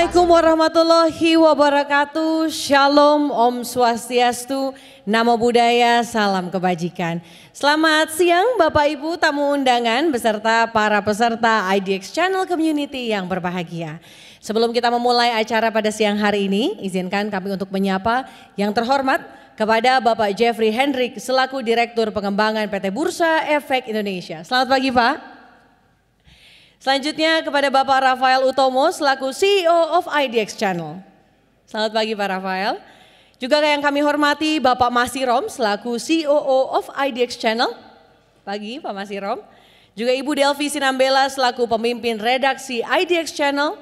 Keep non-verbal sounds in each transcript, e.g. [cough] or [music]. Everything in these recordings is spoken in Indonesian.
Assalamualaikum warahmatullahi wabarakatuh. Shalom, Om Swastiastu, Namo Buddhaya, Salam Kebajikan. Selamat siang Bapak Ibu tamu undangan beserta para peserta IDX Channel Community yang berbahagia. Sebelum kita memulai acara pada siang hari ini, izinkan kami untuk menyapa yang terhormat kepada Bapak Jeffrey Hendrik selaku Direktur Pengembangan PT Bursa Efek Indonesia. Selamat pagi Pak. Selanjutnya kepada Bapak Rafael Utomo selaku CEO of IDX Channel. Selamat pagi Pak Rafael. Juga yang kami hormati Bapak Masirom selaku COO e of IDX Channel. Pagi Pak Masirom. Juga Ibu Delvi Sinambela selaku pemimpin redaksi IDX Channel.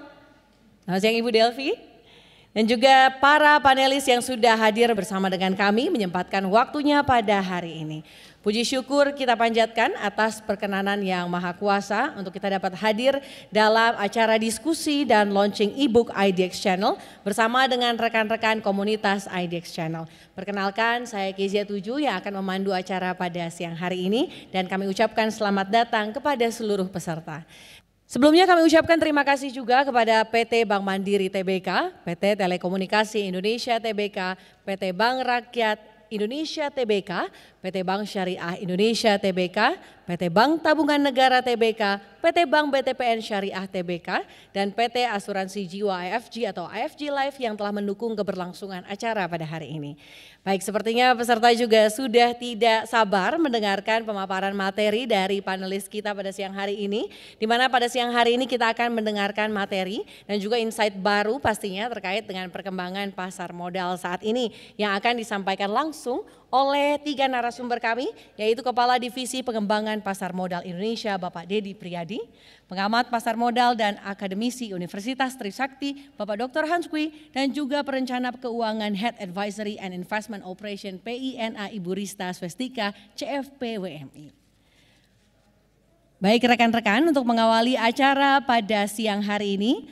Selamat siang Ibu Delvi. Dan juga para panelis yang sudah hadir bersama dengan kami menyempatkan waktunya pada hari ini. Puji syukur kita panjatkan atas perkenanan yang maha kuasa untuk kita dapat hadir dalam acara diskusi dan launching e-book IDX Channel bersama dengan rekan-rekan komunitas IDX Channel. Perkenalkan saya Kezia Tuju yang akan memandu acara pada siang hari ini dan kami ucapkan selamat datang kepada seluruh peserta. Sebelumnya kami ucapkan terima kasih juga kepada PT Bank Mandiri TBK, PT Telekomunikasi Indonesia TBK, PT Bank Rakyat Indonesia TBK, PT Bank Syariah Indonesia TBK, PT Bank Tabungan Negara TBK, PT Bank BTPN Syariah TBK, dan PT Asuransi Jiwa AFG atau AFG Life yang telah mendukung keberlangsungan acara pada hari ini. Baik, sepertinya peserta juga sudah tidak sabar mendengarkan pemaparan materi dari panelis kita pada siang hari ini, di mana pada siang hari ini kita akan mendengarkan materi dan juga insight baru pastinya terkait dengan perkembangan pasar modal saat ini yang akan disampaikan langsung oleh tiga narasumber kami, yaitu Kepala Divisi Pengembangan Pasar Modal Indonesia Bapak Dedi Priyadi, Pengamat Pasar Modal dan Akademisi Universitas Trisakti Bapak Dr. Hans Kui, dan juga Perencana Keuangan Head Advisory and Investment Operation PINA Ibu Rista Swestika WMI. Baik rekan-rekan untuk mengawali acara pada siang hari ini,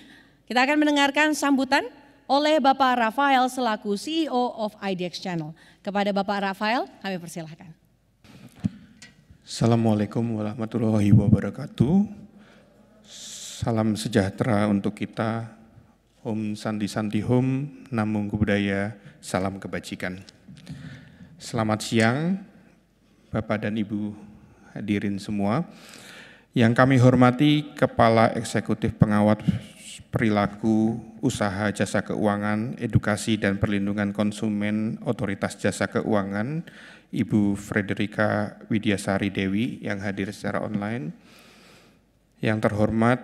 kita akan mendengarkan sambutan oleh Bapak Rafael selaku CEO of IDX Channel. Kepada Bapak Rafael, kami persilahkan. Assalamualaikum warahmatullahi wabarakatuh. Salam sejahtera untuk kita, Om Santi Santi Hom, Namung Kebudaya, Salam Kebajikan. Selamat siang, Bapak dan Ibu hadirin semua. Yang kami hormati Kepala Eksekutif Pengawat perilaku, usaha jasa keuangan, edukasi dan perlindungan konsumen otoritas jasa keuangan, Ibu Frederika Widiasari Dewi yang hadir secara online. Yang terhormat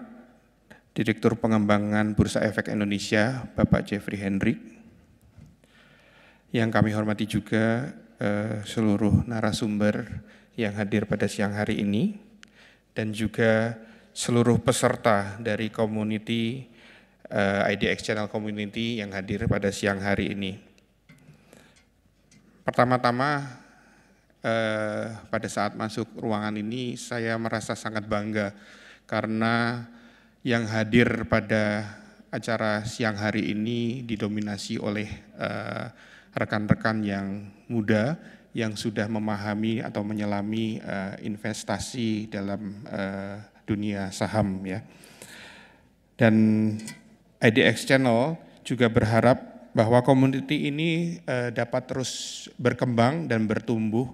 Direktur Pengembangan Bursa Efek Indonesia, Bapak Jeffrey Hendrik. Yang kami hormati juga eh, seluruh narasumber yang hadir pada siang hari ini dan juga seluruh peserta dari community uh, eh, IDX Channel Community yang hadir pada siang hari ini. Pertama-tama eh, pada saat masuk ruangan ini saya merasa sangat bangga karena yang hadir pada acara siang hari ini didominasi oleh eh, rekan-rekan eh, yang muda yang sudah memahami atau menyelami eh, investasi dalam eh, dunia saham ya. Dan IDX Channel juga berharap bahwa community ini uh, dapat terus berkembang dan bertumbuh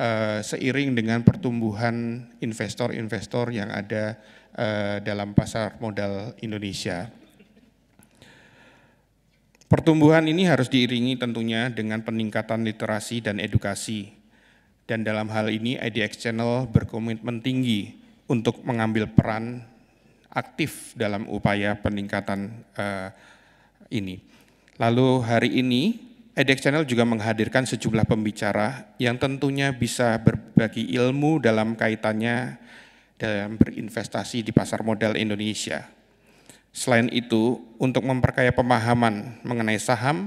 uh, seiring dengan pertumbuhan investor-investor yang ada uh, dalam pasar modal Indonesia. Pertumbuhan ini harus diiringi tentunya dengan peningkatan literasi dan edukasi. Dan dalam hal ini IDX Channel berkomitmen tinggi untuk mengambil peran aktif dalam upaya peningkatan uh, ini. Lalu hari ini edX Channel juga menghadirkan sejumlah pembicara yang tentunya bisa berbagi ilmu dalam kaitannya dalam berinvestasi di pasar modal Indonesia. Selain itu, untuk memperkaya pemahaman mengenai saham,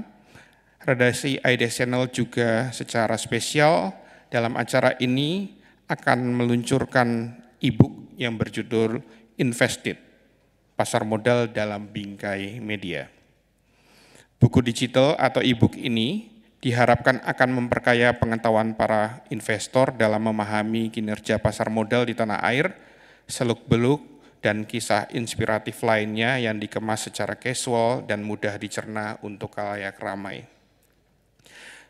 redaksi IDX Channel juga secara spesial dalam acara ini akan meluncurkan e-book yang berjudul invested, pasar modal dalam bingkai media. Buku digital atau e-book ini diharapkan akan memperkaya pengetahuan para investor dalam memahami kinerja pasar modal di tanah air, seluk-beluk, dan kisah inspiratif lainnya yang dikemas secara casual dan mudah dicerna untuk kalayak ramai.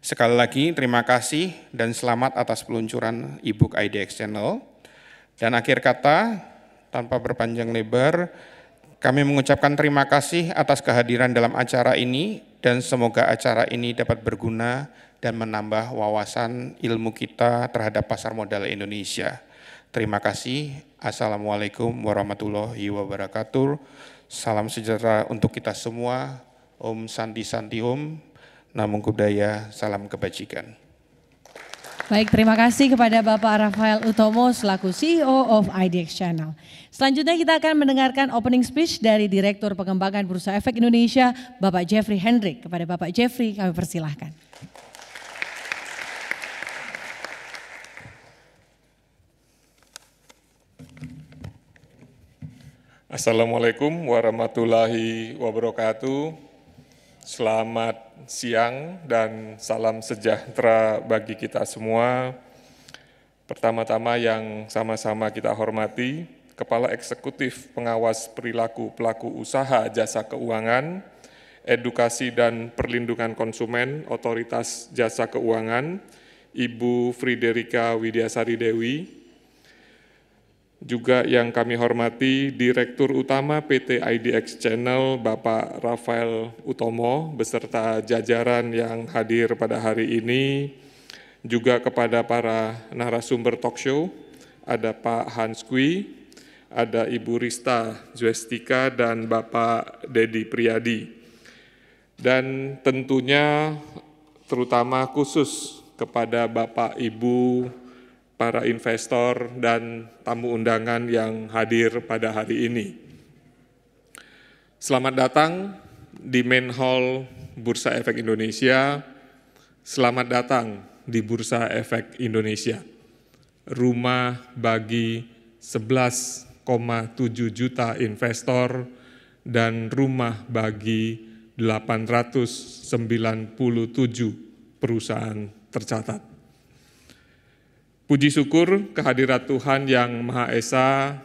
Sekali lagi, terima kasih dan selamat atas peluncuran e-book IDX Channel. Dan akhir kata, tanpa berpanjang lebar, kami mengucapkan terima kasih atas kehadiran dalam acara ini dan semoga acara ini dapat berguna dan menambah wawasan ilmu kita terhadap pasar modal Indonesia. Terima kasih. Assalamualaikum warahmatullahi wabarakatuh. Salam sejahtera untuk kita semua. Om Santi Santi Om, Namung Kudaya, salam kebajikan. Baik, terima kasih kepada Bapak Rafael Utomo selaku CEO of IDX Channel. Selanjutnya kita akan mendengarkan opening speech dari Direktur Pengembangan Bursa Efek Indonesia, Bapak Jeffrey Hendrik. Kepada Bapak Jeffrey kami persilahkan. Assalamualaikum warahmatullahi wabarakatuh. Selamat siang dan salam sejahtera bagi kita semua. Pertama-tama yang sama-sama kita hormati, Kepala Eksekutif Pengawas Perilaku Pelaku Usaha Jasa Keuangan, Edukasi dan Perlindungan Konsumen Otoritas Jasa Keuangan, Ibu Friderika Widiasari Dewi, juga yang kami hormati Direktur Utama PT IDX Channel Bapak Rafael Utomo beserta jajaran yang hadir pada hari ini juga kepada para narasumber talk show ada Pak Hans Kui, ada Ibu Rista Zuestika dan Bapak Dedi Priyadi. Dan tentunya terutama khusus kepada Bapak Ibu para investor dan tamu undangan yang hadir pada hari ini. Selamat datang di main hall Bursa Efek Indonesia. Selamat datang di Bursa Efek Indonesia. Rumah bagi 11,7 juta investor dan rumah bagi 897 perusahaan tercatat. Puji syukur kehadirat Tuhan yang Maha Esa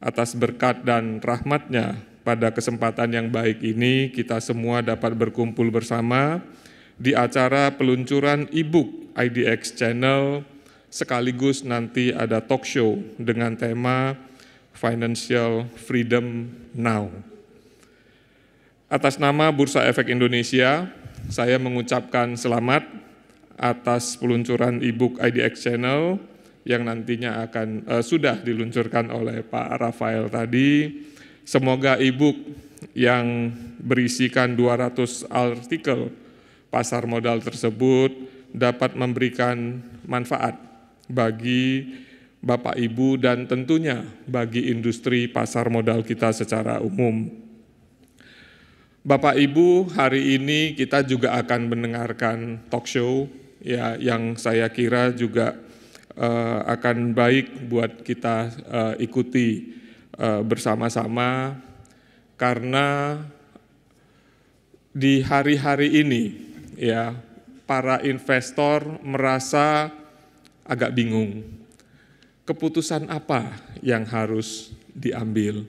atas berkat dan rahmatnya pada kesempatan yang baik ini kita semua dapat berkumpul bersama di acara peluncuran e-book IDX Channel sekaligus nanti ada talk show dengan tema Financial Freedom Now. Atas nama Bursa Efek Indonesia, saya mengucapkan selamat atas peluncuran e-book IDX Channel yang nantinya akan uh, sudah diluncurkan oleh Pak Rafael tadi. Semoga e-book yang berisikan 200 artikel pasar modal tersebut dapat memberikan manfaat bagi Bapak Ibu dan tentunya bagi industri pasar modal kita secara umum. Bapak Ibu, hari ini kita juga akan mendengarkan talk show ya yang saya kira juga uh, akan baik buat kita uh, ikuti uh, bersama-sama karena di hari-hari ini ya para investor merasa agak bingung keputusan apa yang harus diambil.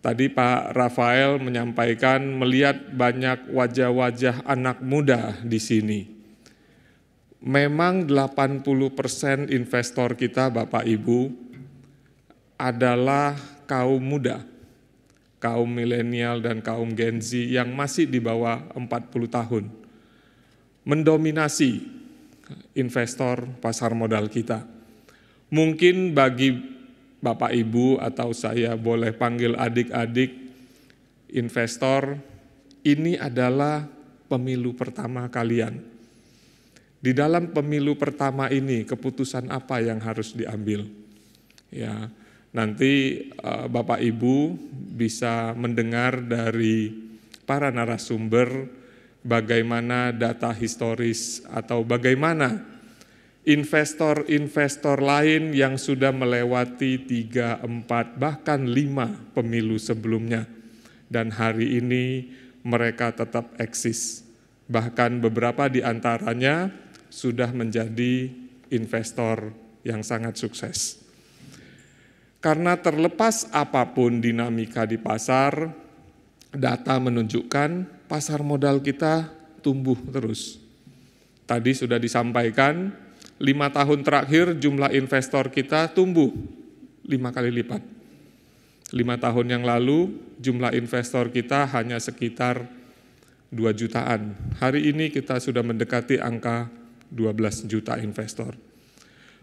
Tadi Pak Rafael menyampaikan melihat banyak wajah-wajah anak muda di sini memang 80% investor kita Bapak Ibu adalah kaum muda, kaum milenial dan kaum Gen Z yang masih di bawah 40 tahun. Mendominasi investor pasar modal kita. Mungkin bagi Bapak Ibu atau saya boleh panggil adik-adik investor, ini adalah pemilu pertama kalian di dalam pemilu pertama ini keputusan apa yang harus diambil. Ya, nanti eh, Bapak Ibu bisa mendengar dari para narasumber bagaimana data historis atau bagaimana investor-investor lain yang sudah melewati tiga, empat bahkan lima pemilu sebelumnya dan hari ini mereka tetap eksis. Bahkan beberapa di antaranya sudah menjadi investor yang sangat sukses. Karena terlepas apapun dinamika di pasar, data menunjukkan pasar modal kita tumbuh terus. Tadi sudah disampaikan, lima tahun terakhir jumlah investor kita tumbuh lima kali lipat. Lima tahun yang lalu jumlah investor kita hanya sekitar 2 jutaan. Hari ini kita sudah mendekati angka 12 juta investor.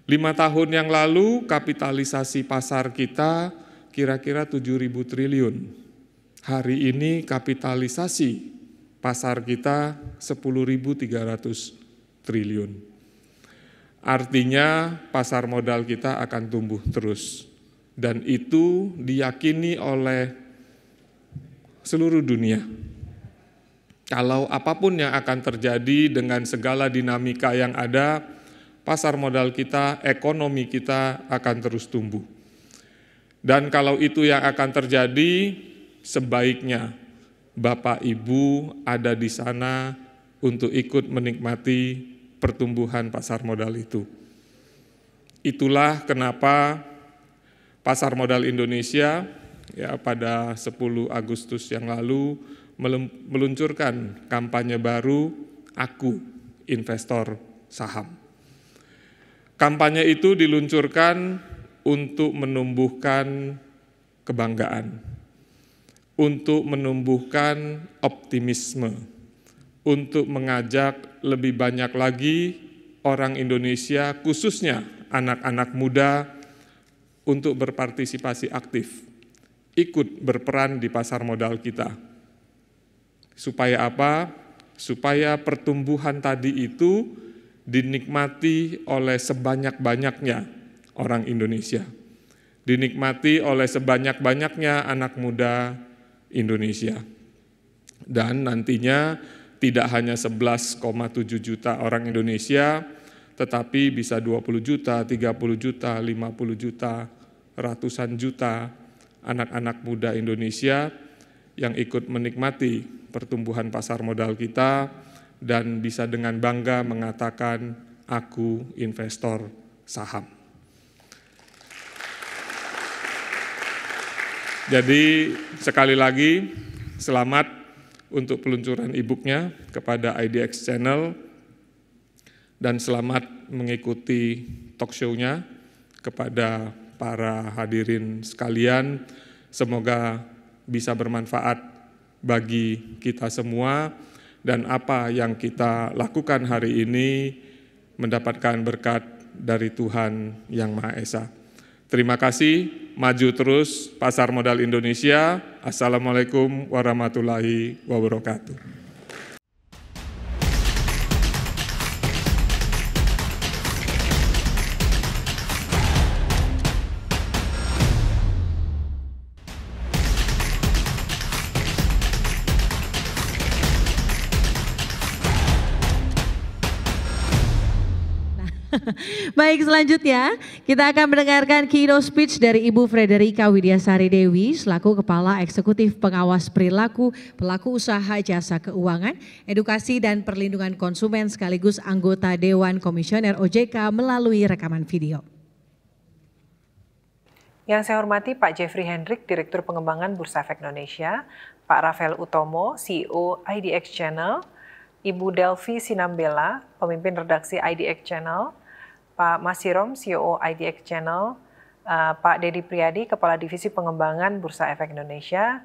Lima tahun yang lalu kapitalisasi pasar kita kira-kira 7.000 triliun. Hari ini kapitalisasi pasar kita 10.300 triliun. Artinya pasar modal kita akan tumbuh terus. Dan itu diyakini oleh seluruh dunia kalau apapun yang akan terjadi dengan segala dinamika yang ada, pasar modal kita, ekonomi kita akan terus tumbuh. Dan kalau itu yang akan terjadi, sebaiknya Bapak Ibu ada di sana untuk ikut menikmati pertumbuhan pasar modal itu. Itulah kenapa pasar modal Indonesia ya pada 10 Agustus yang lalu meluncurkan kampanye baru Aku Investor Saham. Kampanye itu diluncurkan untuk menumbuhkan kebanggaan, untuk menumbuhkan optimisme, untuk mengajak lebih banyak lagi orang Indonesia, khususnya anak-anak muda, untuk berpartisipasi aktif, ikut berperan di pasar modal kita Supaya apa? Supaya pertumbuhan tadi itu dinikmati oleh sebanyak-banyaknya orang Indonesia. Dinikmati oleh sebanyak-banyaknya anak muda Indonesia. Dan nantinya tidak hanya 11,7 juta orang Indonesia, tetapi bisa 20 juta, 30 juta, 50 juta, ratusan juta anak-anak muda Indonesia yang ikut menikmati pertumbuhan pasar modal kita dan bisa dengan bangga mengatakan aku investor saham. Jadi sekali lagi selamat untuk peluncuran e-booknya kepada IDX Channel dan selamat mengikuti talk show-nya kepada para hadirin sekalian. Semoga bisa bermanfaat bagi kita semua dan apa yang kita lakukan hari ini mendapatkan berkat dari Tuhan Yang Maha Esa. Terima kasih, maju terus pasar modal Indonesia. Assalamualaikum warahmatullahi wabarakatuh. [laughs] Baik selanjutnya kita akan mendengarkan keynote speech dari Ibu Frederika Widyasari Dewi selaku Kepala Eksekutif Pengawas Perilaku Pelaku Usaha Jasa Keuangan, Edukasi dan Perlindungan Konsumen sekaligus anggota Dewan Komisioner OJK melalui rekaman video. Yang saya hormati Pak Jeffrey Hendrik, Direktur Pengembangan Bursa Efek Indonesia, Pak Rafael Utomo, CEO IDX Channel, Ibu Delvi Sinambela, pemimpin redaksi IDX Channel, Pak Masirom, CEO IDX Channel, uh, Pak Dedi Priadi, Kepala Divisi Pengembangan Bursa Efek Indonesia,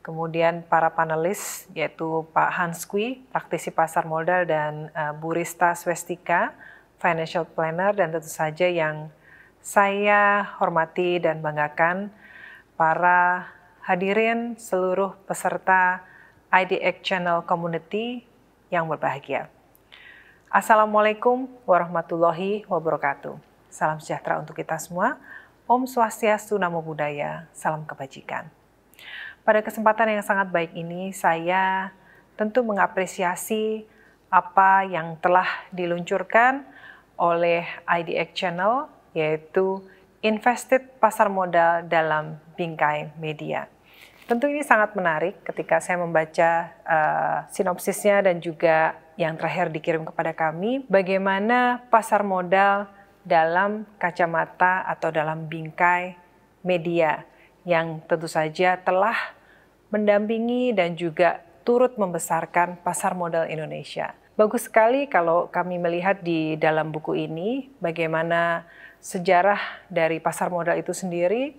kemudian para panelis yaitu Pak Hans Kui, praktisi pasar modal dan uh, eh, Bu Rista Swestika, financial planner dan tentu saja yang saya hormati dan banggakan para hadirin seluruh peserta IDX Channel Community yang berbahagia. Assalamualaikum warahmatullahi wabarakatuh. Salam sejahtera untuk kita semua. Om Swastiastu Namo Buddhaya. Salam kebajikan. Pada kesempatan yang sangat baik ini, saya tentu mengapresiasi apa yang telah diluncurkan oleh IDX Channel, yaitu Invested Pasar Modal dalam Bingkai Media. Tentu ini sangat menarik ketika saya membaca uh, sinopsisnya dan juga yang terakhir dikirim kepada kami, bagaimana pasar modal dalam kacamata atau dalam bingkai media yang tentu saja telah mendampingi dan juga turut membesarkan pasar modal Indonesia. Bagus sekali kalau kami melihat di dalam buku ini bagaimana sejarah dari pasar modal itu sendiri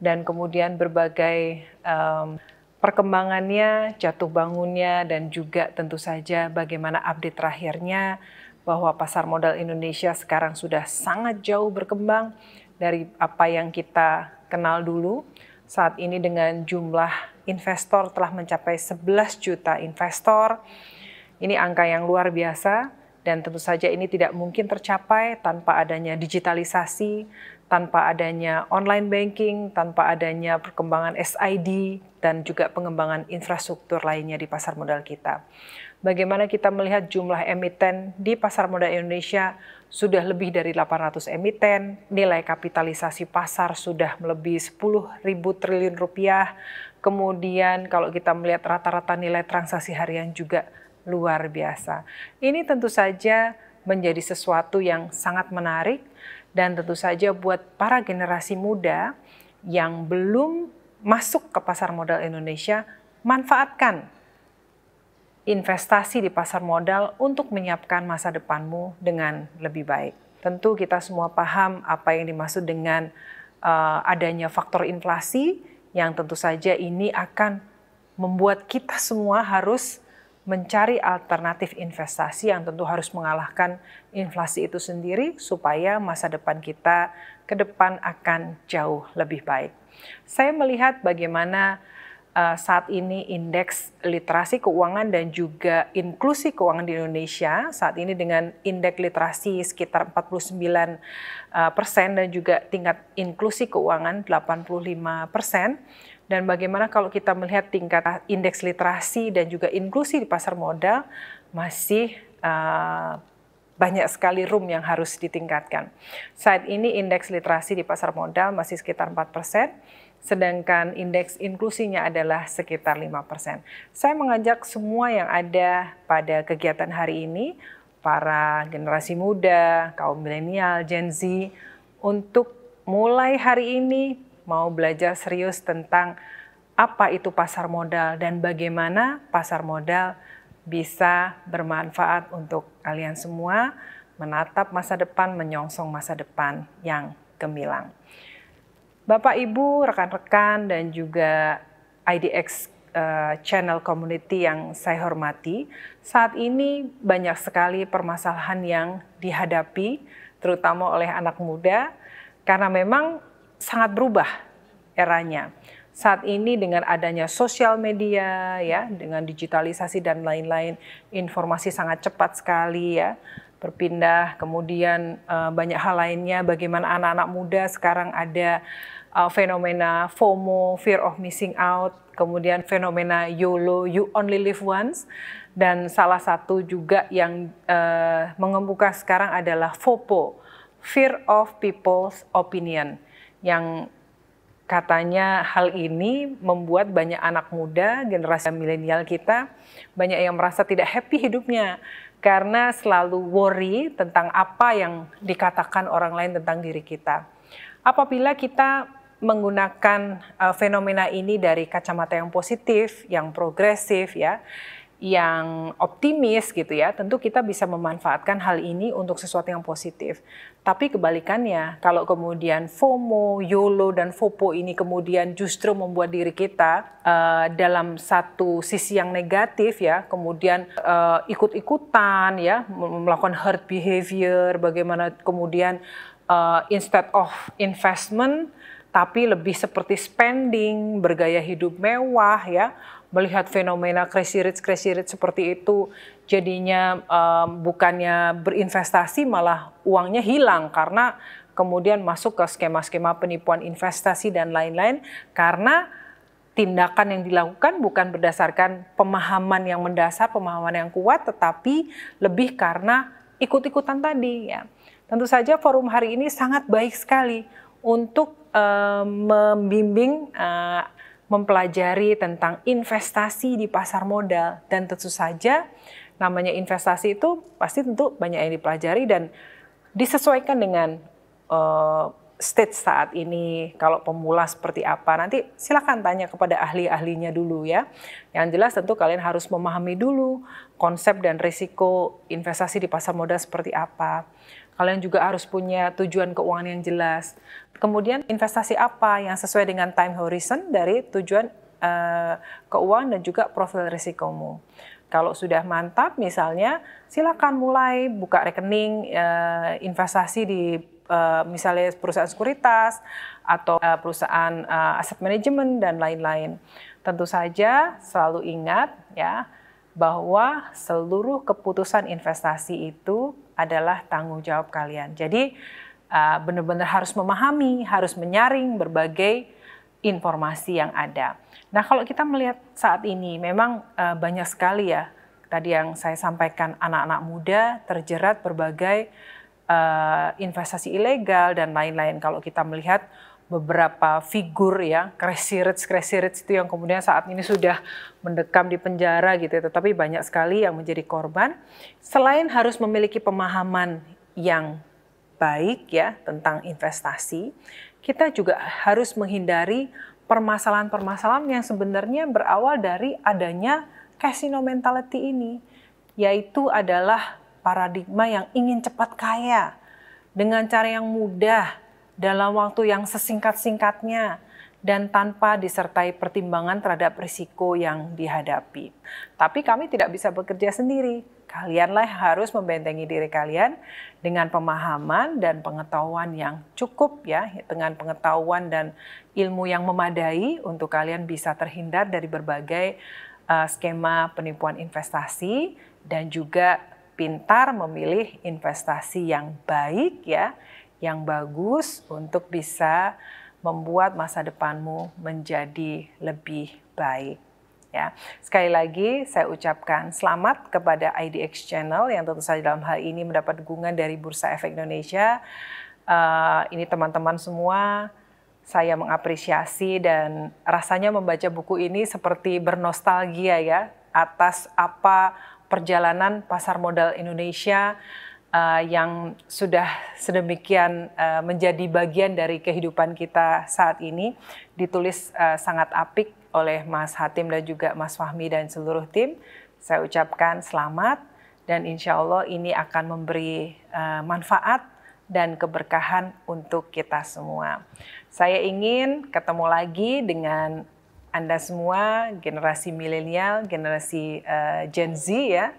dan kemudian berbagai um, perkembangannya, jatuh bangunnya, dan juga tentu saja bagaimana update terakhirnya bahwa pasar modal Indonesia sekarang sudah sangat jauh berkembang dari apa yang kita kenal dulu. Saat ini dengan jumlah investor telah mencapai 11 juta investor. Ini angka yang luar biasa dan tentu saja ini tidak mungkin tercapai tanpa adanya digitalisasi, tanpa adanya online banking, tanpa adanya perkembangan SID, dan juga pengembangan infrastruktur lainnya di pasar modal kita. Bagaimana kita melihat jumlah emiten di pasar modal Indonesia sudah lebih dari 800 emiten, nilai kapitalisasi pasar sudah melebihi 10 ribu triliun rupiah, kemudian kalau kita melihat rata-rata nilai transaksi harian juga luar biasa. Ini tentu saja menjadi sesuatu yang sangat menarik dan tentu saja buat para generasi muda yang belum masuk ke pasar modal Indonesia, manfaatkan investasi di pasar modal untuk menyiapkan masa depanmu dengan lebih baik. Tentu kita semua paham apa yang dimaksud dengan uh, adanya faktor inflasi yang tentu saja ini akan membuat kita semua harus mencari alternatif investasi yang tentu harus mengalahkan inflasi itu sendiri supaya masa depan kita ke depan akan jauh lebih baik. Saya melihat bagaimana eh, saat ini indeks literasi keuangan dan juga inklusi keuangan di Indonesia saat ini dengan indeks literasi sekitar 49 uh, eh, persen dan juga tingkat inklusi keuangan 85 persen dan bagaimana kalau kita melihat tingkat indeks literasi dan juga inklusi di pasar modal masih uh, banyak sekali room yang harus ditingkatkan. Saat ini indeks literasi di pasar modal masih sekitar 4 persen, sedangkan indeks inklusinya adalah sekitar 5 persen. Saya mengajak semua yang ada pada kegiatan hari ini, para generasi muda, kaum milenial, Gen Z, untuk mulai hari ini mau belajar serius tentang apa itu pasar modal dan bagaimana pasar modal bisa bermanfaat untuk kalian semua menatap masa depan, menyongsong masa depan yang gemilang. Bapak Ibu, rekan-rekan dan juga IDX uh, eh, channel community yang saya hormati, saat ini banyak sekali permasalahan yang dihadapi, terutama oleh anak muda, karena memang sangat berubah eranya. Saat ini dengan adanya sosial media ya, dengan digitalisasi dan lain-lain, informasi sangat cepat sekali ya berpindah. Kemudian eh, banyak hal lainnya bagaimana anak-anak muda sekarang ada eh, fenomena FOMO, fear of missing out, kemudian fenomena YOLO, you only live once dan salah satu juga yang uh, mengemuka sekarang adalah FOPO, fear of people's opinion yang katanya hal ini membuat banyak anak muda generasi milenial kita banyak yang merasa tidak happy hidupnya karena selalu worry tentang apa yang dikatakan orang lain tentang diri kita. Apabila kita menggunakan uh, fenomena ini dari kacamata yang positif, yang progresif ya, yang optimis gitu ya, tentu kita bisa memanfaatkan hal ini untuk sesuatu yang positif. Tapi kebalikannya, kalau kemudian FOMO, YOLO, dan FOPO ini kemudian justru membuat diri kita uh, dalam satu sisi yang negatif ya, kemudian uh, ikut-ikutan ya, melakukan hurt behavior, bagaimana kemudian uh, instead of investment, tapi lebih seperti spending, bergaya hidup mewah ya, melihat fenomena crazy rich, crazy rich seperti itu, jadinya um, bukannya berinvestasi malah uangnya hilang karena kemudian masuk ke skema-skema penipuan investasi dan lain-lain karena tindakan yang dilakukan bukan berdasarkan pemahaman yang mendasar, pemahaman yang kuat tetapi lebih karena ikut-ikutan tadi ya. Tentu saja forum hari ini sangat baik sekali untuk um, membimbing uh, mempelajari tentang investasi di pasar modal dan tentu saja namanya investasi itu pasti tentu banyak yang dipelajari dan disesuaikan dengan uh, stage saat ini kalau pemula seperti apa nanti silakan tanya kepada ahli-ahlinya dulu ya yang jelas tentu kalian harus memahami dulu konsep dan risiko investasi di pasar modal seperti apa kalian juga harus punya tujuan keuangan yang jelas kemudian investasi apa yang sesuai dengan time horizon dari tujuan uh, keuangan dan juga profil risikomu kalau sudah mantap misalnya, silakan mulai buka rekening uh, investasi di uh, misalnya perusahaan sekuritas atau uh, perusahaan uh, aset manajemen dan lain-lain. Tentu saja selalu ingat ya bahwa seluruh keputusan investasi itu adalah tanggung jawab kalian. Jadi benar-benar harus memahami, harus menyaring berbagai informasi yang ada. Nah, kalau kita melihat saat ini, memang uh, banyak sekali ya, tadi yang saya sampaikan, anak-anak muda terjerat berbagai uh, investasi ilegal dan lain-lain. Kalau kita melihat beberapa figur ya, crazy rich, crazy rich itu yang kemudian saat ini sudah mendekam di penjara gitu ya, tetapi banyak sekali yang menjadi korban. Selain harus memiliki pemahaman yang baik ya tentang investasi, kita juga harus menghindari permasalahan-permasalahan yang sebenarnya berawal dari adanya casino mentality ini, yaitu adalah paradigma yang ingin cepat kaya dengan cara yang mudah dalam waktu yang sesingkat-singkatnya dan tanpa disertai pertimbangan terhadap risiko yang dihadapi. Tapi kami tidak bisa bekerja sendiri Kalianlah harus membentengi diri kalian dengan pemahaman dan pengetahuan yang cukup ya, dengan pengetahuan dan ilmu yang memadai untuk kalian bisa terhindar dari berbagai uh, skema penipuan investasi dan juga pintar memilih investasi yang baik ya, yang bagus untuk bisa membuat masa depanmu menjadi lebih baik. Ya. Sekali lagi saya ucapkan selamat kepada IDX Channel yang tentu saja dalam hal ini mendapat dukungan dari Bursa Efek Indonesia. Uh, ini teman-teman semua saya mengapresiasi dan rasanya membaca buku ini seperti bernostalgia ya atas apa perjalanan pasar modal Indonesia uh, yang sudah sedemikian uh, menjadi bagian dari kehidupan kita saat ini ditulis uh, sangat apik oleh Mas Hatim dan juga Mas Fahmi dan seluruh tim. Saya ucapkan selamat dan insya Allah ini akan memberi uh, manfaat dan keberkahan untuk kita semua. Saya ingin ketemu lagi dengan Anda semua, generasi milenial, generasi uh, Gen Z ya,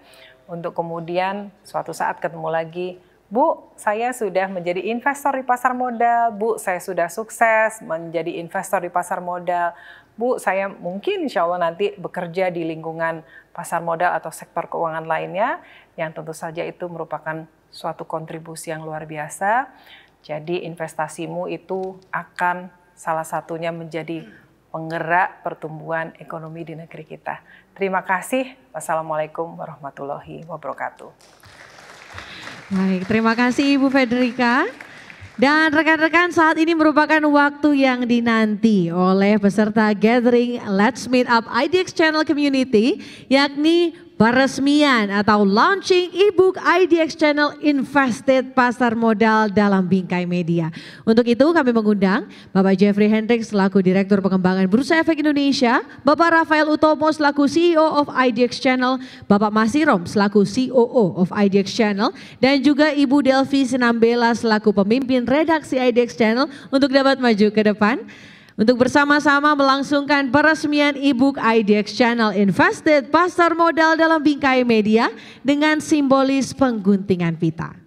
untuk kemudian suatu saat ketemu lagi Bu, saya sudah menjadi investor di pasar modal. Bu, saya sudah sukses menjadi investor di pasar modal. Bu, saya mungkin insya Allah nanti bekerja di lingkungan pasar modal atau sektor keuangan lainnya, yang tentu saja itu merupakan suatu kontribusi yang luar biasa. Jadi investasimu itu akan salah satunya menjadi penggerak pertumbuhan ekonomi di negeri kita. Terima kasih. Wassalamualaikum warahmatullahi wabarakatuh. Baik, terima kasih Ibu Federika. Dan rekan-rekan saat ini merupakan waktu yang dinanti oleh peserta gathering Let's Meet Up IDX Channel Community yakni Peresmian atau launching ebook IDX Channel Invested Pasar Modal dalam Bingkai Media. Untuk itu kami mengundang Bapak Jeffrey Hendrik selaku Direktur Pengembangan Bursa Efek Indonesia, Bapak Rafael Utomo selaku CEO of IDX Channel, Bapak Masirom selaku COO of IDX Channel, dan juga Ibu Delvi Sinambela selaku pemimpin redaksi IDX Channel untuk dapat maju ke depan untuk bersama-sama melangsungkan peresmian e-book IDX Channel Invested Pasar Modal dalam Bingkai Media dengan simbolis pengguntingan pita.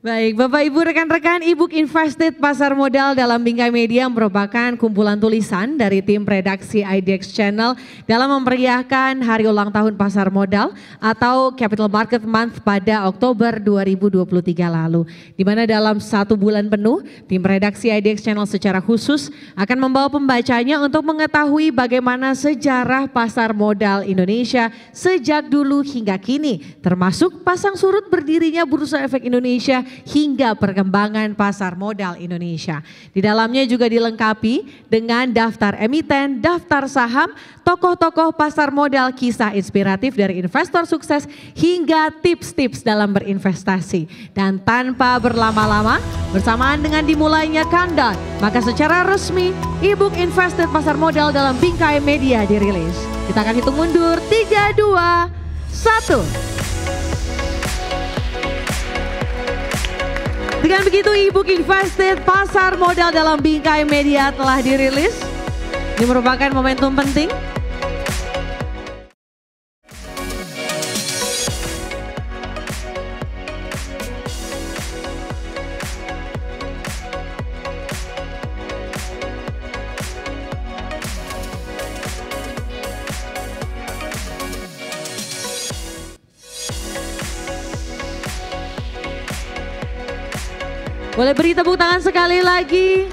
Baik, Bapak Ibu rekan-rekan, e Invested Pasar Modal dalam Bingkai Media merupakan kumpulan tulisan dari tim redaksi IDX Channel dalam memeriahkan hari ulang tahun pasar modal atau Capital Market Month pada Oktober 2023 lalu. Di mana dalam satu bulan penuh, tim redaksi IDX Channel secara khusus akan membawa pembacanya untuk mengetahui bagaimana sejarah pasar modal Indonesia sejak dulu hingga kini, termasuk pasang surut berdirinya Bursa Efek Indonesia hingga perkembangan pasar modal Indonesia. Di dalamnya juga dilengkapi dengan daftar emiten, daftar saham, tokoh-tokoh pasar modal, kisah inspiratif dari investor sukses hingga tips-tips dalam berinvestasi. Dan tanpa berlama-lama, bersamaan dengan dimulainya countdown, maka secara resmi e-book Invested Pasar Modal dalam Bingkai Media dirilis. Kita akan hitung mundur 3 2 1 Dengan begitu e-book Invested Pasar Modal dalam Bingkai Media telah dirilis. Ini merupakan momentum penting Boleh beri tepuk tangan sekali lagi.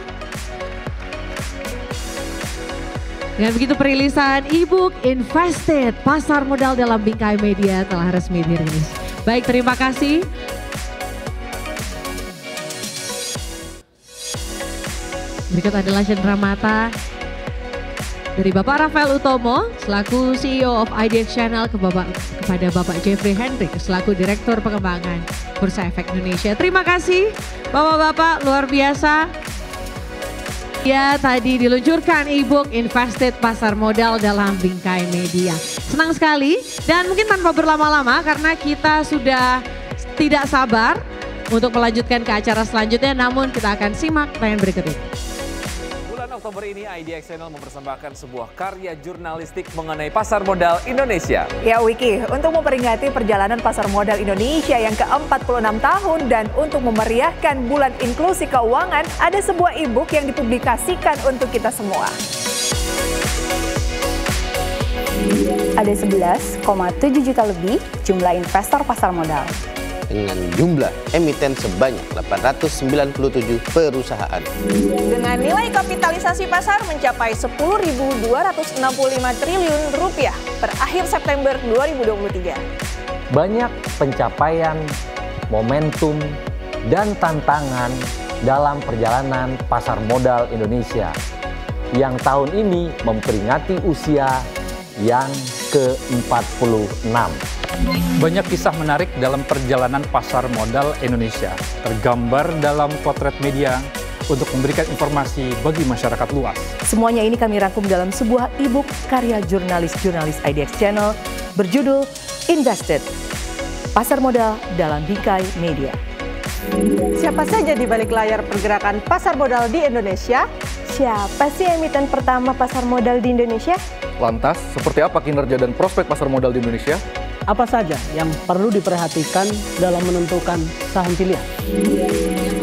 Dengan begitu perilisan e-book Invested Pasar Modal dalam Bingkai Media telah resmi dirilis. Baik, terima kasih. Berikut adalah Cendramata. Mata dari Bapak Rafael Utomo, selaku CEO of Idea Channel ke Bapak, kepada Bapak Jeffrey Hendrik, selaku Direktur Pengembangan Bursa Efek Indonesia. Terima kasih Bapak-Bapak, luar biasa. Ya, tadi diluncurkan e-book Invested Pasar Modal dalam Bingkai Media. Senang sekali dan mungkin tanpa berlama-lama karena kita sudah tidak sabar untuk melanjutkan ke acara selanjutnya namun kita akan simak tayang berikut ini. Oktober ini IDX Channel mempersembahkan sebuah karya jurnalistik mengenai pasar modal Indonesia. Ya Wiki, untuk memperingati perjalanan pasar modal Indonesia yang ke-46 tahun dan untuk memeriahkan bulan inklusi keuangan, ada sebuah e-book yang dipublikasikan untuk kita semua. Ada 11,7 juta lebih jumlah investor pasar modal dengan jumlah emiten sebanyak 897 perusahaan. Dengan nilai kapitalisasi pasar mencapai 10.265 triliun rupiah per akhir September 2023. Banyak pencapaian, momentum, dan tantangan dalam perjalanan pasar modal Indonesia yang tahun ini memperingati usia yang ke-46. Banyak kisah menarik dalam perjalanan pasar modal Indonesia, tergambar dalam potret media untuk memberikan informasi bagi masyarakat luas. Semuanya ini kami rangkum dalam sebuah e-book karya jurnalis-jurnalis IDX Channel berjudul Invested, Pasar Modal dalam Bingkai Media. Siapa saja di balik layar pergerakan pasar modal di Indonesia? Siapa sih emiten pertama pasar modal di Indonesia? Lantas, seperti apa kinerja dan prospek pasar modal di Indonesia? Apa saja yang perlu diperhatikan dalam menentukan saham pilihan?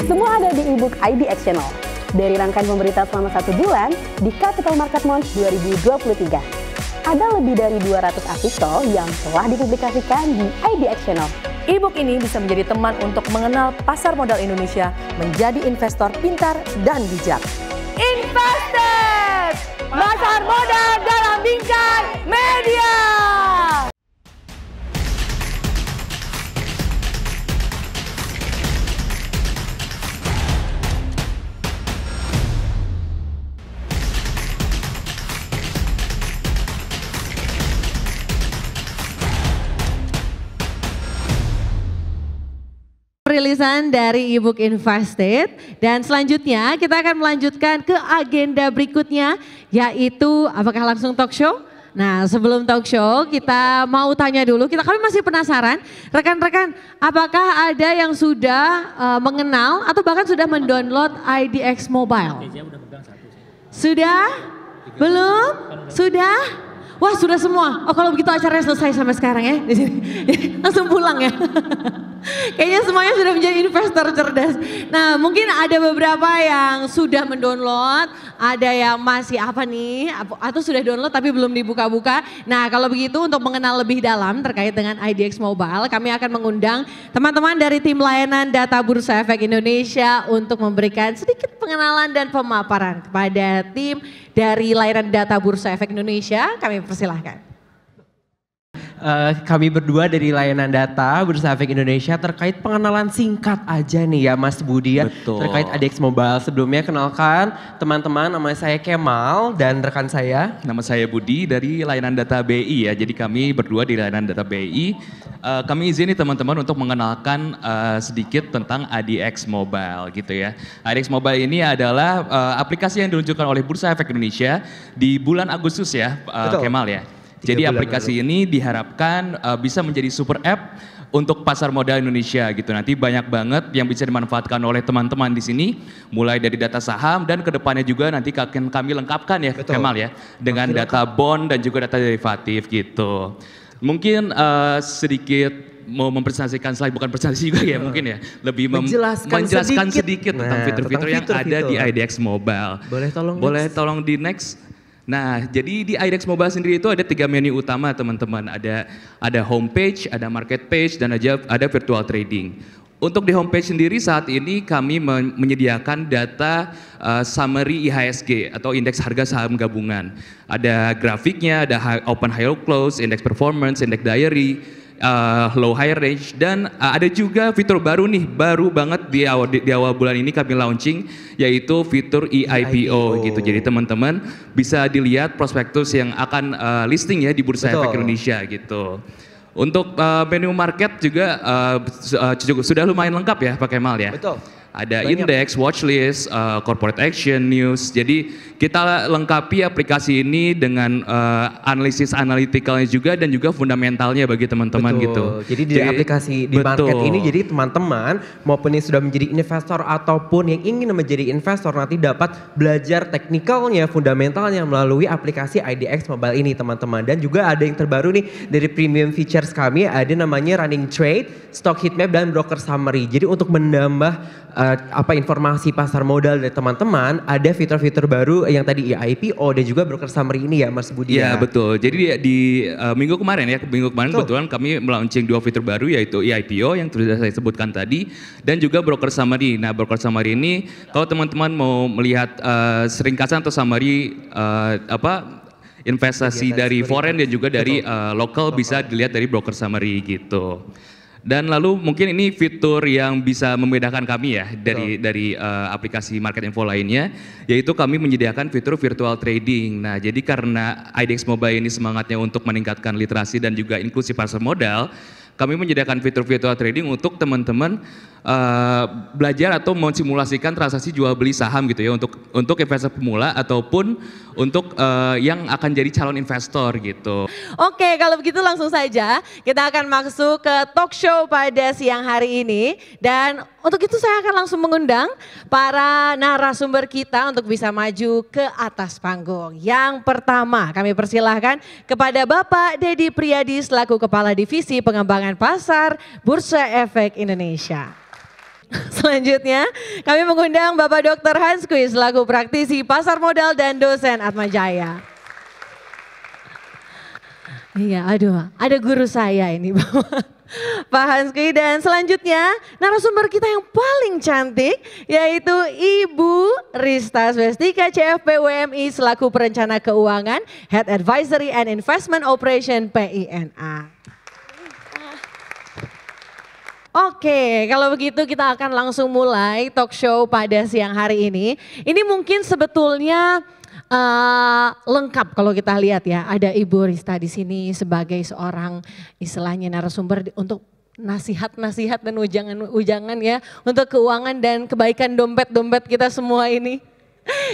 Semua ada di e-book IDX Channel. Dari rangkaian pemberita selama satu bulan di Capital Market Month 2023. Ada lebih dari 200 artikel yang telah dipublikasikan di IDX Channel. E-book ini bisa menjadi teman untuk mengenal pasar modal Indonesia, menjadi investor pintar dan bijak. Investor! Pasar modal dalam bingkai media! rilisan dari ebook Invested dan selanjutnya kita akan melanjutkan ke agenda berikutnya yaitu apakah langsung talk show? Nah sebelum talk show kita mau tanya dulu, kita kami masih penasaran rekan-rekan apakah ada yang sudah uh, mengenal atau bahkan sudah mendownload IDX Mobile? Sudah? Belum? Sudah? Wah sudah semua. Oh kalau begitu acaranya selesai sampai sekarang ya di sini. [laughs] Langsung pulang ya. [laughs] Kayaknya semuanya sudah menjadi investor cerdas. Nah mungkin ada beberapa yang sudah mendownload, ada yang masih apa nih, atau sudah download tapi belum dibuka-buka. Nah kalau begitu untuk mengenal lebih dalam terkait dengan IDX Mobile, kami akan mengundang teman-teman dari tim layanan data Bursa Efek Indonesia untuk memberikan sedikit pengenalan dan pemaparan kepada tim dari layanan data Bursa Efek Indonesia. Kami dipersilahkan. Eh, kami berdua dari layanan data Bursa Efek Indonesia terkait pengenalan singkat aja nih ya Mas Budi ya Betul. terkait ADX Mobile. Sebelumnya kenalkan teman-teman nama saya Kemal dan rekan saya. Nama saya Budi dari layanan data BI ya. Jadi kami berdua di layanan data BI. Uh, eh, kami nih teman-teman untuk mengenalkan uh, sedikit tentang ADX Mobile gitu ya. ADX Mobile ini adalah uh, aplikasi yang diluncurkan oleh Bursa Efek Indonesia di bulan Agustus ya uh, Kemal ya. Jadi aplikasi lalu. ini diharapkan uh, bisa menjadi super app untuk pasar modal Indonesia gitu. Nanti banyak banget yang bisa dimanfaatkan oleh teman-teman di sini, mulai dari data saham dan kedepannya juga nanti akan kami lengkapkan ya, Betul. Kemal ya, dengan data bond dan juga data derivatif gitu. Mungkin uh, sedikit mau mempresentasikan slide bukan presentasi juga ya mungkin ya lebih mem- menjelaskan, menjelaskan sedikit, sedikit tentang nah, fitur-fitur yang fitur, ada fitur. di IDX Mobile. Boleh tolong boleh next. tolong di next Nah, jadi di IDEX Mobile sendiri itu ada tiga menu utama teman-teman. Ada ada homepage, ada market page, dan ada, ada virtual trading. Untuk di homepage sendiri saat ini kami menyediakan data uh, summary IHSG atau indeks harga saham gabungan. Ada grafiknya, ada open high low close, indeks performance, indeks diary, uh, low high range dan uh, ada juga fitur baru nih baru banget di awal di, di awal bulan ini kami launching yaitu fitur EIPO e O gitu. Jadi teman-teman bisa dilihat prospektus yang akan uh, listing ya di Bursa Betul. Efek Indonesia gitu. Untuk uh, menu market juga uh, uh, sudah lumayan lengkap ya pakai mal ya. Betul ada Banyak. indeks, watchlist, uh, corporate action, news. Jadi kita lengkapi aplikasi ini dengan uh, analisis analitikalnya juga dan juga fundamentalnya bagi teman-teman gitu. Jadi di jadi, aplikasi di betul. market ini jadi teman-teman maupun yang sudah menjadi investor ataupun yang ingin menjadi investor nanti dapat belajar teknikalnya, fundamentalnya melalui aplikasi IDX Mobile ini teman-teman. Dan juga ada yang terbaru nih dari premium features kami ada namanya running trade, stock heatmap dan broker summary. Jadi untuk menambah Eh, apa informasi pasar modal dari teman-teman ada fitur-fitur baru yang tadi ya IPO dan juga broker summary ini ya Mas Budi. Iya ya? betul. Jadi di, di uh, eh, minggu kemarin ya minggu kemarin betul. kebetulan kami melaunching dua fitur baru yaitu e IPO yang sudah saya sebutkan tadi dan juga broker summary. Nah broker summary ini kalau teman-teman mau melihat uh, seringkasan atau summary uh, apa investasi dari foreign dan juga dari uh, lokal bisa dilihat dari broker summary gitu. Dan lalu mungkin ini fitur yang bisa membedakan kami ya dari so. dari uh, aplikasi market info lainnya, yaitu kami menyediakan fitur virtual trading. Nah, jadi karena IDX Mobile ini semangatnya untuk meningkatkan literasi dan juga inklusi pasar modal, kami menyediakan fitur virtual trading untuk teman-teman Eh, belajar atau mensimulasikan transaksi jual beli saham gitu ya untuk untuk investor pemula ataupun untuk uh, yang akan jadi calon investor gitu. Oke, kalau begitu langsung saja kita akan masuk ke talk show pada siang hari ini dan untuk itu saya akan langsung mengundang para narasumber kita untuk bisa maju ke atas panggung. Yang pertama kami persilahkan kepada Bapak Dedi Priyadi selaku Kepala Divisi Pengembangan Pasar Bursa Efek Indonesia. [laughs] Selanjutnya, kami mengundang Bapak Dr. Hans Kuis, selaku praktisi pasar modal dan dosen Atma Jaya. Iya, aduh, ada guru saya ini Bapak. [laughs] Pak Hanski dan selanjutnya narasumber kita yang paling cantik yaitu Ibu Rista Svestika CFP WMI selaku perencana keuangan, Head Advisory and Investment Operation PINA. Oke, kalau begitu kita akan langsung mulai talk show pada siang hari ini. Ini mungkin sebetulnya uh, lengkap kalau kita lihat ya. Ada Ibu Rista di sini sebagai seorang istilahnya narasumber untuk nasihat-nasihat dan ujangan-ujangan ya untuk keuangan dan kebaikan dompet-dompet kita semua ini.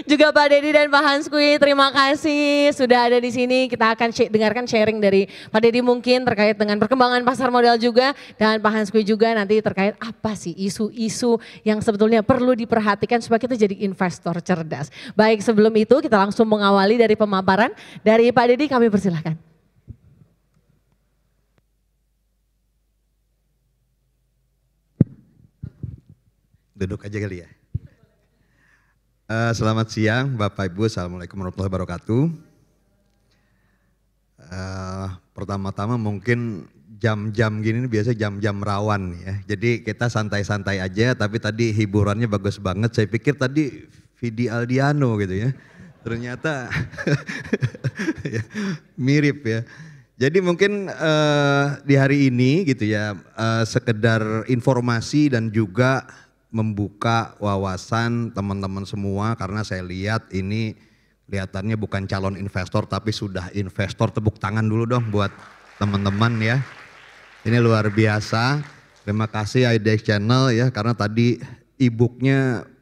Juga Pak Dedi dan Pak Hanskui, terima kasih sudah ada di sini. Kita akan dengarkan sharing dari Pak Dedi mungkin terkait dengan perkembangan pasar modal juga dan Pak Hanskui juga nanti terkait apa sih isu-isu yang sebetulnya perlu diperhatikan supaya kita jadi investor cerdas. Baik, sebelum itu kita langsung mengawali dari pemaparan dari Pak Dedi kami persilahkan. Duduk aja kali ya. Eh, selamat siang Bapak Ibu, Assalamualaikum warahmatullahi wabarakatuh. Uh, Pertama-tama mungkin jam-jam gini biasanya jam-jam rawan ya. Jadi kita santai-santai aja tapi tadi hiburannya bagus banget. Saya pikir tadi Vidi Aldiano gitu ya. Ternyata [laughs] ya, mirip ya. Jadi mungkin uh, di hari ini gitu ya uh, sekedar informasi dan juga membuka wawasan teman-teman semua karena saya lihat ini kelihatannya bukan calon investor tapi sudah investor tepuk tangan dulu dong buat teman-teman ya. Ini luar biasa. Terima kasih IDX Channel ya karena tadi e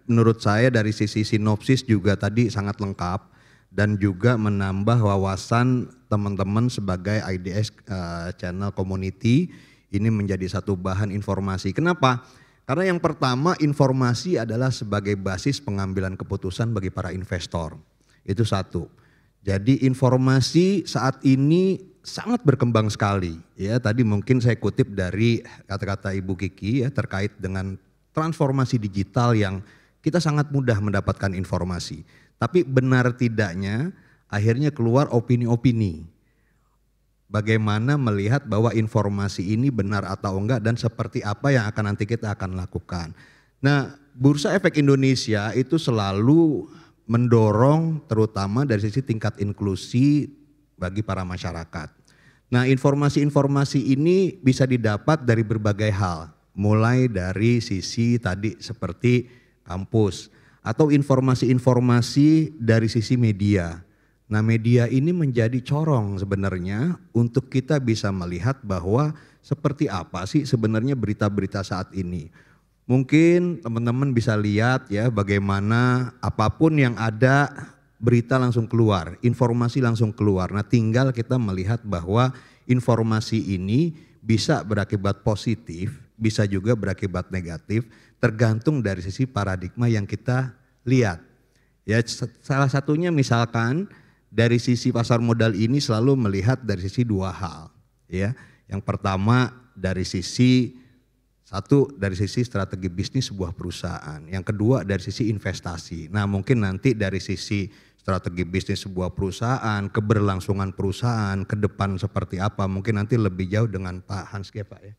menurut saya dari sisi sinopsis juga tadi sangat lengkap dan juga menambah wawasan teman-teman sebagai IDS eh, channel community ini menjadi satu bahan informasi. Kenapa? Karena yang pertama informasi adalah sebagai basis pengambilan keputusan bagi para investor. Itu satu. Jadi informasi saat ini sangat berkembang sekali. Ya, tadi mungkin saya kutip dari kata-kata Ibu Kiki ya terkait dengan transformasi digital yang kita sangat mudah mendapatkan informasi. Tapi benar tidaknya akhirnya keluar opini-opini bagaimana melihat bahwa informasi ini benar atau enggak dan seperti apa yang akan nanti kita akan lakukan. Nah, Bursa Efek Indonesia itu selalu mendorong terutama dari sisi tingkat inklusi bagi para masyarakat. Nah, informasi-informasi ini bisa didapat dari berbagai hal, mulai dari sisi tadi seperti kampus atau informasi-informasi dari sisi media Nah media ini menjadi corong sebenarnya untuk kita bisa melihat bahwa seperti apa sih sebenarnya berita-berita saat ini. Mungkin teman-teman bisa lihat ya bagaimana apapun yang ada berita langsung keluar, informasi langsung keluar. Nah tinggal kita melihat bahwa informasi ini bisa berakibat positif, bisa juga berakibat negatif tergantung dari sisi paradigma yang kita lihat. Ya salah satunya misalkan dari sisi pasar modal ini selalu melihat dari sisi dua hal, ya. Yang pertama dari sisi satu dari sisi strategi bisnis sebuah perusahaan, yang kedua dari sisi investasi. Nah, mungkin nanti dari sisi strategi bisnis sebuah perusahaan, keberlangsungan perusahaan ke depan seperti apa, mungkin nanti lebih jauh dengan Pak Hans Gepa ya.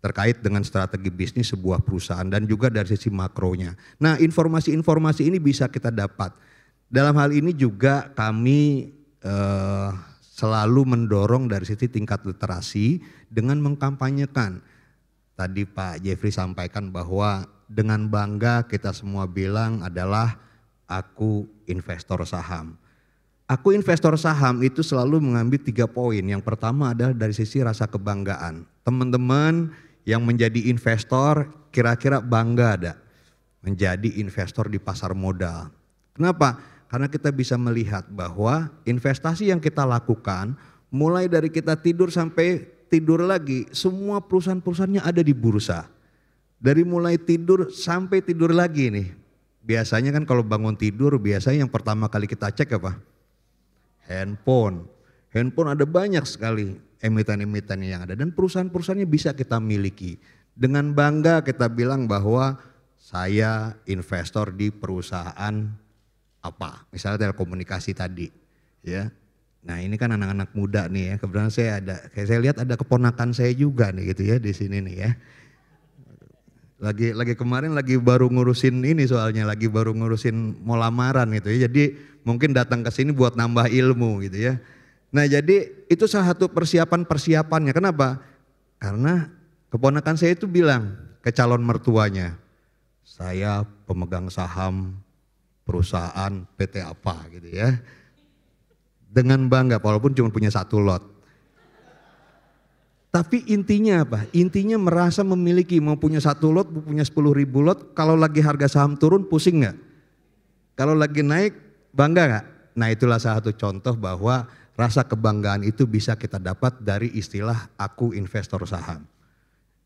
Terkait dengan strategi bisnis sebuah perusahaan dan juga dari sisi makronya. Nah, informasi-informasi ini bisa kita dapat dalam hal ini juga kami eh, selalu mendorong dari sisi tingkat literasi dengan mengkampanyekan. Tadi Pak Jeffrey sampaikan bahwa dengan bangga kita semua bilang adalah aku investor saham. Aku investor saham itu selalu mengambil tiga poin. Yang pertama adalah dari sisi rasa kebanggaan. Teman-teman yang menjadi investor kira-kira bangga ada menjadi investor di pasar modal. Kenapa? Karena kita bisa melihat bahwa investasi yang kita lakukan mulai dari kita tidur sampai tidur lagi, semua perusahaan-perusahaannya ada di bursa. Dari mulai tidur sampai tidur lagi nih. Biasanya kan kalau bangun tidur biasanya yang pertama kali kita cek apa? Handphone. Handphone ada banyak sekali emiten-emiten yang ada dan perusahaan-perusahaannya bisa kita miliki. Dengan bangga kita bilang bahwa saya investor di perusahaan apa misalnya telekomunikasi tadi ya nah ini kan anak-anak muda nih ya kebetulan saya ada kayak saya lihat ada keponakan saya juga nih gitu ya di sini nih ya lagi lagi kemarin lagi baru ngurusin ini soalnya lagi baru ngurusin mau lamaran gitu ya jadi mungkin datang ke sini buat nambah ilmu gitu ya nah jadi itu salah satu persiapan persiapannya kenapa karena keponakan saya itu bilang ke calon mertuanya saya pemegang saham perusahaan PT apa gitu ya. Dengan bangga walaupun cuma punya satu lot. Tapi intinya apa? Intinya merasa memiliki, mau punya satu lot, punya sepuluh ribu lot, kalau lagi harga saham turun pusing nggak? Kalau lagi naik bangga nggak? Nah itulah salah satu contoh bahwa rasa kebanggaan itu bisa kita dapat dari istilah aku investor saham.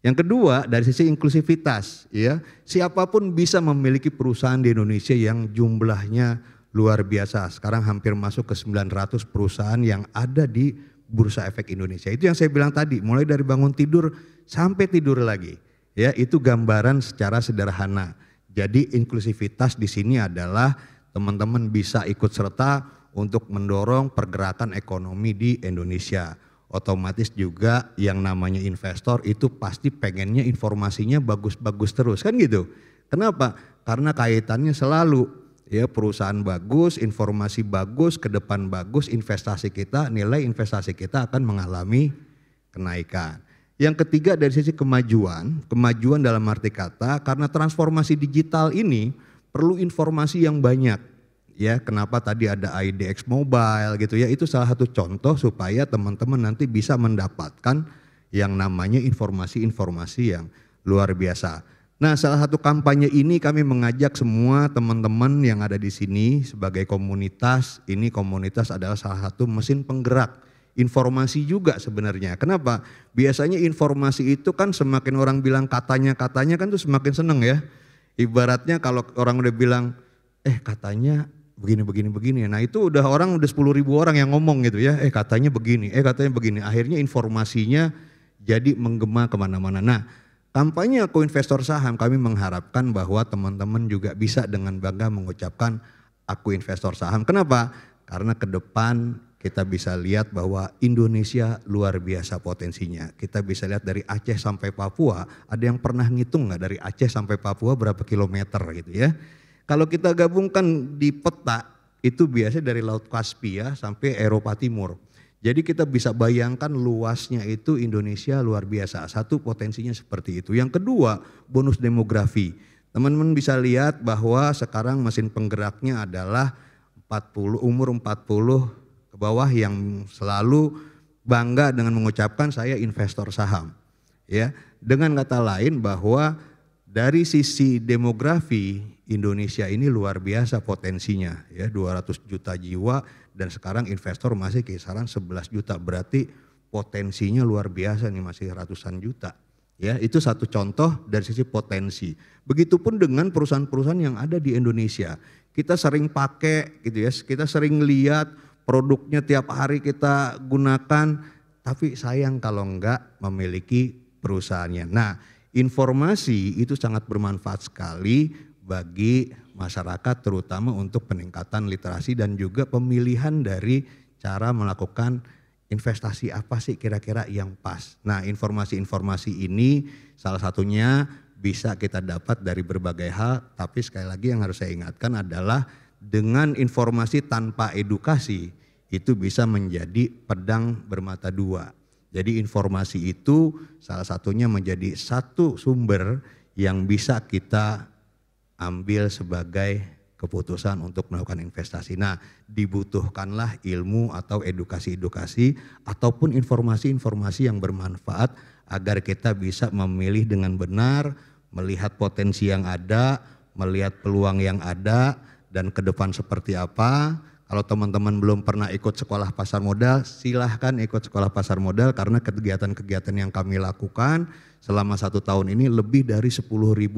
Yang kedua dari sisi inklusivitas, ya siapapun bisa memiliki perusahaan di Indonesia yang jumlahnya luar biasa. Sekarang hampir masuk ke 900 perusahaan yang ada di Bursa Efek Indonesia. Itu yang saya bilang tadi, mulai dari bangun tidur sampai tidur lagi. Ya, itu gambaran secara sederhana. Jadi inklusivitas di sini adalah teman-teman bisa ikut serta untuk mendorong pergerakan ekonomi di Indonesia otomatis juga yang namanya investor itu pasti pengennya informasinya bagus-bagus terus kan gitu. Kenapa? Karena kaitannya selalu ya perusahaan bagus, informasi bagus, ke depan bagus, investasi kita, nilai investasi kita akan mengalami kenaikan. Yang ketiga dari sisi kemajuan, kemajuan dalam arti kata karena transformasi digital ini perlu informasi yang banyak ya kenapa tadi ada IDX Mobile gitu ya itu salah satu contoh supaya teman-teman nanti bisa mendapatkan yang namanya informasi-informasi yang luar biasa. Nah, salah satu kampanye ini kami mengajak semua teman-teman yang ada di sini sebagai komunitas, ini komunitas adalah salah satu mesin penggerak informasi juga sebenarnya. Kenapa? Biasanya informasi itu kan semakin orang bilang katanya-katanya kan tuh semakin seneng ya. Ibaratnya kalau orang udah bilang eh katanya begini begini begini. Nah itu udah orang udah sepuluh ribu orang yang ngomong gitu ya. Eh katanya begini, eh katanya begini. Akhirnya informasinya jadi menggema kemana-mana. Nah kampanye aku investor saham kami mengharapkan bahwa teman-teman juga bisa dengan bangga mengucapkan aku investor saham. Kenapa? Karena ke depan kita bisa lihat bahwa Indonesia luar biasa potensinya. Kita bisa lihat dari Aceh sampai Papua, ada yang pernah ngitung nggak dari Aceh sampai Papua berapa kilometer gitu ya. Kalau kita gabungkan di peta itu biasa dari Laut Kaspia sampai Eropa Timur. Jadi kita bisa bayangkan luasnya itu Indonesia luar biasa. Satu potensinya seperti itu. Yang kedua bonus demografi. Teman-teman bisa lihat bahwa sekarang mesin penggeraknya adalah 40 umur 40 ke bawah yang selalu bangga dengan mengucapkan saya investor saham. Ya, dengan kata lain bahwa dari sisi demografi Indonesia ini luar biasa potensinya ya 200 juta jiwa dan sekarang investor masih kisaran 11 juta berarti potensinya luar biasa nih masih ratusan juta ya itu satu contoh dari sisi potensi begitupun dengan perusahaan-perusahaan yang ada di Indonesia kita sering pakai gitu ya kita sering lihat produknya tiap hari kita gunakan tapi sayang kalau enggak memiliki perusahaannya nah informasi itu sangat bermanfaat sekali bagi masyarakat terutama untuk peningkatan literasi dan juga pemilihan dari cara melakukan investasi apa sih kira-kira yang pas. Nah, informasi-informasi ini salah satunya bisa kita dapat dari berbagai hal, tapi sekali lagi yang harus saya ingatkan adalah dengan informasi tanpa edukasi itu bisa menjadi pedang bermata dua jadi informasi itu salah satunya menjadi satu sumber yang bisa kita ambil sebagai keputusan untuk melakukan investasi. Nah, dibutuhkanlah ilmu atau edukasi-edukasi ataupun informasi-informasi yang bermanfaat agar kita bisa memilih dengan benar, melihat potensi yang ada, melihat peluang yang ada dan ke depan seperti apa, kalau teman-teman belum pernah ikut sekolah pasar modal, silahkan ikut sekolah pasar modal karena kegiatan-kegiatan yang kami lakukan selama satu tahun ini lebih dari 10.000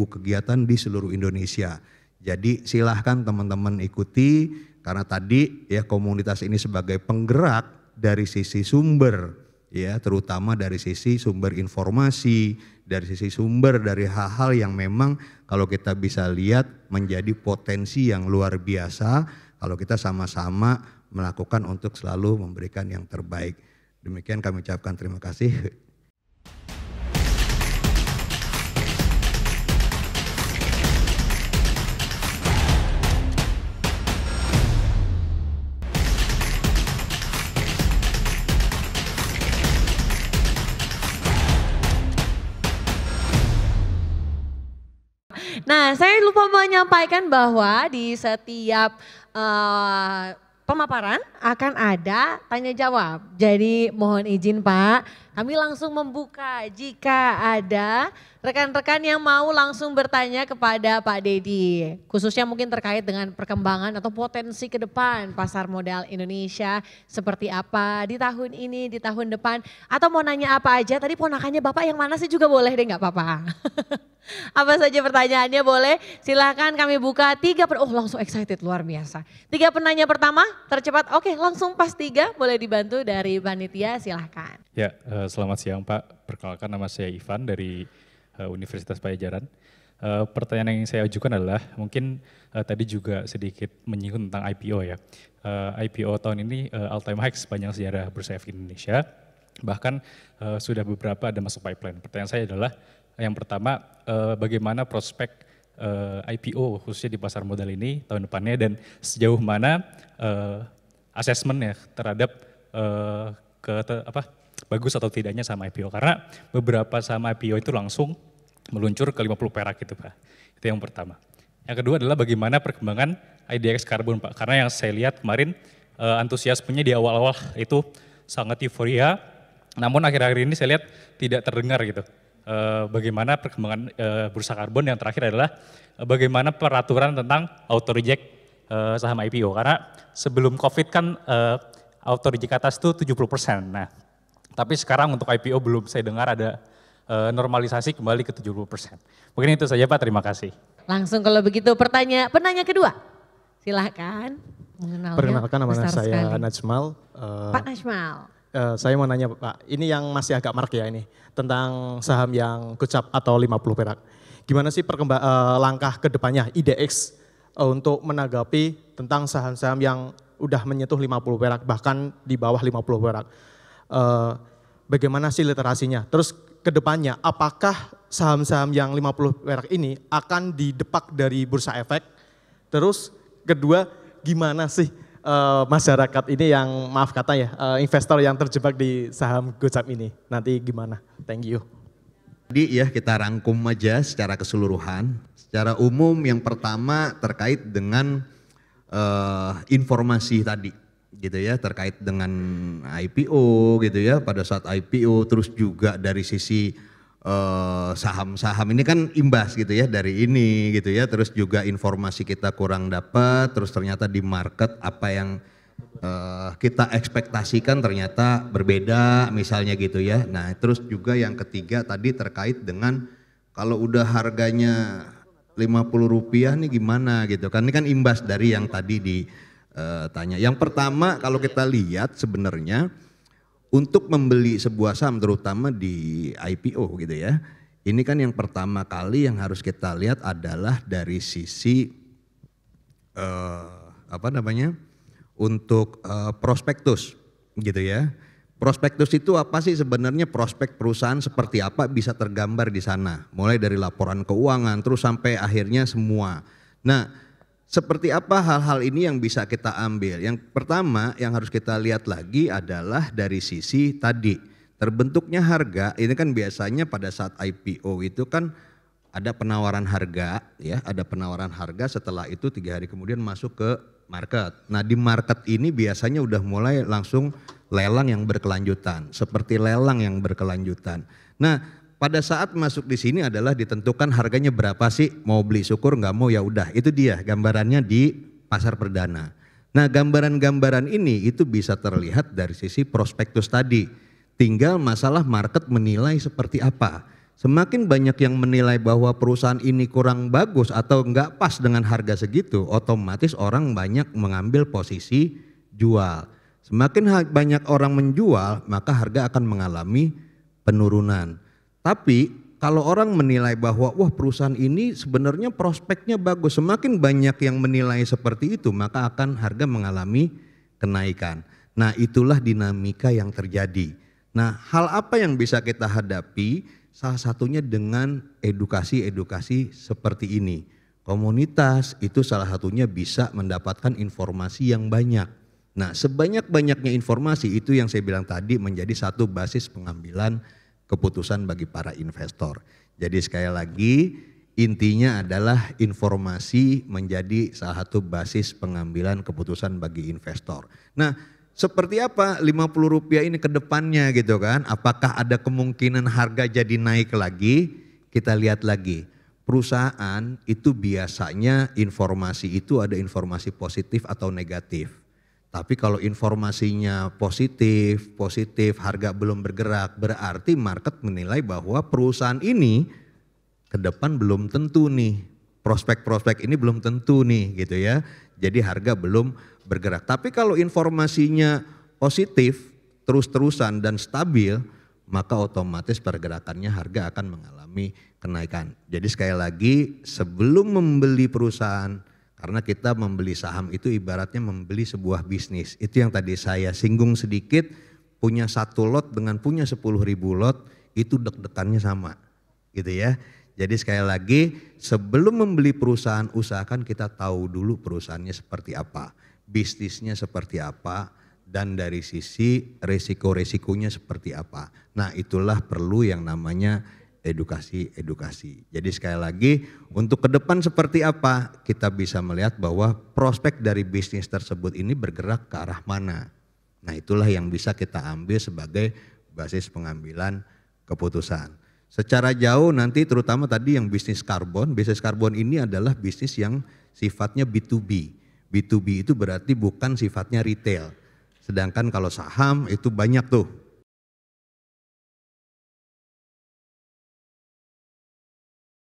kegiatan di seluruh Indonesia. Jadi silahkan teman-teman ikuti karena tadi ya komunitas ini sebagai penggerak dari sisi sumber ya terutama dari sisi sumber informasi, dari sisi sumber dari hal-hal yang memang kalau kita bisa lihat menjadi potensi yang luar biasa kalau kita sama-sama melakukan untuk selalu memberikan yang terbaik. Demikian kami ucapkan terima kasih. Nah, saya lupa menyampaikan bahwa di setiap Eh, pemaparan akan ada tanya jawab. Jadi mohon izin Pak kami langsung membuka jika ada rekan-rekan yang mau langsung bertanya kepada Pak Dedi. Khususnya mungkin terkait dengan perkembangan atau potensi ke depan pasar modal Indonesia. Seperti apa di tahun ini, di tahun depan. Atau mau nanya apa aja, tadi ponakannya Bapak yang mana sih juga boleh deh nggak apa-apa. [laughs] apa saja pertanyaannya boleh, silahkan kami buka tiga, per oh langsung excited luar biasa. Tiga penanya pertama, tercepat, oke langsung pas tiga boleh dibantu dari panitia silahkan. Ya, eh, Eh, selamat siang Pak, perkenalkan nama saya Ivan dari uh, Universitas Pajajaran. Uh, pertanyaan yang saya ajukan adalah mungkin uh, tadi juga sedikit menyinggung tentang IPO ya. Uh, IPO tahun ini uh, all time high sepanjang sejarah bursa efek Indonesia. Bahkan uh, sudah beberapa ada masuk pipeline. Pertanyaan saya adalah yang pertama uh, bagaimana prospek uh, IPO khususnya di pasar modal ini tahun depannya dan sejauh mana uh, asesmennya terhadap uh, ke apa bagus atau tidaknya sama IPO. Karena beberapa sama IPO itu langsung meluncur ke 50 perak gitu Pak. Itu yang pertama. Yang kedua adalah bagaimana perkembangan IDX karbon Pak. Karena yang saya lihat kemarin uh, antusiasmenya di awal-awal itu sangat euforia. Namun akhir-akhir ini saya lihat tidak terdengar gitu. Uh, bagaimana perkembangan uh, bursa karbon yang terakhir adalah uh, bagaimana peraturan tentang auto reject uh, saham IPO. Karena sebelum COVID kan uh, auto reject atas itu 70 persen. Nah tapi sekarang untuk IPO belum saya dengar ada uh, normalisasi kembali ke 70%. Mungkin itu saja Pak, terima kasih. Langsung kalau begitu pertanyaan penanya kedua. Silahkan. Perkenalkan nama saya sekali. Najmal. Uh, Pak Najmal. Uh, saya mau nanya Pak, ini yang masih agak mark ya ini, tentang saham yang kecap atau 50 perak. Gimana sih perkemba uh, langkah kedepannya IDX uh, untuk menanggapi tentang saham-saham yang udah menyentuh 50 perak, bahkan di bawah 50 perak uh, bagaimana sih literasinya. Terus kedepannya apakah saham-saham yang 50 perak ini akan didepak dari bursa efek? Terus kedua gimana sih uh, masyarakat ini yang maaf kata ya uh, investor yang terjebak di saham gocap ini nanti gimana? Thank you. Jadi ya kita rangkum aja secara keseluruhan. Secara umum yang pertama terkait dengan uh, informasi tadi gitu ya terkait dengan IPO gitu ya pada saat IPO terus juga dari sisi eh, saham-saham uh, ini kan imbas gitu ya dari ini gitu ya terus juga informasi kita kurang dapat terus ternyata di market apa yang uh, kita ekspektasikan ternyata berbeda misalnya gitu ya nah terus juga yang ketiga tadi terkait dengan kalau udah harganya 50 rupiah nih gimana gitu kan ini kan imbas dari yang tadi di Eh, tanya. Yang pertama kalau kita lihat sebenarnya untuk membeli sebuah saham terutama di IPO gitu ya. Ini kan yang pertama kali yang harus kita lihat adalah dari sisi uh, apa namanya? untuk uh, prospektus gitu ya. Prospektus itu apa sih sebenarnya prospek perusahaan seperti apa bisa tergambar di sana. Mulai dari laporan keuangan terus sampai akhirnya semua. Nah, seperti apa hal-hal ini yang bisa kita ambil? Yang pertama yang harus kita lihat lagi adalah dari sisi tadi terbentuknya harga. Ini kan biasanya pada saat IPO itu kan ada penawaran harga, ya, ada penawaran harga. Setelah itu tiga hari kemudian masuk ke market. Nah di market ini biasanya udah mulai langsung lelang yang berkelanjutan, seperti lelang yang berkelanjutan. Nah pada saat masuk di sini adalah ditentukan harganya berapa sih mau beli syukur nggak mau ya udah itu dia gambarannya di pasar perdana. Nah gambaran-gambaran ini itu bisa terlihat dari sisi prospektus tadi. Tinggal masalah market menilai seperti apa. Semakin banyak yang menilai bahwa perusahaan ini kurang bagus atau nggak pas dengan harga segitu, otomatis orang banyak mengambil posisi jual. Semakin banyak orang menjual, maka harga akan mengalami penurunan. Tapi kalau orang menilai bahwa wah perusahaan ini sebenarnya prospeknya bagus, semakin banyak yang menilai seperti itu, maka akan harga mengalami kenaikan. Nah, itulah dinamika yang terjadi. Nah, hal apa yang bisa kita hadapi? Salah satunya dengan edukasi-edukasi seperti ini. Komunitas itu salah satunya bisa mendapatkan informasi yang banyak. Nah, sebanyak-banyaknya informasi itu yang saya bilang tadi menjadi satu basis pengambilan keputusan bagi para investor. Jadi sekali lagi intinya adalah informasi menjadi salah satu basis pengambilan keputusan bagi investor. Nah, seperti apa 50 rupiah ini ke depannya gitu kan? Apakah ada kemungkinan harga jadi naik lagi? Kita lihat lagi. Perusahaan itu biasanya informasi itu ada informasi positif atau negatif. Tapi kalau informasinya positif, positif, harga belum bergerak, berarti market menilai bahwa perusahaan ini ke depan belum tentu nih. Prospek-prospek ini belum tentu nih gitu ya. Jadi harga belum bergerak. Tapi kalau informasinya positif, terus-terusan dan stabil, maka otomatis pergerakannya harga akan mengalami kenaikan. Jadi sekali lagi sebelum membeli perusahaan karena kita membeli saham itu ibaratnya membeli sebuah bisnis. Itu yang tadi saya singgung sedikit, punya satu lot dengan punya sepuluh ribu lot, itu deg-degannya sama. Gitu ya. Jadi sekali lagi sebelum membeli perusahaan usahakan kita tahu dulu perusahaannya seperti apa, bisnisnya seperti apa, dan dari sisi resiko-resikonya seperti apa. Nah itulah perlu yang namanya edukasi, edukasi. Jadi sekali lagi untuk ke depan seperti apa kita bisa melihat bahwa prospek dari bisnis tersebut ini bergerak ke arah mana. Nah itulah yang bisa kita ambil sebagai basis pengambilan keputusan. Secara jauh nanti terutama tadi yang bisnis karbon, bisnis karbon ini adalah bisnis yang sifatnya B2B. B2B itu berarti bukan sifatnya retail. Sedangkan kalau saham itu banyak tuh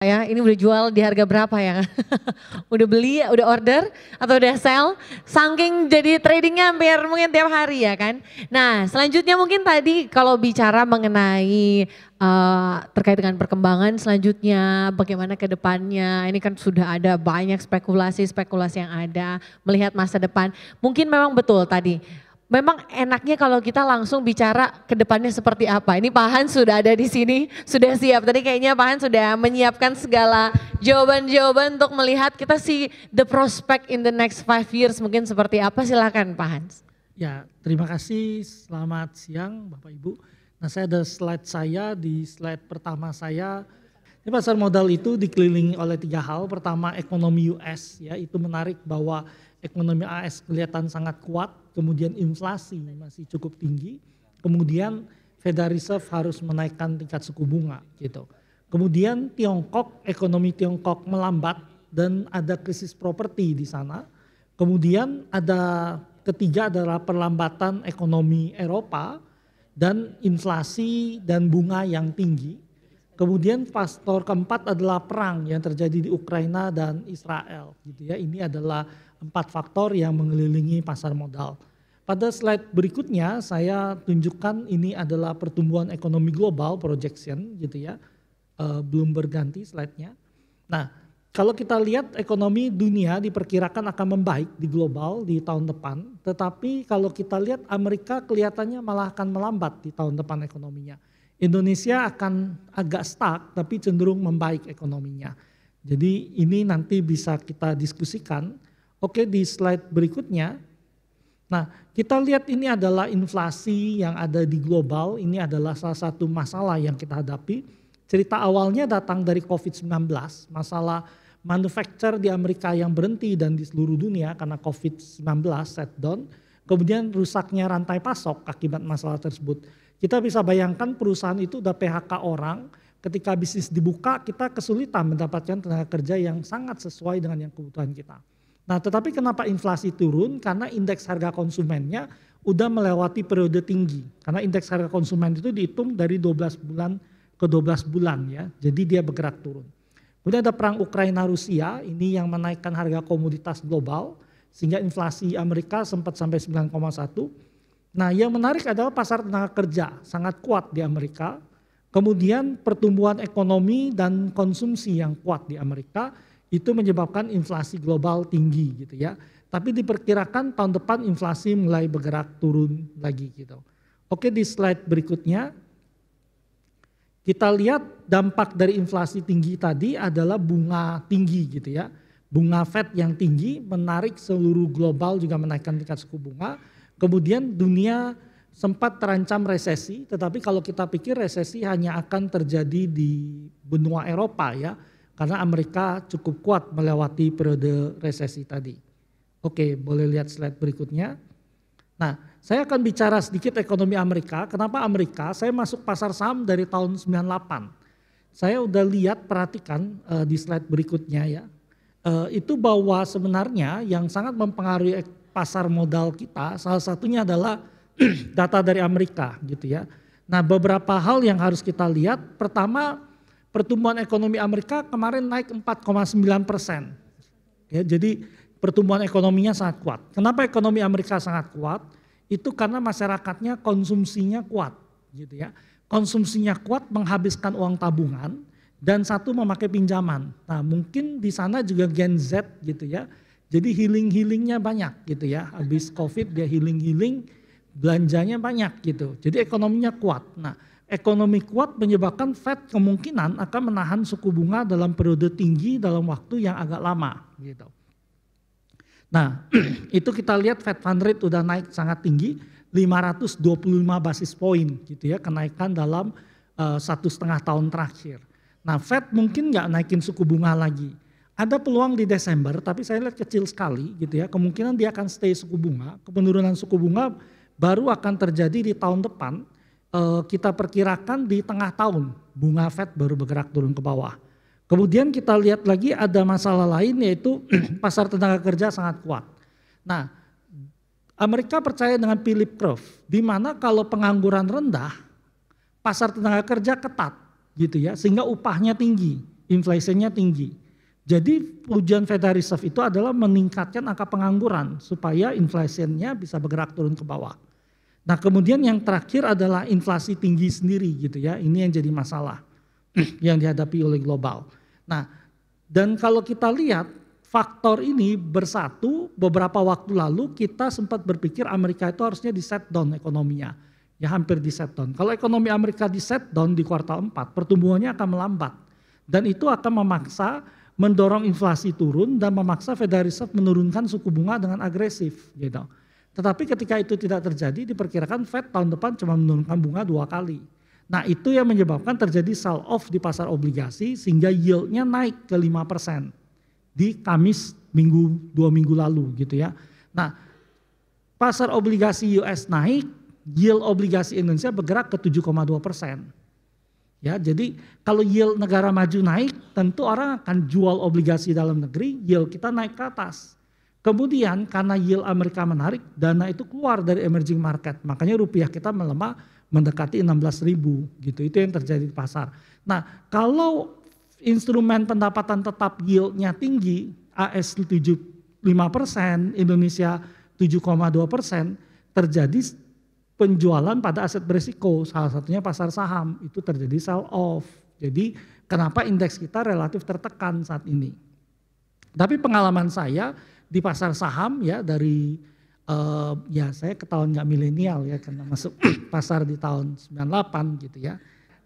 ya. Ini udah jual di harga berapa ya? [laughs] udah beli, udah order atau udah sell? Saking jadi tradingnya hampir mungkin tiap hari ya kan. Nah, selanjutnya mungkin tadi kalau bicara mengenai uh, terkait dengan perkembangan selanjutnya, bagaimana ke depannya. Ini kan sudah ada banyak spekulasi-spekulasi yang ada melihat masa depan. Mungkin memang betul tadi Memang enaknya kalau kita langsung bicara ke depannya seperti apa. Ini Pak Han sudah ada di sini, sudah siap. Tadi kayaknya Pak Han sudah menyiapkan segala jawaban-jawaban untuk melihat kita sih the prospect in the next five years mungkin seperti apa. Silakan Pak Hans. Ya, terima kasih. Selamat siang Bapak Ibu. Nah, saya ada slide saya di slide pertama saya di pasar modal itu dikelilingi oleh tiga hal. Pertama ekonomi US ya itu menarik bahwa ekonomi AS kelihatan sangat kuat, kemudian inflasi masih cukup tinggi, kemudian Federal Reserve harus menaikkan tingkat suku bunga gitu. Kemudian Tiongkok, ekonomi Tiongkok melambat dan ada krisis properti di sana. Kemudian ada ketiga adalah perlambatan ekonomi Eropa dan inflasi dan bunga yang tinggi Kemudian faktor keempat adalah perang yang terjadi di Ukraina dan Israel. Gitu ya. Ini adalah empat faktor yang mengelilingi pasar modal. Pada slide berikutnya saya tunjukkan ini adalah pertumbuhan ekonomi global projection gitu ya. E, belum berganti slide-nya. Nah, kalau kita lihat ekonomi dunia diperkirakan akan membaik di global di tahun depan, tetapi kalau kita lihat Amerika kelihatannya malah akan melambat di tahun depan ekonominya. Indonesia akan agak stuck tapi cenderung membaik ekonominya. Jadi ini nanti bisa kita diskusikan. Oke di slide berikutnya. Nah kita lihat ini adalah inflasi yang ada di global. Ini adalah salah satu masalah yang kita hadapi. Cerita awalnya datang dari COVID-19, masalah manufacture di Amerika yang berhenti dan di seluruh dunia karena COVID-19 set down. Kemudian rusaknya rantai pasok akibat masalah tersebut kita bisa bayangkan perusahaan itu udah PHK orang, ketika bisnis dibuka kita kesulitan mendapatkan tenaga kerja yang sangat sesuai dengan yang kebutuhan kita. Nah tetapi kenapa inflasi turun? Karena indeks harga konsumennya udah melewati periode tinggi. Karena indeks harga konsumen itu dihitung dari 12 bulan ke 12 bulan ya. Jadi dia bergerak turun. Kemudian ada perang Ukraina-Rusia, ini yang menaikkan harga komoditas global sehingga inflasi Amerika sempat sampai 9,1 Nah, yang menarik adalah pasar tenaga kerja sangat kuat di Amerika. Kemudian pertumbuhan ekonomi dan konsumsi yang kuat di Amerika itu menyebabkan inflasi global tinggi gitu ya. Tapi diperkirakan tahun depan inflasi mulai bergerak turun lagi gitu. Oke, di slide berikutnya kita lihat dampak dari inflasi tinggi tadi adalah bunga tinggi gitu ya. Bunga Fed yang tinggi menarik seluruh global juga menaikkan tingkat suku bunga Kemudian dunia sempat terancam resesi, tetapi kalau kita pikir resesi hanya akan terjadi di benua Eropa ya, karena Amerika cukup kuat melewati periode resesi tadi. Oke, boleh lihat slide berikutnya. Nah, saya akan bicara sedikit ekonomi Amerika. Kenapa Amerika? Saya masuk pasar saham dari tahun 98. Saya udah lihat perhatikan uh, di slide berikutnya ya. Uh, itu bahwa sebenarnya yang sangat mempengaruhi pasar modal kita, salah satunya adalah [clears throat] data dari Amerika gitu ya. Nah beberapa hal yang harus kita lihat, pertama pertumbuhan ekonomi Amerika kemarin naik 4,9 persen. Ya, jadi pertumbuhan ekonominya sangat kuat. Kenapa ekonomi Amerika sangat kuat? Itu karena masyarakatnya konsumsinya kuat gitu ya. Konsumsinya kuat menghabiskan uang tabungan dan satu memakai pinjaman. Nah mungkin di sana juga Gen Z gitu ya jadi healing-healingnya banyak gitu ya. Habis COVID dia healing-healing, belanjanya banyak gitu. Jadi ekonominya kuat. Nah ekonomi kuat menyebabkan Fed kemungkinan akan menahan suku bunga dalam periode tinggi dalam waktu yang agak lama gitu. Nah [clears throat] itu kita lihat Fed Fund Rate udah naik sangat tinggi 525 basis point gitu ya kenaikan dalam eh, satu setengah tahun terakhir. Nah Fed mungkin nggak naikin suku bunga lagi ada peluang di Desember, tapi saya lihat kecil sekali gitu ya. Kemungkinan dia akan stay suku bunga. Penurunan suku bunga baru akan terjadi di tahun depan. E, kita perkirakan di tengah tahun bunga Fed baru bergerak turun ke bawah. Kemudian kita lihat lagi ada masalah lain yaitu [clears throat] pasar tenaga kerja sangat kuat. Nah, Amerika percaya dengan Philip Curve, di mana kalau pengangguran rendah, pasar tenaga kerja ketat gitu ya, sehingga upahnya tinggi, inflasinya tinggi. Jadi tujuan Federal Reserve itu adalah meningkatkan angka pengangguran supaya inflasinya bisa bergerak turun ke bawah. Nah kemudian yang terakhir adalah inflasi tinggi sendiri gitu ya. Ini yang jadi masalah [clears throat] yang dihadapi oleh global. Nah dan kalau kita lihat faktor ini bersatu beberapa waktu lalu kita sempat berpikir Amerika itu harusnya di set down ekonominya. Ya hampir di set down. Kalau ekonomi Amerika di set down di kuartal 4 pertumbuhannya akan melambat. Dan itu akan memaksa mendorong inflasi turun dan memaksa Federal Reserve menurunkan suku bunga dengan agresif gitu. Tetapi ketika itu tidak terjadi diperkirakan Fed tahun depan cuma menurunkan bunga dua kali. Nah itu yang menyebabkan terjadi sell off di pasar obligasi sehingga yieldnya naik ke 5% di Kamis minggu dua minggu lalu gitu ya. Nah pasar obligasi US naik, yield obligasi Indonesia bergerak ke 7,2 persen. Ya, jadi kalau yield negara maju naik, tentu orang akan jual obligasi dalam negeri, yield kita naik ke atas. Kemudian karena yield Amerika menarik, dana itu keluar dari emerging market. Makanya rupiah kita melemah mendekati belas ribu gitu. Itu yang terjadi di pasar. Nah kalau instrumen pendapatan tetap yieldnya tinggi, AS 75 persen, Indonesia 7,2 persen, terjadi penjualan pada aset berisiko, salah satunya pasar saham, itu terjadi sell off. Jadi kenapa indeks kita relatif tertekan saat ini. Tapi pengalaman saya di pasar saham ya dari uh, ya saya ke tahun nggak milenial ya karena masuk [clears throat] pasar di tahun 98 gitu ya.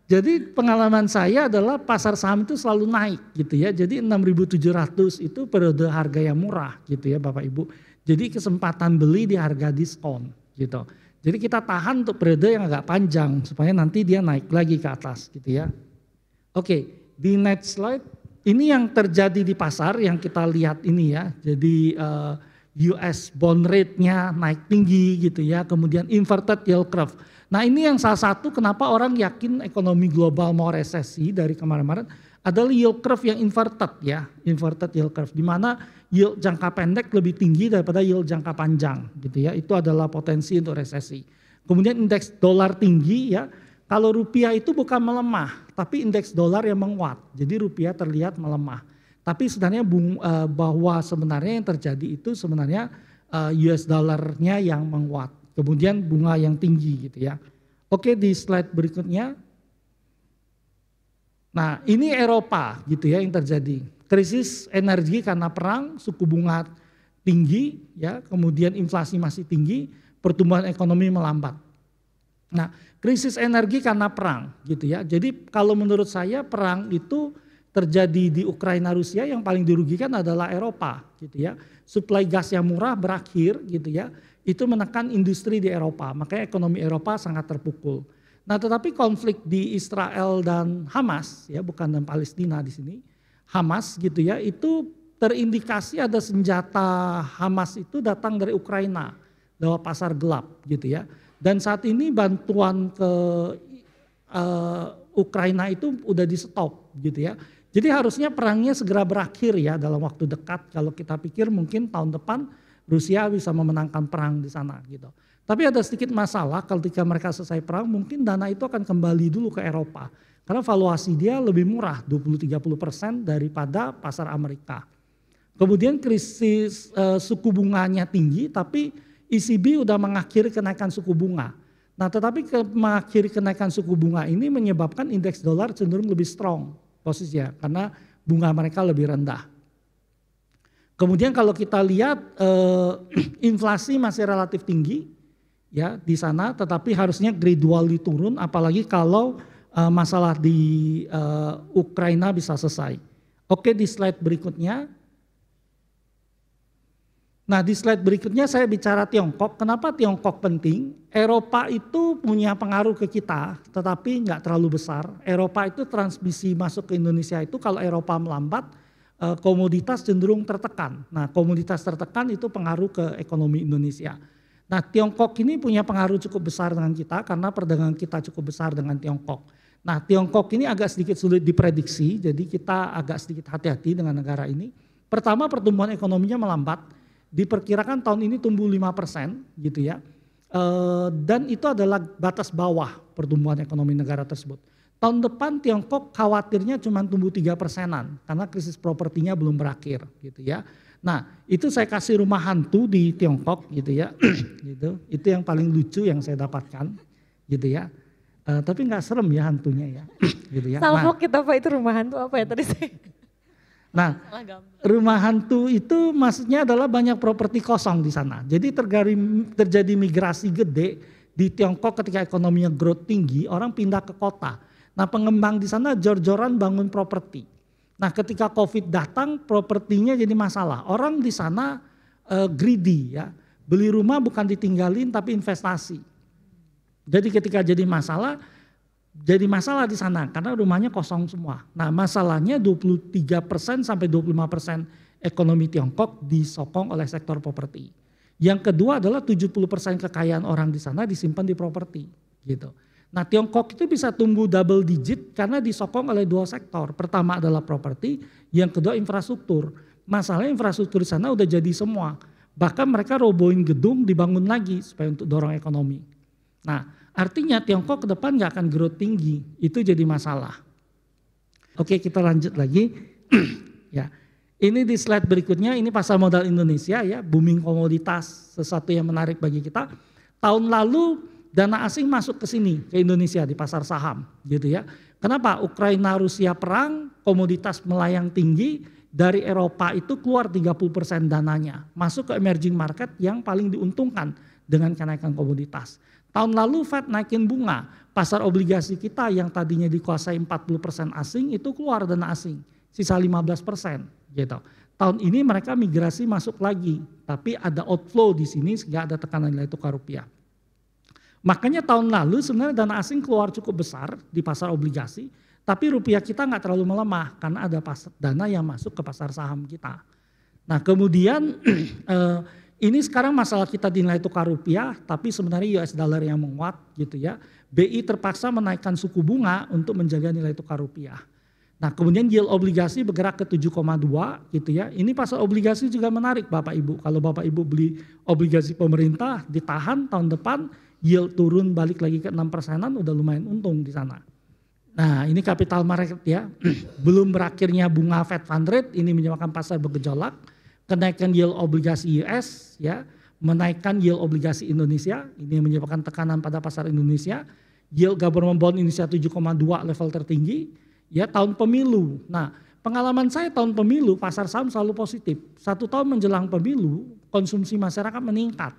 Jadi pengalaman saya adalah pasar saham itu selalu naik gitu ya. Jadi 6.700 itu periode harga yang murah gitu ya Bapak Ibu. Jadi kesempatan beli di harga diskon gitu. Jadi kita tahan untuk periode yang agak panjang supaya nanti dia naik lagi ke atas gitu ya. Oke, di next slide ini yang terjadi di pasar yang kita lihat ini ya. Jadi uh, eh, US bond rate-nya naik tinggi gitu ya, kemudian inverted yield curve. Nah ini yang salah satu kenapa orang yakin ekonomi global mau resesi dari kemarin-kemarin adalah yield curve yang inverted ya, inverted yield curve. Di mana yield jangka pendek lebih tinggi daripada yield jangka panjang gitu ya. Itu adalah potensi untuk resesi. Kemudian indeks dolar tinggi ya. Kalau rupiah itu bukan melemah, tapi indeks dolar yang menguat. Jadi rupiah terlihat melemah. Tapi sebenarnya bung, uh, bahwa sebenarnya yang terjadi itu sebenarnya uh, eh, US dollarnya yang menguat. Kemudian bunga yang tinggi gitu ya. Oke di slide berikutnya. Nah ini Eropa gitu ya yang terjadi krisis energi karena perang, suku bunga tinggi, ya, kemudian inflasi masih tinggi, pertumbuhan ekonomi melambat. Nah, krisis energi karena perang, gitu ya. Jadi kalau menurut saya perang itu terjadi di Ukraina Rusia yang paling dirugikan adalah Eropa, gitu ya. Suplai gas yang murah berakhir, gitu ya. Itu menekan industri di Eropa, makanya ekonomi Eropa sangat terpukul. Nah, tetapi konflik di Israel dan Hamas, ya, bukan dan Palestina di sini, Hamas gitu ya, itu terindikasi ada senjata Hamas itu datang dari Ukraina lewat pasar gelap gitu ya. Dan saat ini bantuan ke uh, Ukraina itu udah di stop gitu ya. Jadi harusnya perangnya segera berakhir ya dalam waktu dekat kalau kita pikir mungkin tahun depan Rusia bisa memenangkan perang di sana gitu. Tapi ada sedikit masalah ketika mereka selesai perang mungkin dana itu akan kembali dulu ke Eropa. Karena valuasi dia lebih murah 20-30% daripada pasar Amerika. Kemudian krisis e, suku bunganya tinggi tapi ECB udah mengakhiri kenaikan suku bunga. Nah tetapi ke, mengakhiri kenaikan suku bunga ini menyebabkan indeks dolar cenderung lebih strong posisinya karena bunga mereka lebih rendah. Kemudian kalau kita lihat e, [clears throat] inflasi masih relatif tinggi ya di sana tetapi harusnya gradually turun apalagi kalau uh, masalah di uh, Ukraina bisa selesai. Oke di slide berikutnya. Nah di slide berikutnya saya bicara Tiongkok. Kenapa Tiongkok penting? Eropa itu punya pengaruh ke kita tetapi nggak terlalu besar. Eropa itu transmisi masuk ke Indonesia itu kalau Eropa melambat eh, komoditas cenderung tertekan. Nah komoditas tertekan itu pengaruh ke ekonomi Indonesia. Nah Tiongkok ini punya pengaruh cukup besar dengan kita karena perdagangan kita cukup besar dengan Tiongkok. Nah Tiongkok ini agak sedikit sulit diprediksi, jadi kita agak sedikit hati-hati dengan negara ini. Pertama pertumbuhan ekonominya melambat, diperkirakan tahun ini tumbuh 5% gitu ya. E, dan itu adalah batas bawah pertumbuhan ekonomi negara tersebut. Tahun depan Tiongkok khawatirnya cuma tumbuh 3 persenan karena krisis propertinya belum berakhir gitu ya. Nah itu saya kasih rumah hantu di Tiongkok gitu ya. [clears throat] gitu. Itu yang paling lucu yang saya dapatkan gitu ya. Uh, tapi nggak serem ya hantunya ya. [clears throat] gitu ya. Salvo nah, kita apa itu rumah hantu apa ya tadi saya? [laughs] Nah, rumah hantu itu maksudnya adalah banyak properti kosong di sana. Jadi tergari terjadi migrasi gede di Tiongkok ketika ekonominya growth tinggi, orang pindah ke kota. Nah, pengembang di sana jor-joran bangun properti. Nah, ketika COVID datang, propertinya jadi masalah. Orang di sana uh, greedy ya, beli rumah bukan ditinggalin tapi investasi. Jadi ketika jadi masalah, jadi masalah di sana karena rumahnya kosong semua. Nah masalahnya 23% sampai 25% ekonomi Tiongkok disokong oleh sektor properti. Yang kedua adalah 70% kekayaan orang di sana disimpan di properti gitu. Nah Tiongkok itu bisa tumbuh double digit karena disokong oleh dua sektor. Pertama adalah properti, yang kedua infrastruktur. Masalah infrastruktur di sana udah jadi semua. Bahkan mereka robohin gedung dibangun lagi supaya untuk dorong ekonomi. Nah Artinya Tiongkok ke depan nggak akan growth tinggi, itu jadi masalah. Oke kita lanjut lagi. [clears throat] ya, ini di slide berikutnya ini pasar modal Indonesia ya booming komoditas sesuatu yang menarik bagi kita. Tahun lalu dana asing masuk ke sini ke Indonesia di pasar saham gitu ya. Kenapa? Ukraina Rusia perang, komoditas melayang tinggi, dari Eropa itu keluar 30% dananya, masuk ke emerging market yang paling diuntungkan dengan kenaikan komoditas. Tahun lalu Fed naikin bunga, pasar obligasi kita yang tadinya dikuasai 40% asing itu keluar dana asing, sisa 15% gitu. Tahun ini mereka migrasi masuk lagi, tapi ada outflow di sini sehingga ada tekanan nilai tukar rupiah. Makanya tahun lalu sebenarnya dana asing keluar cukup besar di pasar obligasi, tapi rupiah kita nggak terlalu melemah karena ada dana yang masuk ke pasar saham kita. Nah kemudian [clears throat] eh, ini sekarang masalah kita dinilai tukar rupiah, tapi sebenarnya US dollar yang menguat gitu ya. BI terpaksa menaikkan suku bunga untuk menjaga nilai tukar rupiah. Nah kemudian yield obligasi bergerak ke 7,2 gitu ya. Ini pasal obligasi juga menarik Bapak Ibu. Kalau Bapak Ibu beli obligasi pemerintah ditahan tahun depan yield turun balik lagi ke 6 persenan udah lumayan untung di sana. Nah ini capital market ya. [clears throat] Belum berakhirnya bunga Fed Fund Rate ini menyebabkan pasar bergejolak kenaikan yield obligasi US ya, menaikkan yield obligasi Indonesia, ini menyebabkan tekanan pada pasar Indonesia. Yield government bond Indonesia 7,2 level tertinggi ya tahun pemilu. Nah, pengalaman saya tahun pemilu pasar saham selalu positif. Satu tahun menjelang pemilu konsumsi masyarakat meningkat.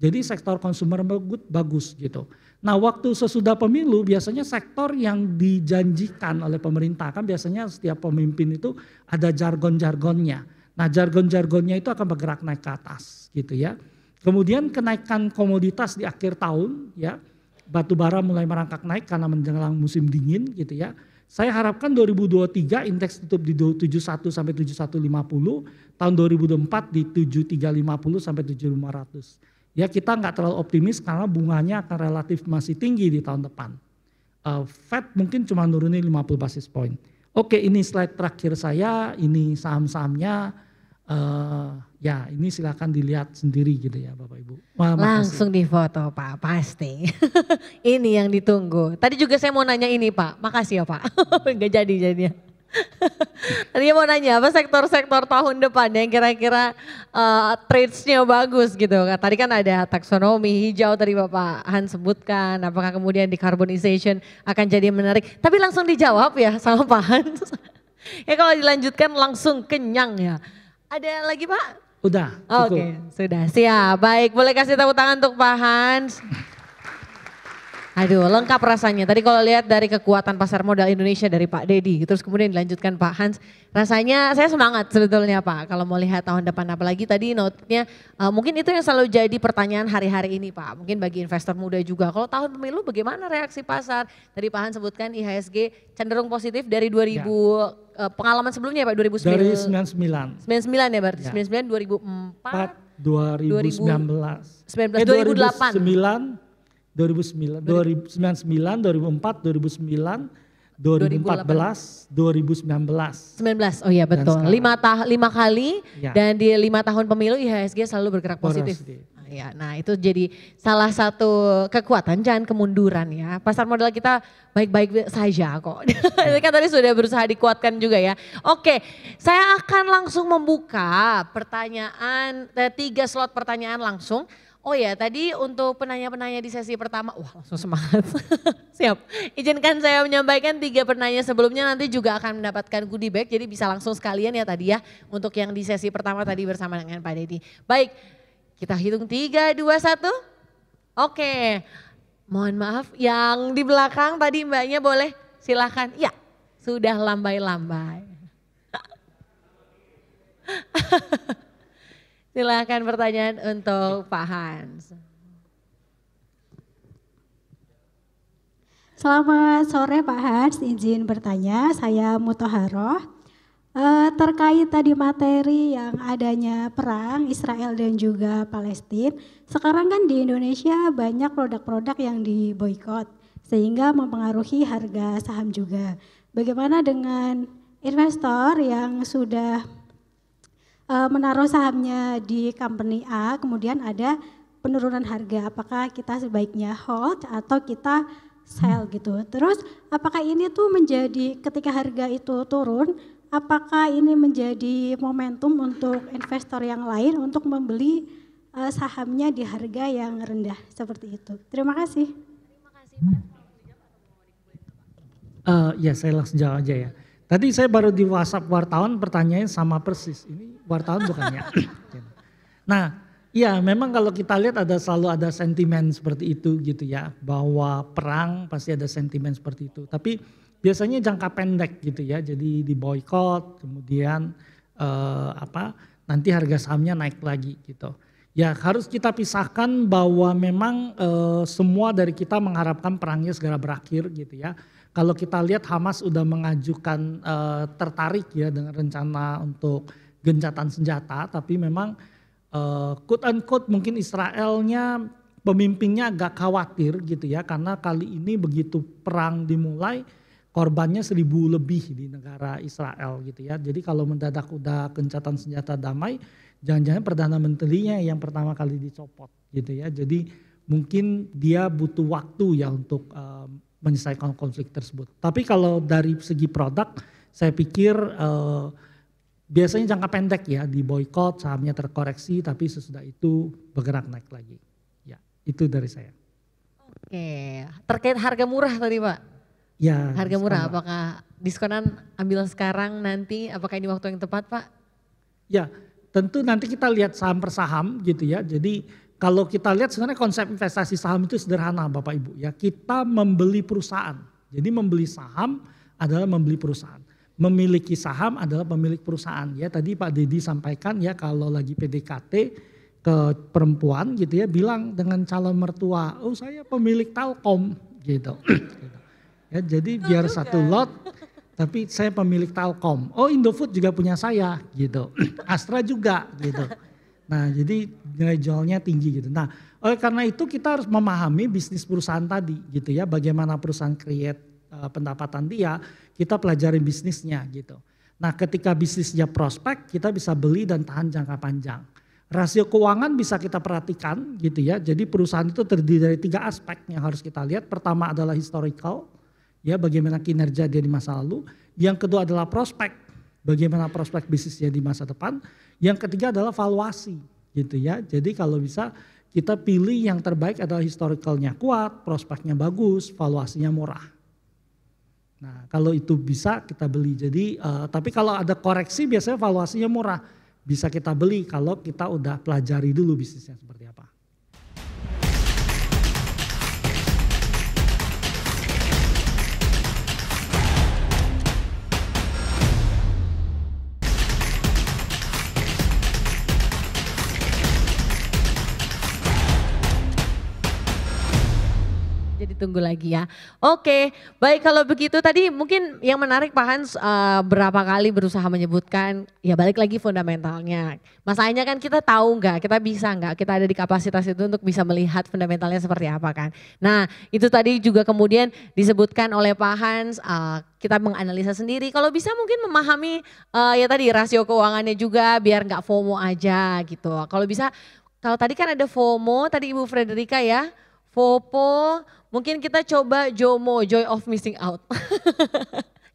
Jadi sektor konsumer bagus, bagus gitu. Nah waktu sesudah pemilu biasanya sektor yang dijanjikan oleh pemerintah kan biasanya setiap pemimpin itu ada jargon-jargonnya. Nah jargon-jargonnya itu akan bergerak naik ke atas gitu ya. Kemudian kenaikan komoditas di akhir tahun ya. Batu bara mulai merangkak naik karena menjelang musim dingin gitu ya. Saya harapkan 2023 indeks tutup di 71 sampai 7150, tahun 2024 di 7350 sampai 7500. Ya kita nggak terlalu optimis karena bunganya akan relatif masih tinggi di tahun depan. Uh, Fed mungkin cuma nurunin 50 basis point. Oke, ini slide terakhir saya, ini saham-sahamnya. Uh, ya, ini silakan dilihat sendiri gitu ya, Bapak Ibu. Wah, Langsung di foto, Pak, pasti. [laughs] ini yang ditunggu. Tadi juga saya mau nanya ini, Pak. Makasih ya, Pak. [laughs] Gak jadi jadinya. [laughs] Tadi mau nanya apa sektor-sektor tahun depan yang kira-kira uh, eh, traits-nya bagus gitu. Tadi kan ada taksonomi hijau tadi Bapak Han sebutkan. Apakah kemudian decarbonization akan jadi menarik. Tapi langsung dijawab ya sama Pak Han. [laughs] ya kalau dilanjutkan langsung kenyang ya. Ada lagi Pak? Udah. Oke, okay, sudah. Siap. Baik, boleh kasih tepuk tangan untuk Pak Hans. Aduh, lengkap rasanya. Tadi kalau lihat dari kekuatan pasar modal Indonesia dari Pak Dedi, terus kemudian dilanjutkan Pak Hans, rasanya saya semangat sebetulnya Pak kalau mau lihat tahun depan apalagi tadi notnya uh, eh, mungkin itu yang selalu jadi pertanyaan hari-hari ini Pak. Mungkin bagi investor muda juga. Kalau tahun pemilu bagaimana reaksi pasar? Tadi Pak Hans sebutkan IHSG cenderung positif dari 2000 ya. uh, pengalaman sebelumnya Pak 2009. Dari 99. 99 ya berarti. Ya. 99 2004 2019. 2019 eh, 2008. 2009 2009, 2099, 2004, 2009, 2014, 2019. 19, oh iya betul. Lima, tah lima kali ya. dan di lima tahun pemilu IHSG selalu bergerak positif. Positif. Ah, ya, nah itu jadi salah satu kekuatan jangan kemunduran ya. Pasar modal kita baik-baik saja kok. Ya. [laughs] kan tadi sudah berusaha dikuatkan juga ya. Oke, saya akan langsung membuka pertanyaan eh, tiga slot pertanyaan langsung. Oh ya, tadi untuk penanya-penanya di sesi pertama, wah langsung semangat. [laughs] Siap. Izinkan saya menyampaikan tiga penanya sebelumnya nanti juga akan mendapatkan goodie bag. Jadi bisa langsung sekalian ya tadi ya untuk yang di sesi pertama tadi bersama dengan Pak Deddy. Baik, kita hitung tiga, dua, satu. Oke, mohon maaf yang di belakang tadi mbaknya boleh silahkan. Ya, sudah lambai-lambai. [laughs] Silahkan pertanyaan untuk Pak Hans. Selamat sore Pak Hans, izin bertanya, saya Mutoharoh. Eh, e, terkait tadi materi yang adanya perang Israel dan juga Palestina, sekarang kan di Indonesia banyak produk-produk yang diboykot sehingga mempengaruhi harga saham juga. Bagaimana dengan investor yang sudah Eh, menaruh sahamnya di company A, kemudian ada penurunan harga, apakah kita sebaiknya hold atau kita sell gitu. Terus apakah ini tuh menjadi ketika harga itu turun, apakah ini menjadi momentum untuk investor yang lain untuk membeli uh, sahamnya di harga yang rendah seperti itu. Terima kasih. Uh, ya saya langsung jawab aja ya. Tadi saya baru di WhatsApp wartawan pertanyaan sama persis. Ini wartawan bukannya. nah, ya memang kalau kita lihat ada selalu ada sentimen seperti itu gitu ya, bahwa perang pasti ada sentimen seperti itu. Tapi biasanya jangka pendek gitu ya, jadi di boykot, kemudian eh, apa nanti harga sahamnya naik lagi gitu. Ya harus kita pisahkan bahwa memang e, semua dari kita mengharapkan perangnya segera berakhir gitu ya. Kalau kita lihat Hamas sudah mengajukan e, tertarik ya dengan rencana untuk gencatan senjata, tapi memang uh, quote unquote mungkin Israelnya pemimpinnya agak khawatir gitu ya karena kali ini begitu perang dimulai korbannya seribu lebih di negara Israel gitu ya. Jadi kalau mendadak udah gencatan senjata damai, jangan-jangan perdana menterinya yang pertama kali dicopot gitu ya. Jadi mungkin dia butuh waktu ya untuk uh, menyelesaikan konflik tersebut. Tapi kalau dari segi produk, saya pikir uh, biasanya jangka pendek ya di boykot sahamnya terkoreksi tapi sesudah itu bergerak naik lagi. Ya, itu dari saya. Oke, terkait harga murah tadi Pak. Ya. Harga murah murah apakah diskonan ambil sekarang nanti apakah ini waktu yang tepat Pak? Ya, tentu nanti kita lihat saham per saham gitu ya. Jadi kalau kita lihat sebenarnya konsep investasi saham itu sederhana Bapak Ibu ya. Kita membeli perusahaan. Jadi membeli saham adalah membeli perusahaan memiliki saham adalah pemilik perusahaan ya tadi Pak Dedi sampaikan ya kalau lagi PDKT ke perempuan gitu ya bilang dengan calon mertua oh saya pemilik Telkom gitu. [clears throat] gitu ya jadi Betul biar juga. satu lot tapi saya pemilik Telkom oh Indofood juga punya saya gitu [clears throat] Astra juga gitu nah jadi nilai jualnya tinggi gitu nah oleh karena itu kita harus memahami bisnis perusahaan tadi gitu ya bagaimana perusahaan create uh, pendapatan dia, kita pelajari bisnisnya gitu. Nah ketika bisnisnya prospek, kita bisa beli dan tahan jangka panjang. Rasio keuangan bisa kita perhatikan gitu ya. Jadi perusahaan itu terdiri dari tiga aspek yang harus kita lihat. Pertama adalah historical, ya bagaimana kinerja dia di masa lalu. Yang kedua adalah prospek, bagaimana prospek bisnisnya di masa depan. Yang ketiga adalah valuasi gitu ya. Jadi kalau bisa kita pilih yang terbaik adalah historicalnya kuat, prospeknya bagus, valuasinya murah Nah, kalau itu bisa kita beli. Jadi, uh, tapi kalau ada koreksi biasanya valuasinya murah. Bisa kita beli kalau kita udah pelajari dulu bisnisnya seperti apa. ditunggu lagi ya. Oke, baik kalau begitu tadi mungkin yang menarik Pak Hans uh, berapa kali berusaha menyebutkan ya balik lagi fundamentalnya. Masalahnya kan kita tahu nggak, kita bisa nggak, kita ada di kapasitas itu untuk bisa melihat fundamentalnya seperti apa kan. Nah itu tadi juga kemudian disebutkan oleh Pak Hans uh, kita menganalisa sendiri. Kalau bisa mungkin memahami uh, ya tadi rasio keuangannya juga biar nggak FOMO aja gitu. Kalau bisa kalau tadi kan ada FOMO, tadi Ibu Frederika ya, FOPO, mungkin kita coba JOMO, Joy of Missing Out. [laughs]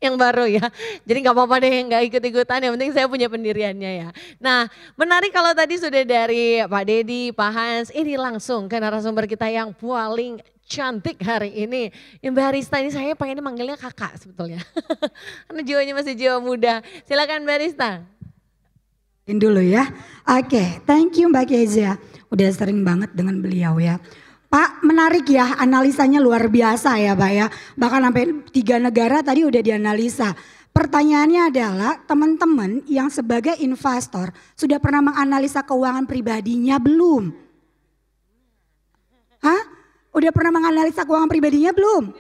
yang baru ya. Jadi nggak apa-apa deh nggak ikut-ikutan, yang penting saya punya pendiriannya ya. Nah menarik kalau tadi sudah dari Pak Dedi, Pak Hans, ini langsung ke narasumber kita yang paling cantik hari ini. Yang Mbak Arista ini saya pengen manggilnya kakak sebetulnya. [laughs] Karena jiwanya masih jiwa muda. Silakan Mbak Arista. Dulu ya. Oke, okay, thank you Mbak Kezia. Udah sering banget dengan beliau ya. Pak, menarik ya analisanya luar biasa ya Pak ya. Bahkan sampai tiga negara tadi udah dianalisa. Pertanyaannya adalah teman-teman yang sebagai investor sudah pernah menganalisa keuangan pribadinya belum? Hah? Udah pernah menganalisa keuangan pribadinya belum?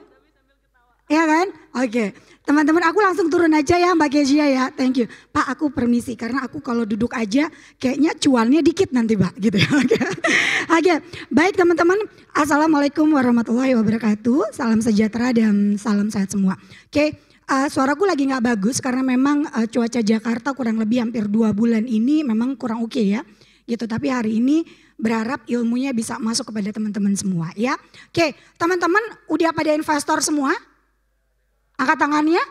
Ya kan? Oke. Okay. Teman-teman aku langsung turun aja ya Mbak Kezia ya. Thank you. Pak aku permisi karena aku kalau duduk aja kayaknya cuannya dikit nanti Pak gitu ya. [laughs] Oke. Okay. Baik teman-teman. Assalamualaikum warahmatullahi wabarakatuh. Salam sejahtera dan salam sehat semua. Oke. Okay. Uh, eh, suaraku lagi nggak bagus karena memang uh, cuaca Jakarta kurang lebih hampir dua bulan ini memang kurang oke okay ya gitu. Tapi hari ini berharap ilmunya bisa masuk kepada teman-teman semua ya. Oke, teman-teman udah pada investor semua? Angkat tangannya.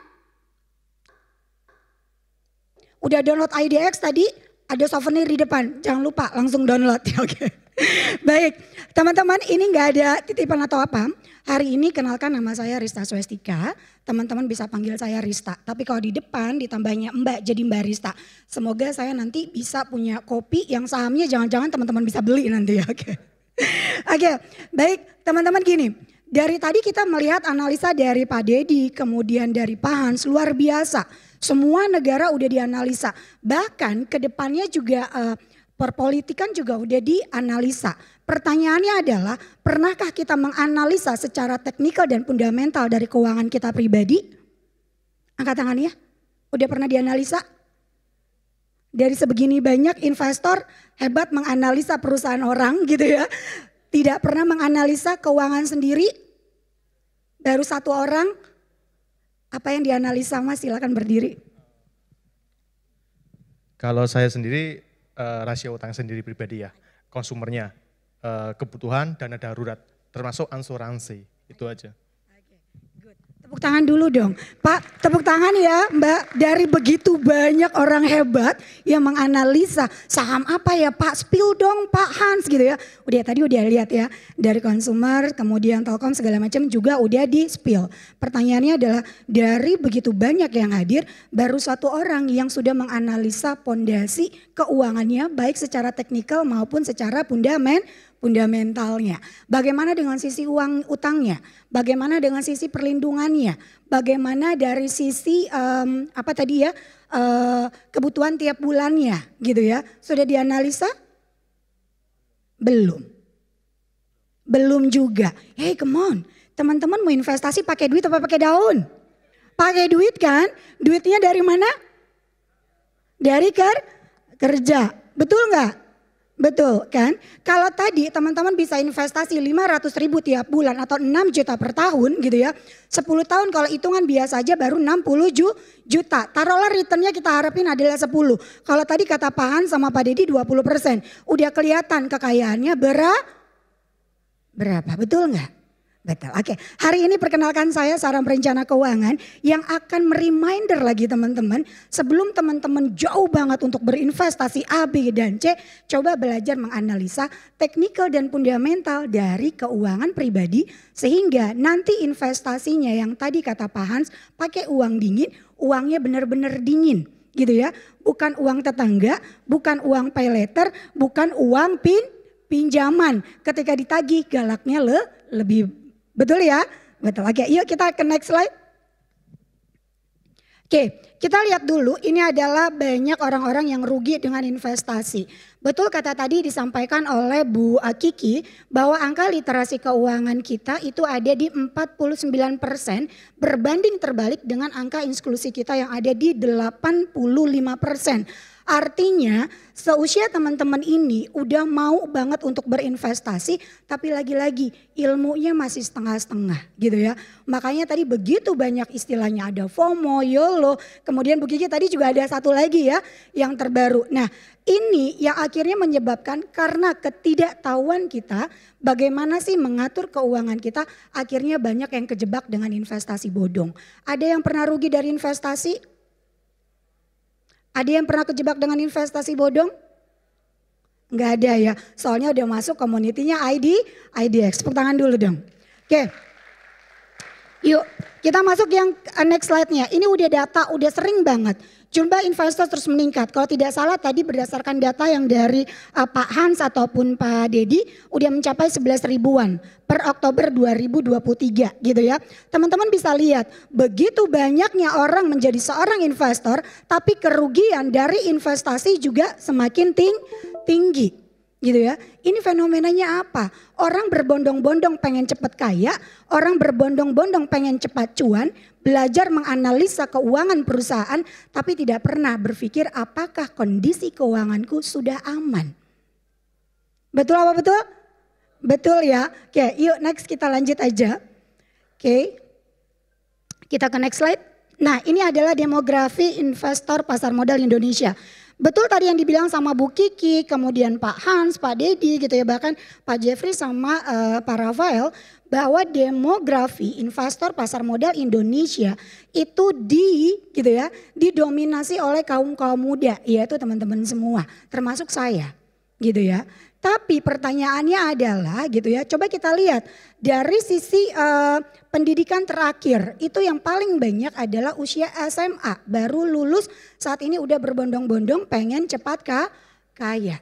Udah download IDX tadi? Ada souvenir di depan. Jangan lupa langsung download [laughs] Oke. Okay. Baik, teman-teman ini nggak ada titipan atau apa. Hari ini kenalkan nama saya Rista Swestika. Teman-teman bisa panggil saya Rista. Tapi kalau di depan ditambahnya Mbak jadi Mbak Rista. Semoga saya nanti bisa punya kopi yang sahamnya jangan-jangan teman-teman bisa beli nanti [laughs] Oke. Okay. Oke, okay, baik teman-teman gini. Dari tadi kita melihat analisa dari Pak Dedi, kemudian dari Pak Hans, luar biasa. Semua negara udah dianalisa. Bahkan ke depannya juga uh, perpolitikan juga udah dianalisa. Pertanyaannya adalah, pernahkah kita menganalisa secara teknikal dan fundamental dari keuangan kita pribadi? Angkat tangannya. Udah pernah dianalisa? Dari sebegini banyak investor hebat menganalisa perusahaan orang [laughs] gitu ya. Tidak pernah menganalisa keuangan sendiri, baru satu orang, apa yang dianalisa Mas silakan berdiri. Kalau saya sendiri uh, rasio utang sendiri pribadi ya, konsumernya, uh, kebutuhan dana darurat, termasuk asuransi, itu aja. Tepuk tangan dulu dong. Pak, tepuk tangan ya Mbak. Dari begitu banyak orang hebat yang menganalisa saham apa ya Pak, spill dong Pak Hans gitu ya. Udah tadi udah lihat ya, dari consumer, kemudian telkom segala macam juga udah di spill. Pertanyaannya adalah dari begitu banyak yang hadir, baru satu orang yang sudah menganalisa pondasi keuangannya baik secara teknikal maupun secara fundamental fundamentalnya. Bagaimana dengan sisi uang utangnya? Bagaimana dengan sisi perlindungannya? Bagaimana dari sisi um, apa tadi ya uh, kebutuhan tiap bulannya, gitu ya? Sudah dianalisa? Belum. Belum juga. Hey, come on. Teman-teman mau investasi pakai duit apa pakai daun? Pakai duit kan? Duitnya dari mana? Dari ker kerja. Betul nggak? Betul kan? Kalau tadi teman-teman bisa investasi 500 ribu tiap bulan atau 6 juta per tahun gitu ya. 10 tahun kalau hitungan biasa aja baru 60 juta. Taruhlah returnnya kita harapin adalah 10. Kalau tadi kata Pak Han sama Pak Deddy 20 persen. Udah kelihatan kekayaannya berapa? Berapa, betul nggak? Betul. Oke, okay. hari ini perkenalkan saya seorang perencana keuangan yang akan reminder lagi teman-teman sebelum teman-teman jauh banget untuk berinvestasi A, B dan C, coba belajar menganalisa teknikal dan fundamental dari keuangan pribadi sehingga nanti investasinya yang tadi kata Pak Hans pakai uang dingin, uangnya benar-benar dingin gitu ya. Bukan uang tetangga, bukan uang pay letter, bukan uang pin pinjaman. Ketika ditagih galaknya le, lebih Betul ya? Betul. Oke, yuk kita ke next slide. Oke, kita lihat dulu ini adalah banyak orang-orang yang rugi dengan investasi. Betul kata tadi disampaikan oleh Bu Akiki bahwa angka literasi keuangan kita itu ada di 49% berbanding terbalik dengan angka inklusi kita yang ada di 85%. Artinya seusia teman-teman ini udah mau banget untuk berinvestasi tapi lagi-lagi ilmunya masih setengah-setengah gitu ya. Makanya tadi begitu banyak istilahnya ada FOMO, YOLO, kemudian Bu Kiki tadi juga ada satu lagi ya yang terbaru. Nah ini yang akhirnya menyebabkan karena ketidaktahuan kita bagaimana sih mengatur keuangan kita akhirnya banyak yang kejebak dengan investasi bodong. Ada yang pernah rugi dari investasi? Ada yang pernah kejebak dengan investasi bodong? Enggak ada ya, soalnya udah masuk komunitinya ID, IDX. Tepuk tangan dulu dong. Oke, yuk kita masuk yang next slide-nya. Ini udah data, udah sering banget jumlah investor terus meningkat. Kalau tidak salah tadi berdasarkan data yang dari uh, Pak Hans ataupun Pak Dedi udah mencapai 11 ribuan per Oktober 2023 gitu ya. Teman-teman bisa lihat begitu banyaknya orang menjadi seorang investor tapi kerugian dari investasi juga semakin ting tinggi gitu ya. Ini fenomenanya apa? Orang berbondong-bondong pengen cepat kaya, orang berbondong-bondong pengen cepat cuan, belajar menganalisa keuangan perusahaan tapi tidak pernah berpikir apakah kondisi keuanganku sudah aman. Betul apa betul? Betul ya. Oke, yuk next kita lanjut aja. Oke. Kita ke next slide. Nah, ini adalah demografi investor pasar modal Indonesia. Betul tadi yang dibilang sama Bu Kiki, kemudian Pak Hans, Pak Dedi gitu ya, bahkan Pak Jeffrey sama uh, Pak Rafael bahwa demografi investor pasar modal Indonesia itu di gitu ya, didominasi oleh kaum-kaum muda, yaitu teman-teman semua, termasuk saya gitu ya. Tapi pertanyaannya adalah gitu ya, coba kita lihat dari sisi uh, pendidikan terakhir itu yang paling banyak adalah usia SMA, baru lulus saat ini udah berbondong-bondong pengen cepat kah? kaya.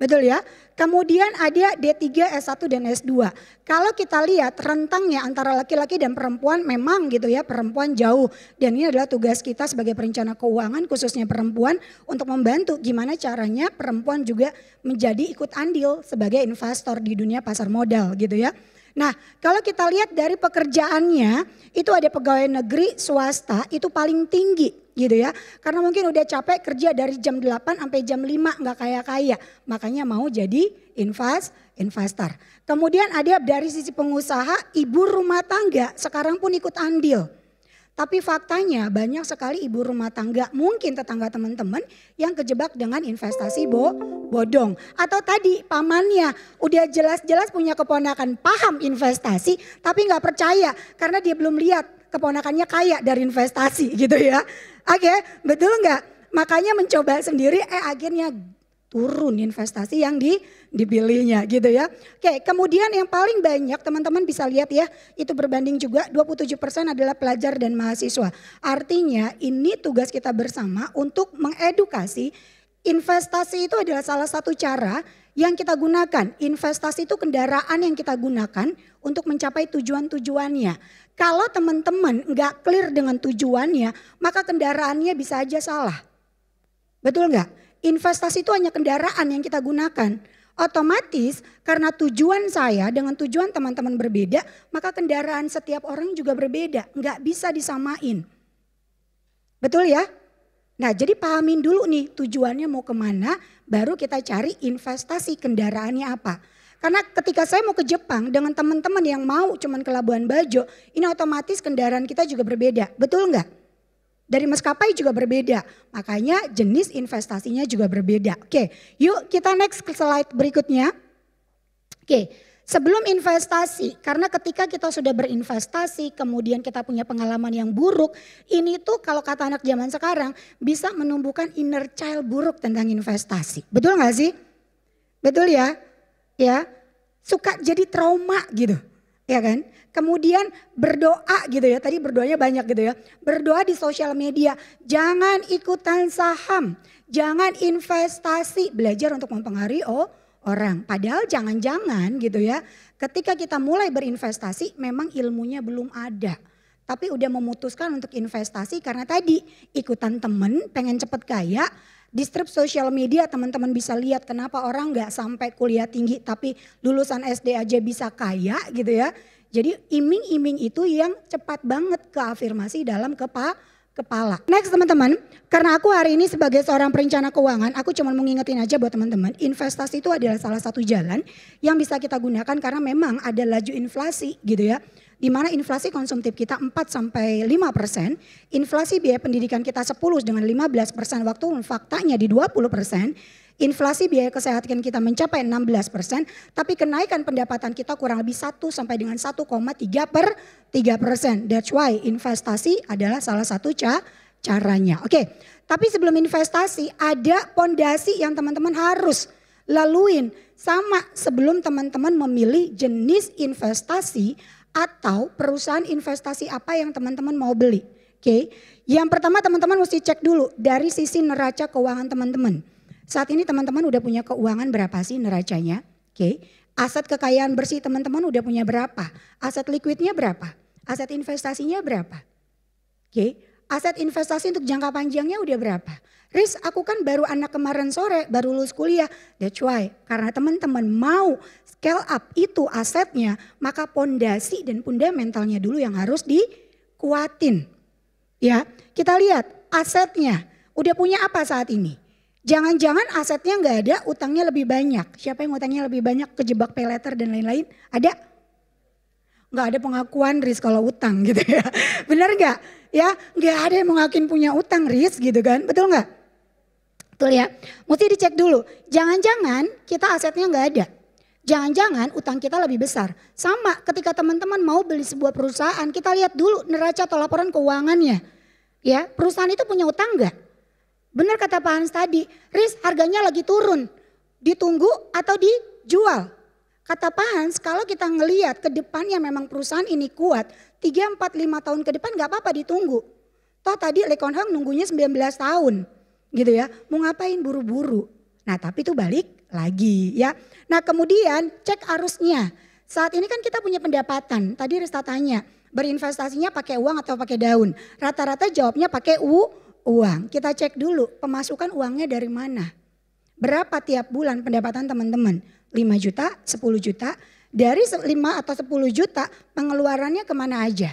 Betul ya? Kemudian ada D3, S1 dan S2. Kalau kita lihat rentangnya antara laki-laki dan perempuan memang gitu ya, perempuan jauh. Dan ini adalah tugas kita sebagai perencana keuangan khususnya perempuan untuk membantu gimana caranya perempuan juga menjadi ikut andil sebagai investor di dunia pasar modal gitu ya. Nah, kalau kita lihat dari pekerjaannya, itu ada pegawai negeri swasta itu paling tinggi gitu ya. Karena mungkin udah capek kerja dari jam 8 sampai jam 5 nggak kaya-kaya. Makanya mau jadi invest investor. Kemudian ada dari sisi pengusaha, ibu rumah tangga sekarang pun ikut andil tapi faktanya banyak sekali ibu rumah tangga, mungkin tetangga teman-teman yang kejebak dengan investasi bo bodong. Atau tadi pamannya udah jelas-jelas punya keponakan paham investasi tapi nggak percaya karena dia belum lihat keponakannya kaya dari investasi [laughs] gitu ya. Oke betul nggak? Makanya mencoba sendiri eh akhirnya turun investasi yang di dipilihnya gitu ya. Oke, kemudian yang paling banyak teman-teman bisa lihat ya, itu berbanding juga 27% adalah pelajar dan mahasiswa. Artinya ini tugas kita bersama untuk mengedukasi investasi itu adalah salah satu cara yang kita gunakan. Investasi itu kendaraan yang kita gunakan untuk mencapai tujuan-tujuannya. Kalau teman-teman nggak clear dengan tujuannya, maka kendaraannya bisa aja salah. Betul nggak? Investasi itu hanya kendaraan yang kita gunakan. Otomatis karena tujuan saya dengan tujuan teman-teman berbeda, maka kendaraan setiap orang juga berbeda, nggak bisa disamain. Betul ya? Nah jadi pahamin dulu nih tujuannya mau kemana, baru kita cari investasi kendaraannya apa. Karena ketika saya mau ke Jepang dengan teman-teman yang mau cuman ke Labuan Bajo, ini otomatis kendaraan kita juga berbeda. Betul nggak? dari maskapai juga berbeda. Makanya jenis investasinya juga berbeda. Oke, yuk kita next ke slide berikutnya. Oke, sebelum investasi, karena ketika kita sudah berinvestasi, kemudian kita punya pengalaman yang buruk, ini tuh kalau kata anak zaman sekarang bisa menumbuhkan inner child buruk tentang investasi. Betul nggak sih? Betul ya? Ya, suka jadi trauma gitu ya kan? Kemudian berdoa gitu ya, tadi berdoanya banyak gitu ya. Berdoa di sosial media, jangan ikutan saham, jangan investasi, belajar untuk mempengaruhi oh, orang. Padahal jangan-jangan gitu ya, ketika kita mulai berinvestasi memang ilmunya belum ada. Tapi udah memutuskan untuk investasi karena tadi ikutan temen pengen cepet kaya, di strip sosial media teman-teman bisa lihat kenapa orang nggak sampai kuliah tinggi tapi lulusan SD aja bisa kaya gitu ya. Jadi iming-iming itu yang cepat banget ke afirmasi dalam kepala kepala. Next teman-teman, karena aku hari ini sebagai seorang perencana keuangan, aku cuma mau aja buat teman-teman, investasi itu adalah salah satu jalan yang bisa kita gunakan karena memang ada laju inflasi gitu ya di mana inflasi konsumtif kita 4 sampai 5 persen, inflasi biaya pendidikan kita 10 dengan 15 persen waktu faktanya di 20 persen, inflasi biaya kesehatan kita mencapai 16 persen, tapi kenaikan pendapatan kita kurang lebih 1 sampai dengan 1,3 per 3 persen. That's why investasi adalah salah satu ca caranya. Oke, okay. tapi sebelum investasi ada pondasi yang teman-teman harus laluin. Sama sebelum teman-teman memilih jenis investasi atau perusahaan investasi apa yang teman-teman mau beli. Oke, okay. yang pertama teman-teman mesti cek dulu dari sisi neraca keuangan teman-teman. Saat ini teman-teman udah punya keuangan berapa sih neracanya? Oke, okay. aset kekayaan bersih teman-teman udah punya berapa? Aset liquidnya berapa? Aset investasinya berapa? Oke, okay. aset investasi untuk jangka panjangnya udah berapa? Riz, aku kan baru anak kemarin sore, baru lulus kuliah. That's why, karena teman-teman mau scale up itu asetnya, maka pondasi dan fundamentalnya dulu yang harus dikuatin. Ya, kita lihat asetnya. Udah punya apa saat ini? Jangan-jangan asetnya nggak ada, utangnya lebih banyak. Siapa yang utangnya lebih banyak, kejebak pay letter dan lain-lain? Ada? Nggak ada pengakuan Riz kalau utang [laughs] gitu ya. Bener nggak? Ya, nggak ada yang mengakui punya utang Riz gitu kan, betul nggak? Betul ya? Mesti dicek dulu. Jangan-jangan kita asetnya nggak ada. Jangan-jangan utang kita lebih besar. Sama ketika teman-teman mau beli sebuah perusahaan, kita lihat dulu neraca atau laporan keuangannya. Ya, perusahaan itu punya utang nggak? Benar kata Pak Hans tadi, Riz harganya lagi turun. Ditunggu atau dijual? Kata Pak Hans, kalau kita ngeliat ke depannya memang perusahaan ini kuat, 3, 4, 5 tahun ke depan nggak apa-apa ditunggu. Toh tadi Lekon Hang nunggunya 19 tahun gitu ya. Mau ngapain buru-buru? Nah tapi itu balik lagi ya. Nah kemudian cek arusnya. Saat ini kan kita punya pendapatan. Tadi Rista tanya, berinvestasinya pakai uang atau pakai daun? Rata-rata jawabnya pakai u, uang. Kita cek dulu pemasukan uangnya dari mana. Berapa tiap bulan pendapatan teman-teman? 5 juta, 10 juta. Dari 5 atau 10 juta pengeluarannya kemana aja?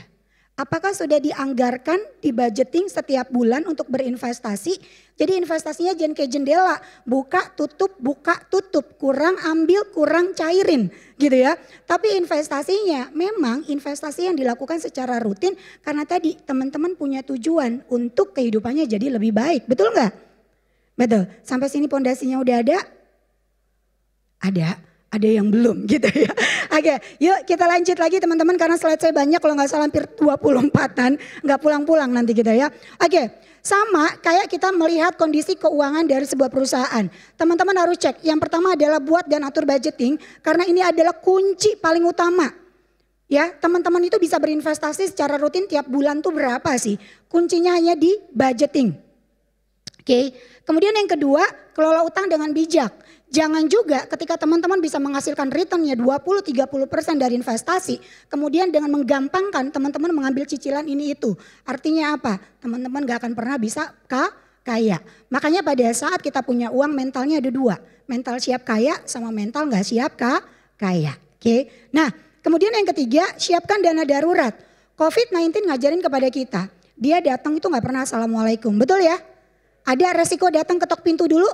Apakah sudah dianggarkan di budgeting setiap bulan untuk berinvestasi? Jadi investasinya jen kayak jendela, buka tutup, buka tutup, kurang ambil, kurang cairin gitu ya. Tapi investasinya memang investasi yang dilakukan secara rutin karena tadi teman-teman punya tujuan untuk kehidupannya jadi lebih baik, betul nggak? Betul, sampai sini pondasinya udah ada? Ada ada yang belum [laughs] gitu ya. Oke, yuk kita lanjut lagi teman-teman karena slide saya banyak kalau nggak salah hampir 24-an, nggak pulang-pulang nanti kita ya. Oke, sama kayak kita melihat kondisi keuangan dari sebuah perusahaan. Teman-teman harus cek, yang pertama adalah buat dan atur budgeting karena ini adalah kunci paling utama. Ya, teman-teman itu bisa berinvestasi secara rutin tiap bulan tuh berapa sih? Kuncinya hanya di budgeting. Oke, kemudian yang kedua, kelola utang dengan bijak. Jangan juga ketika teman-teman bisa menghasilkan returnnya 20-30% dari investasi, kemudian dengan menggampangkan teman-teman mengambil cicilan ini itu. Artinya apa? Teman-teman gak akan pernah bisa kaya. Makanya pada saat kita punya uang mentalnya ada dua. Mental siap kaya sama mental gak siap kaya. Oke. Nah kemudian yang ketiga siapkan dana darurat. COVID-19 ngajarin kepada kita. Dia datang itu gak pernah assalamualaikum, betul ya? Ada resiko datang ketok pintu dulu,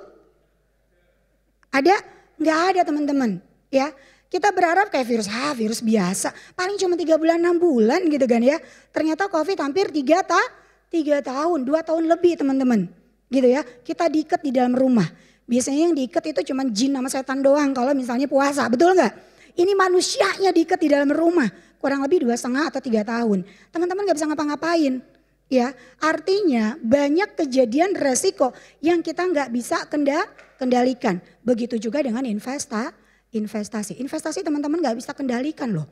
ada? Nggak ada teman-teman. Ya, kita berharap kayak virus ah virus biasa paling cuma tiga bulan enam bulan gitu kan ya ternyata covid hampir tiga ta tiga tahun dua tahun lebih teman-teman gitu ya kita diikat di dalam rumah biasanya yang diikat itu cuma jin sama setan doang kalau misalnya puasa betul nggak ini manusianya diikat di dalam rumah kurang lebih dua setengah atau tiga tahun teman-teman nggak bisa ngapa-ngapain ya artinya banyak kejadian resiko yang kita nggak bisa kendal kendalikan. Begitu juga dengan investa, investasi. Investasi teman-teman nggak bisa kendalikan loh.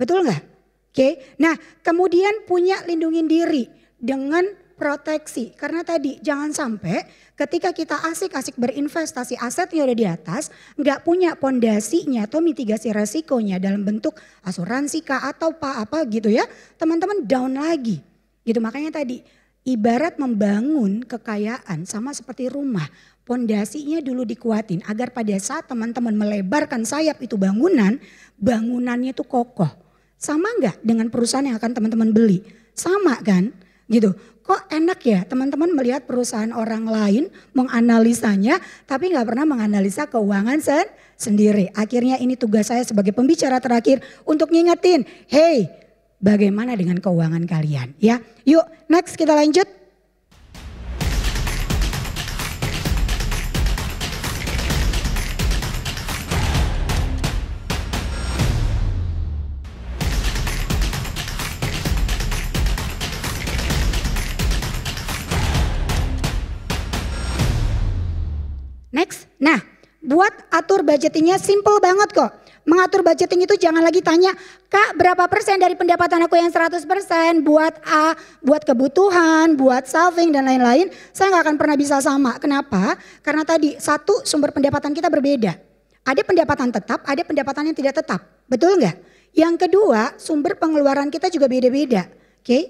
Betul nggak? Oke. Nah, kemudian punya lindungi diri dengan proteksi. Karena tadi jangan sampai ketika kita asik-asik berinvestasi asetnya udah di atas, nggak punya pondasinya atau mitigasi resikonya dalam bentuk asuransi kah atau apa apa gitu ya, teman-teman down lagi. Gitu makanya tadi ibarat membangun kekayaan sama seperti rumah pondasinya dulu dikuatin agar pada saat teman-teman melebarkan sayap itu bangunan, bangunannya itu kokoh. Sama enggak dengan perusahaan yang akan teman-teman beli? Sama kan? Gitu. Kok enak ya teman-teman melihat perusahaan orang lain menganalisanya tapi nggak pernah menganalisa keuangan sen sendiri. Akhirnya ini tugas saya sebagai pembicara terakhir untuk ngingetin, hey bagaimana dengan keuangan kalian ya. Yuk next kita lanjut. Nah, buat atur budgetingnya simple banget kok. Mengatur budgeting itu jangan lagi tanya, Kak berapa persen dari pendapatan aku yang 100 persen buat A, buat kebutuhan, buat saving dan lain-lain. Saya nggak akan pernah bisa sama. Kenapa? Karena tadi satu sumber pendapatan kita berbeda. Ada pendapatan tetap, ada pendapatan yang tidak tetap. Betul nggak? Yang kedua sumber pengeluaran kita juga beda-beda. Oke? Okay?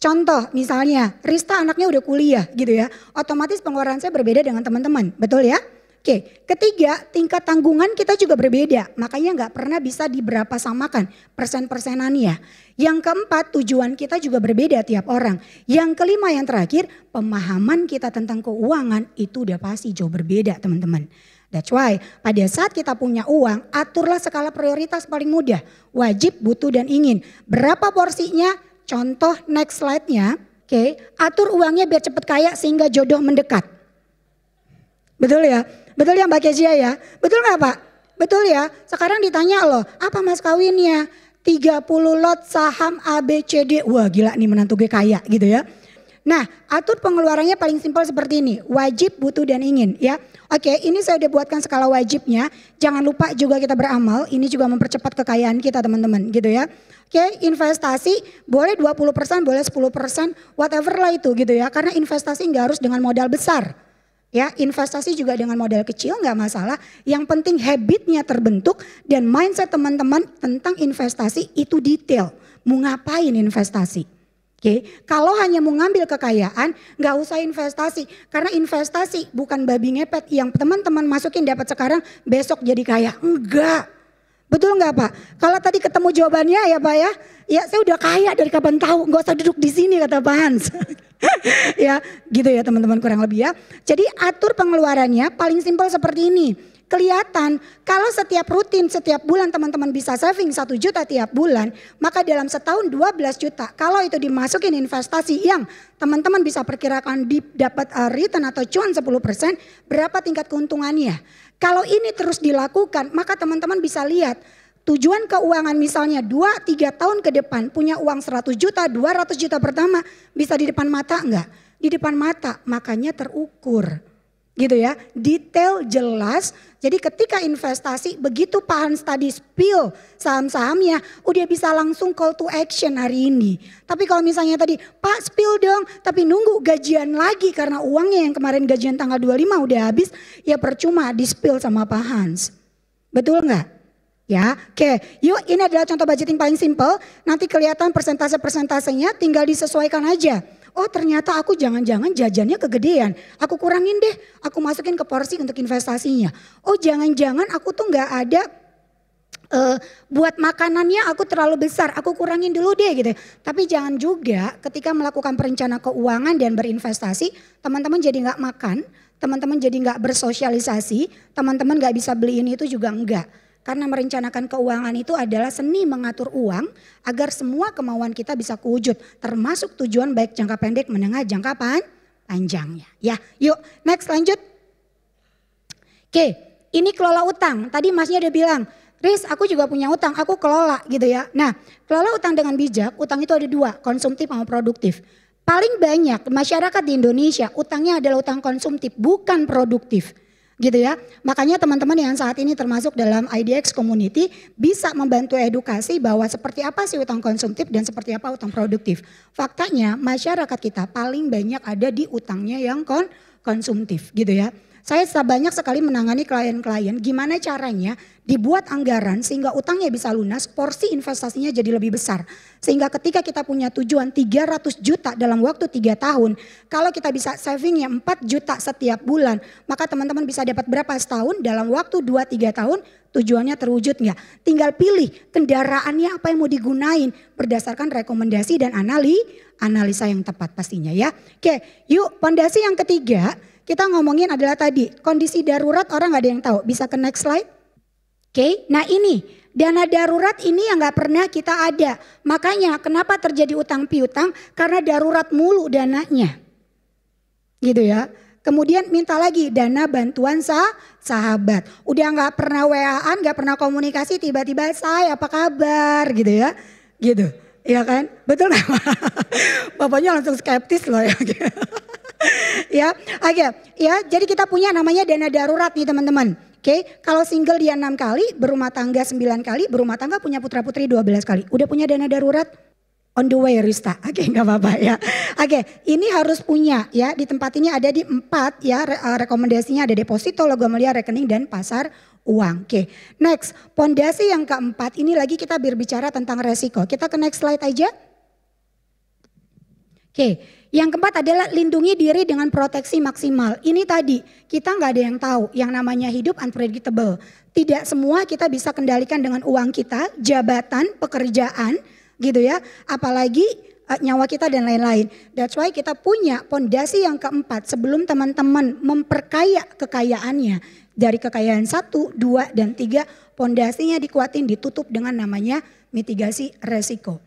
Contoh misalnya, Rista anaknya udah kuliah gitu ya. Otomatis pengeluaran saya berbeda dengan teman-teman. Betul ya? Oke, ketiga tingkat tanggungan kita juga berbeda. Makanya nggak pernah bisa diberapa samakan persen-persenan ya. Yang keempat tujuan kita juga berbeda tiap orang. Yang kelima yang terakhir pemahaman kita tentang keuangan itu udah pasti jauh berbeda teman-teman. That's why pada saat kita punya uang, aturlah skala prioritas paling mudah. Wajib, butuh, dan ingin. Berapa porsinya? Contoh next slide-nya. Oke, okay. atur uangnya biar cepat kaya sehingga jodoh mendekat. Betul ya? Betul ya Mbak Kezia ya? Betul nggak Pak? Betul ya? Sekarang ditanya loh, apa mas kawinnya? 30 lot saham ABCD. Wah gila nih menantu gue kaya gitu ya. Nah, atur pengeluarannya paling simpel seperti ini. Wajib, butuh, dan ingin ya. Oke, ini saya udah buatkan skala wajibnya. Jangan lupa juga kita beramal. Ini juga mempercepat kekayaan kita teman-teman gitu ya. Oke, investasi boleh 20%, boleh 10%, whatever lah itu gitu ya. Karena investasi nggak harus dengan modal besar Ya, investasi juga dengan modal kecil nggak masalah. Yang penting habitnya terbentuk dan mindset teman-teman tentang investasi itu detail. Mau ngapain investasi? Oke, okay. kalau hanya mau ngambil kekayaan, nggak usah investasi. Karena investasi bukan babi ngepet yang teman-teman masukin dapat sekarang, besok jadi kaya. Enggak. Betul nggak Pak? Kalau tadi ketemu jawabannya ya Pak ya, ya saya udah kaya dari kapan tahu, nggak usah duduk di sini kata Pak Hans. [laughs] ya gitu ya teman-teman kurang lebih ya. Jadi atur pengeluarannya paling simpel seperti ini. Kelihatan kalau setiap rutin setiap bulan teman-teman bisa saving satu juta tiap bulan, maka dalam setahun 12 juta. Kalau itu dimasukin investasi yang teman-teman bisa perkirakan dapat eh, return atau cuan 10%, berapa tingkat keuntungannya? Kalau ini terus dilakukan, maka teman-teman bisa lihat tujuan keuangan misalnya 2 3 tahun ke depan punya uang 100 juta, 200 juta pertama bisa di depan mata enggak? Di depan mata, makanya terukur gitu ya. Detail jelas. Jadi ketika investasi begitu paham tadi spill saham-sahamnya, udah oh bisa langsung call to action hari ini. Tapi kalau misalnya tadi, Pak spill dong, tapi nunggu gajian lagi karena uangnya yang kemarin gajian tanggal 25 udah habis, ya percuma di spill sama Pak Hans. Betul nggak? Ya, oke. Okay. Yuk, ini adalah contoh budgeting paling simple. Nanti kelihatan persentase-persentasenya, tinggal disesuaikan aja oh ternyata aku jangan-jangan jajannya kegedean. Aku kurangin deh, aku masukin ke porsi untuk investasinya. Oh jangan-jangan aku tuh nggak ada uh, buat makanannya aku terlalu besar, aku kurangin dulu deh gitu. Tapi jangan juga ketika melakukan perencana keuangan dan berinvestasi, teman-teman jadi nggak makan, teman-teman jadi nggak bersosialisasi, teman-teman nggak bisa beliin itu juga enggak. Karena merencanakan keuangan itu adalah seni mengatur uang agar semua kemauan kita bisa kewujud, termasuk tujuan baik jangka pendek, menengah, jangka pan, panjangnya. Ya, yuk next lanjut. Oke, ini kelola utang. Tadi masnya udah bilang, Riz, aku juga punya utang, aku kelola gitu ya. Nah, kelola utang dengan bijak, utang itu ada dua, konsumtif sama produktif. Paling banyak masyarakat di Indonesia utangnya adalah utang konsumtif, bukan produktif gitu ya. Makanya teman-teman yang saat ini termasuk dalam IDX community bisa membantu edukasi bahwa seperti apa sih utang konsumtif dan seperti apa utang produktif. Faktanya masyarakat kita paling banyak ada di utangnya yang kon konsumtif gitu ya. Saya banyak sekali menangani klien-klien gimana caranya dibuat anggaran sehingga utangnya bisa lunas, porsi investasinya jadi lebih besar. Sehingga ketika kita punya tujuan 300 juta dalam waktu 3 tahun, kalau kita bisa savingnya 4 juta setiap bulan, maka teman-teman bisa dapat berapa setahun dalam waktu 2-3 tahun tujuannya terwujud nggak? Tinggal pilih kendaraannya apa yang mau digunain berdasarkan rekomendasi dan anali, analisa yang tepat pastinya ya. Oke, yuk pondasi yang ketiga kita ngomongin adalah tadi kondisi darurat orang nggak ada yang tahu. Bisa ke next slide? Oke, okay. nah ini dana darurat ini yang nggak pernah kita ada. Makanya kenapa terjadi utang piutang? Karena darurat mulu dananya. Gitu ya. Kemudian minta lagi dana bantuan sah sahabat. Udah nggak pernah WA-an, nggak pernah komunikasi, tiba-tiba saya apa kabar gitu ya. Gitu. Iya kan? Betul nggak? [laughs] Bapaknya langsung skeptis loh ya. [laughs] ya, oke. Ya, jadi kita punya namanya dana darurat nih teman-teman. Oke, okay. kalau single dia enam kali, berumah tangga sembilan kali, berumah tangga punya putra putri dua belas kali. Udah punya dana darurat? On the way Rista. Oke, okay, nggak apa-apa ya. Oke, okay, ini harus punya ya. Di tempat ini ada di empat ya, eh, rekomendasinya ada deposito, logam mulia, rekening dan pasar uang. Oke. Okay. Next, pondasi yang keempat ini lagi kita berbicara tentang resiko. Kita ke next slide aja. Oke. Okay. Yang keempat adalah lindungi diri dengan proteksi maksimal. Ini tadi kita nggak ada yang tahu yang namanya hidup unpredictable. Tidak semua kita bisa kendalikan dengan uang kita, jabatan, pekerjaan, gitu ya. Apalagi uh, nyawa kita dan lain-lain. That's why kita punya pondasi yang keempat sebelum teman-teman memperkaya kekayaannya dari kekayaan satu, dua, dan tiga, pondasinya dikuatin ditutup dengan namanya mitigasi resiko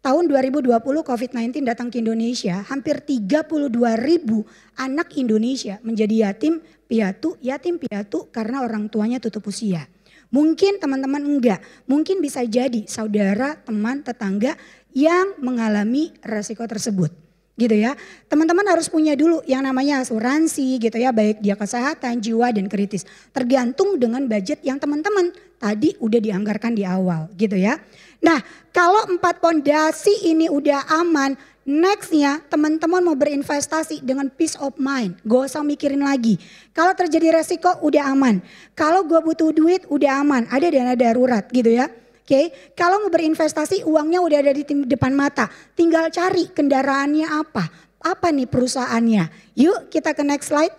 tahun 2020 COVID-19 datang ke Indonesia, hampir 32 ribu anak Indonesia menjadi yatim piatu, yatim piatu karena orang tuanya tutup usia. Mungkin teman-teman enggak, mungkin bisa jadi saudara, teman, tetangga yang mengalami resiko tersebut. Gitu ya, teman-teman harus punya dulu yang namanya asuransi gitu ya, baik dia kesehatan, jiwa dan kritis. Tergantung dengan budget yang teman-teman tadi udah dianggarkan di awal gitu ya. Nah, kalau empat pondasi ini udah aman, nextnya teman-teman mau berinvestasi dengan peace of mind. Gak usah mikirin lagi. Kalau terjadi resiko udah aman. Kalau gue butuh duit udah aman. Ada dana darurat gitu ya. Oke, okay. kalau mau berinvestasi uangnya udah ada di depan mata, tinggal cari kendaraannya apa, apa nih perusahaannya. Yuk kita ke next slide.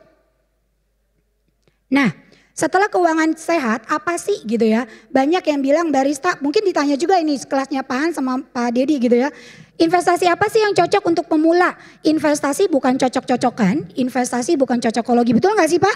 Nah, setelah keuangan sehat, apa sih gitu ya? Banyak yang bilang barista, mungkin ditanya juga ini kelasnya Pak Han sama Pak Dedi gitu ya. Investasi apa sih yang cocok untuk pemula? Investasi bukan cocok-cocokan, investasi bukan cocokologi. Betul nggak sih Pak?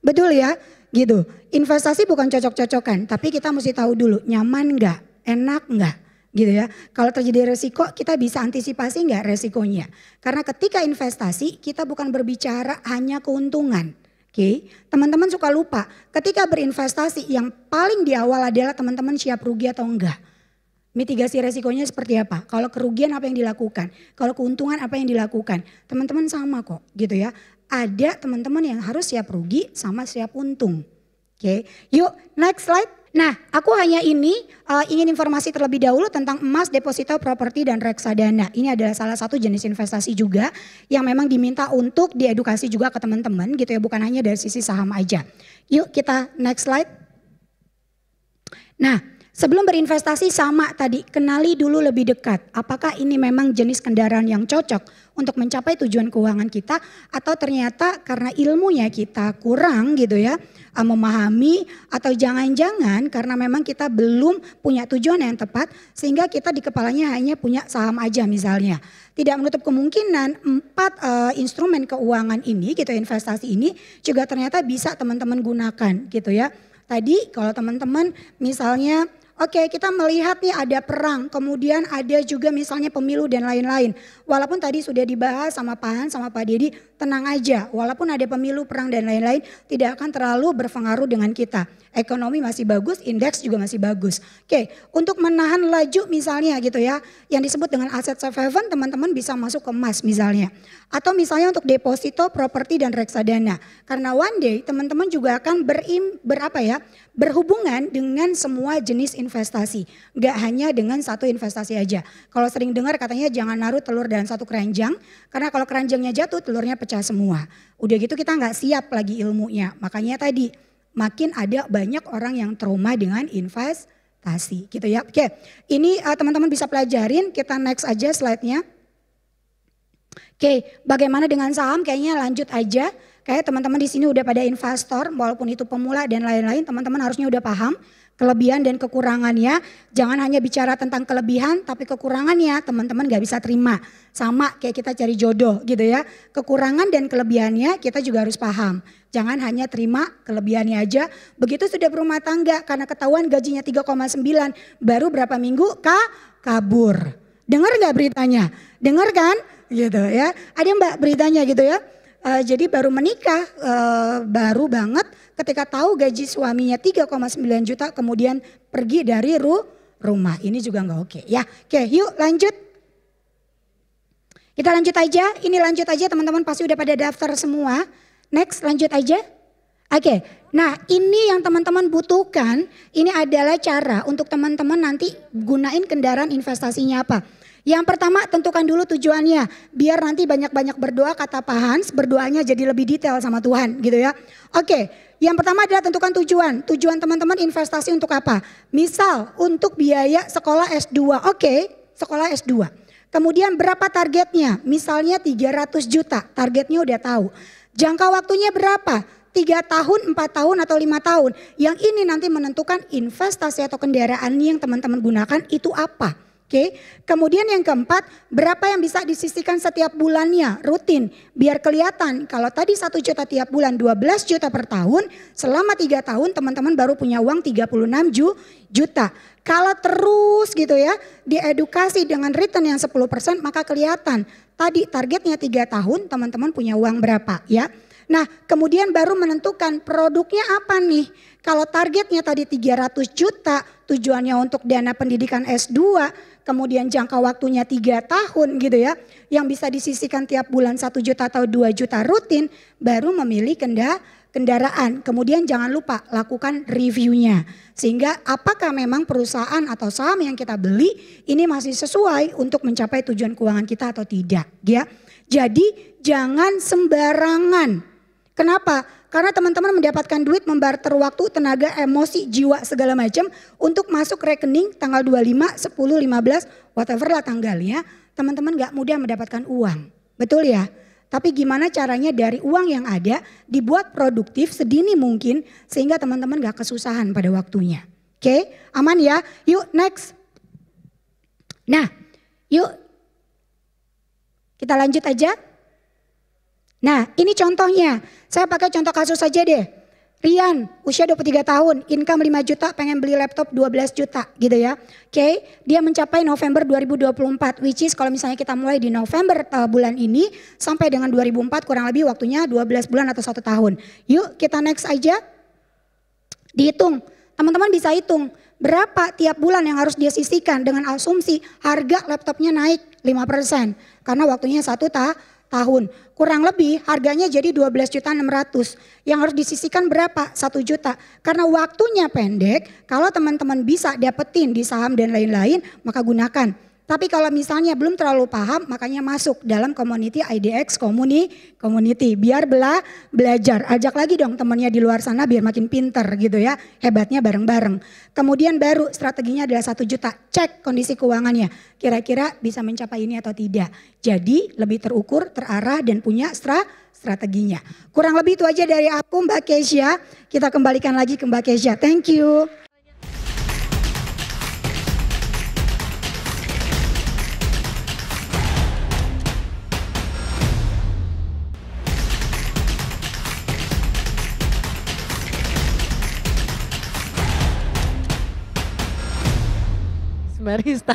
Betul ya, gitu. Investasi bukan cocok-cocokan, tapi kita mesti tahu dulu nyaman nggak, enak nggak gitu ya. Kalau terjadi resiko kita bisa antisipasi nggak resikonya. Karena ketika investasi kita bukan berbicara hanya keuntungan Oke, okay. teman-teman suka lupa ketika berinvestasi yang paling di awal adalah teman-teman siap rugi atau enggak. Mitigasi resikonya seperti apa? Kalau kerugian apa yang dilakukan? Kalau keuntungan apa yang dilakukan? Teman-teman sama kok gitu ya. Ada teman-teman yang harus siap rugi sama siap untung. Oke, okay. yuk next slide. Nah, aku hanya ini uh, ingin informasi terlebih dahulu tentang emas, deposito, properti, dan reksadana. Ini adalah salah satu jenis investasi juga yang memang diminta untuk diedukasi juga ke teman-teman gitu ya, bukan hanya dari sisi saham aja. Yuk kita next slide. Nah, Sebelum berinvestasi sama tadi, kenali dulu lebih dekat. Apakah ini memang jenis kendaraan yang cocok untuk mencapai tujuan keuangan kita atau ternyata karena ilmunya kita kurang gitu ya, eh, memahami atau jangan-jangan karena memang kita belum punya tujuan yang tepat sehingga kita di kepalanya hanya punya saham aja misalnya. Tidak menutup kemungkinan empat uh, instrumen keuangan ini gitu investasi ini juga ternyata bisa teman-teman gunakan gitu ya. Tadi kalau teman-teman misalnya Oke, kita melihat nih ada perang, kemudian ada juga misalnya pemilu dan lain-lain. Walaupun tadi sudah dibahas sama Pak Han, sama Pak Dedi, tenang aja, walaupun ada pemilu, perang dan lain-lain, tidak akan terlalu berpengaruh dengan kita. Ekonomi masih bagus, indeks juga masih bagus. Oke, untuk menahan laju misalnya gitu ya, yang disebut dengan aset safe haven, teman-teman bisa masuk ke emas misalnya. Atau misalnya untuk deposito, properti dan reksadana. Karena one day teman-teman juga akan berim, berapa ya, berhubungan dengan semua jenis investasi. Gak hanya dengan satu investasi aja. Kalau sering dengar katanya jangan naruh telur dalam satu keranjang, karena kalau keranjangnya jatuh telurnya pecah semua. Udah gitu kita nggak siap lagi ilmunya. Makanya tadi makin ada banyak orang yang trauma dengan investasi gitu ya. Oke, ini eh, teman-teman uh, bisa pelajarin. Kita next aja slide-nya. Oke, bagaimana dengan saham? Kayaknya lanjut aja. Kayak teman-teman di sini udah pada investor, walaupun itu pemula dan lain-lain, teman-teman harusnya udah paham kelebihan dan kekurangannya. Jangan hanya bicara tentang kelebihan, tapi kekurangannya teman-teman gak bisa terima. Sama kayak kita cari jodoh gitu ya. Kekurangan dan kelebihannya kita juga harus paham. Jangan hanya terima kelebihannya aja. Begitu sudah berumah tangga karena ketahuan gajinya 3,9 baru berapa minggu ka kabur. Dengar gak beritanya? Dengar kan? Gitu ya. Ada mbak beritanya gitu ya Uh, jadi baru menikah, uh, baru banget ketika tahu gaji suaminya 3,9 juta kemudian pergi dari ru rumah. Ini juga nggak oke okay. ya. Oke okay, yuk lanjut. Kita lanjut aja, ini lanjut aja teman-teman pasti udah pada daftar semua. Next lanjut aja. Oke, okay. nah ini yang teman-teman butuhkan, ini adalah cara untuk teman-teman nanti gunain kendaraan investasinya apa. Yang pertama tentukan dulu tujuannya. Biar nanti banyak-banyak berdoa kata Pak Hans, berdoanya jadi lebih detail sama Tuhan gitu ya. Oke, yang pertama adalah tentukan tujuan. Tujuan teman-teman investasi untuk apa? Misal untuk biaya sekolah S2. Oke, sekolah S2. Kemudian berapa targetnya? Misalnya 300 juta, targetnya udah tahu. Jangka waktunya berapa? tiga tahun, empat tahun, atau lima tahun. Yang ini nanti menentukan investasi atau kendaraan yang teman-teman gunakan itu apa. Oke. Kemudian yang keempat, berapa yang bisa disisihkan setiap bulannya rutin biar kelihatan. Kalau tadi satu juta tiap bulan 12 juta per tahun, selama tiga tahun teman-teman baru punya uang 36 juta. Kalau terus gitu ya, diedukasi dengan return yang 10% maka kelihatan. Tadi targetnya tiga tahun teman-teman punya uang berapa ya. Nah, kemudian baru menentukan produknya apa nih. Kalau targetnya tadi 300 juta, tujuannya untuk dana pendidikan S2, kemudian jangka waktunya tiga tahun gitu ya, yang bisa disisikan tiap bulan satu juta atau dua juta rutin, baru memilih kenda kendaraan. Kemudian jangan lupa lakukan reviewnya. Sehingga apakah memang perusahaan atau saham yang kita beli ini masih sesuai untuk mencapai tujuan keuangan kita atau tidak ya. Jadi jangan sembarangan. Kenapa? Karena teman-teman mendapatkan duit membarter waktu, tenaga, emosi, jiwa, segala macam untuk masuk rekening tanggal 25, 10, 15, whatever lah tanggalnya. Teman-teman gak mudah mendapatkan uang, betul ya? Tapi gimana caranya dari uang yang ada dibuat produktif sedini mungkin sehingga teman-teman gak kesusahan pada waktunya. Oke, okay? aman ya? Yuk next. Nah, yuk kita lanjut aja. Nah ini contohnya, saya pakai contoh kasus saja deh. Rian, usia 23 tahun, income 5 juta, pengen beli laptop 12 juta gitu ya. Oke, okay. dia mencapai November 2024, which is kalau misalnya kita mulai di November uh, bulan ini, sampai dengan 2004 kurang lebih waktunya 12 bulan atau satu tahun. Yuk kita next aja, dihitung. Teman-teman bisa hitung, berapa tiap bulan yang harus dia sisihkan dengan asumsi harga laptopnya naik 5%. Karena waktunya satu tahun tahun. Kurang lebih harganya jadi juta 600. Yang harus disisikan berapa? 1 juta. Karena waktunya pendek, kalau teman-teman bisa dapetin di saham dan lain-lain, maka gunakan. Tapi kalau misalnya belum terlalu paham, makanya masuk dalam community IDX community, community. Biar bela, belajar. Ajak lagi dong temannya di luar sana biar makin pinter gitu ya. Hebatnya bareng-bareng. Kemudian baru strateginya adalah satu juta. Cek kondisi keuangannya. Kira-kira bisa mencapai ini atau tidak. Jadi lebih terukur, terarah dan punya stra strateginya. Kurang lebih itu aja dari aku Mbak Kesia. Kita kembalikan lagi ke Mbak Kesia. Thank you. Barista,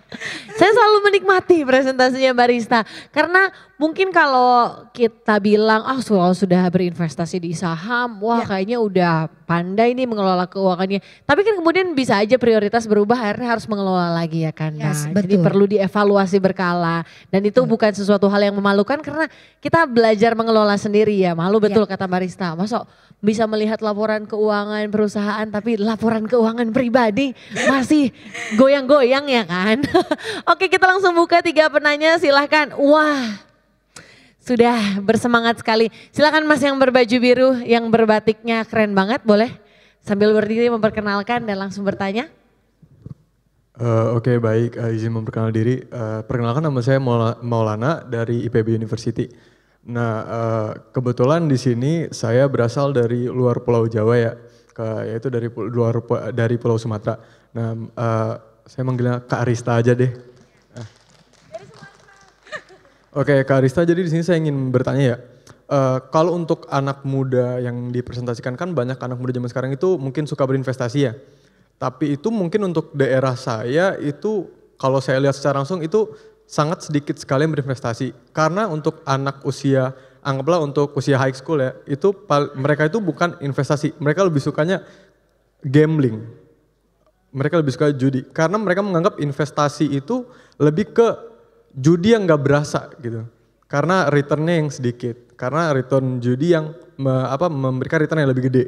[laughs] saya selalu menikmati presentasinya Barista Karena mungkin kalau kita bilang ah oh, sudah berinvestasi di saham, wah ya. kayaknya udah pandai nih mengelola keuangannya. Tapi kan kemudian bisa aja prioritas berubah akhirnya harus mengelola lagi ya kan. Yes, nah, Jadi perlu dievaluasi berkala dan itu hmm. bukan sesuatu hal yang memalukan karena kita belajar mengelola sendiri ya. Malu ya. betul ya. kata barista. Masuk bisa melihat laporan keuangan perusahaan tapi laporan keuangan pribadi masih goyang-goyang ya kan. [laughs] Oke, kita langsung buka tiga penanya silahkan. Wah, sudah bersemangat sekali. Silakan Mas yang berbaju biru, yang berbatiknya keren banget, boleh sambil berdiri memperkenalkan dan langsung bertanya. Uh, Oke okay, baik, uh, izin memperkenalkan diri. Uh, perkenalkan nama saya Maulana dari IPB University. Nah uh, kebetulan di sini saya berasal dari luar Pulau Jawa ya, ke, yaitu dari luar dari Pulau Sumatera. Nah uh, saya manggilnya Kak Arista aja deh. Oke, Kak Arista, jadi di sini saya ingin bertanya ya. Uh, kalau untuk anak muda yang dipresentasikan kan banyak anak muda zaman sekarang itu mungkin suka berinvestasi ya. Tapi itu mungkin untuk daerah saya itu kalau saya lihat secara langsung itu sangat sedikit sekali yang berinvestasi. Karena untuk anak usia anggaplah untuk usia high school ya, itu mereka itu bukan investasi, mereka lebih sukanya gambling. Mereka lebih suka judi karena mereka menganggap investasi itu lebih ke judi yang nggak berasa gitu. Karena returnnya yang sedikit. Karena return judi yang me, apa, memberikan return yang lebih gede.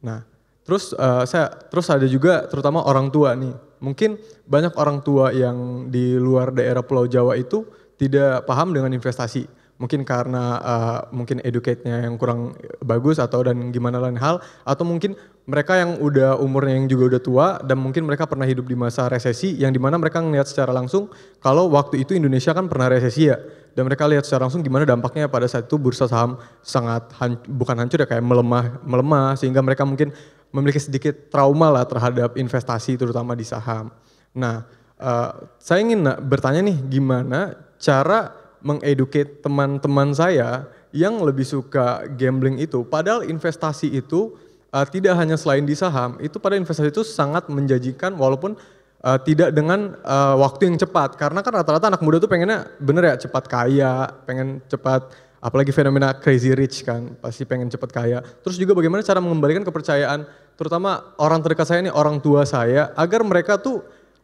Nah, terus uh, saya terus ada juga terutama orang tua nih. Mungkin banyak orang tua yang di luar daerah Pulau Jawa itu tidak paham dengan investasi mungkin karena uh, mungkin educate-nya yang kurang bagus atau dan gimana lain hal atau mungkin mereka yang udah umurnya yang juga udah tua dan mungkin mereka pernah hidup di masa resesi yang dimana mereka ngelihat secara langsung kalau waktu itu Indonesia kan pernah resesi ya dan mereka lihat secara langsung gimana dampaknya pada saat itu bursa saham sangat han, bukan hancur ya kayak melemah melemah sehingga mereka mungkin memiliki sedikit trauma lah terhadap investasi terutama di saham. Nah, uh, saya ingin bertanya nih gimana cara mengeduket teman-teman saya yang lebih suka gambling itu. Padahal investasi itu uh, tidak hanya selain di saham, itu pada investasi itu sangat menjanjikan walaupun uh, tidak dengan uh, waktu yang cepat. Karena kan rata-rata anak muda tuh pengennya bener ya cepat kaya, pengen cepat apalagi fenomena crazy rich kan, pasti pengen cepat kaya. Terus juga bagaimana cara mengembalikan kepercayaan terutama orang terdekat saya ini orang tua saya agar mereka tuh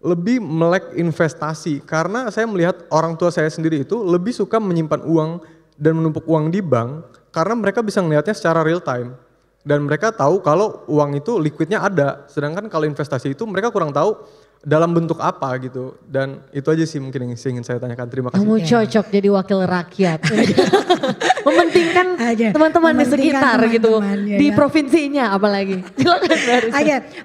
lebih melek investasi karena saya melihat orang tua saya sendiri itu lebih suka menyimpan uang dan menumpuk uang di bank karena mereka bisa melihatnya secara real time dan mereka tahu kalau uang itu liquidnya ada sedangkan kalau investasi itu mereka kurang tahu dalam bentuk apa gitu dan itu aja sih mungkin yang ingin saya tanyakan terima kasih kamu iya. cocok jadi wakil rakyat [laughs] mementingkan teman-teman di sekitar gitu ya, di ya. provinsinya apalagi [laughs] silakan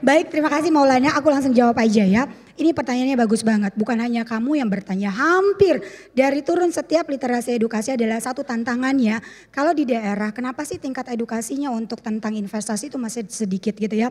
baik terima kasih maulanya aku langsung jawab aja ya ini pertanyaannya bagus banget. Bukan hanya kamu yang bertanya, hampir dari turun setiap literasi edukasi adalah satu tantangannya. Kalau di daerah, kenapa sih tingkat edukasinya untuk tentang investasi itu masih sedikit gitu ya?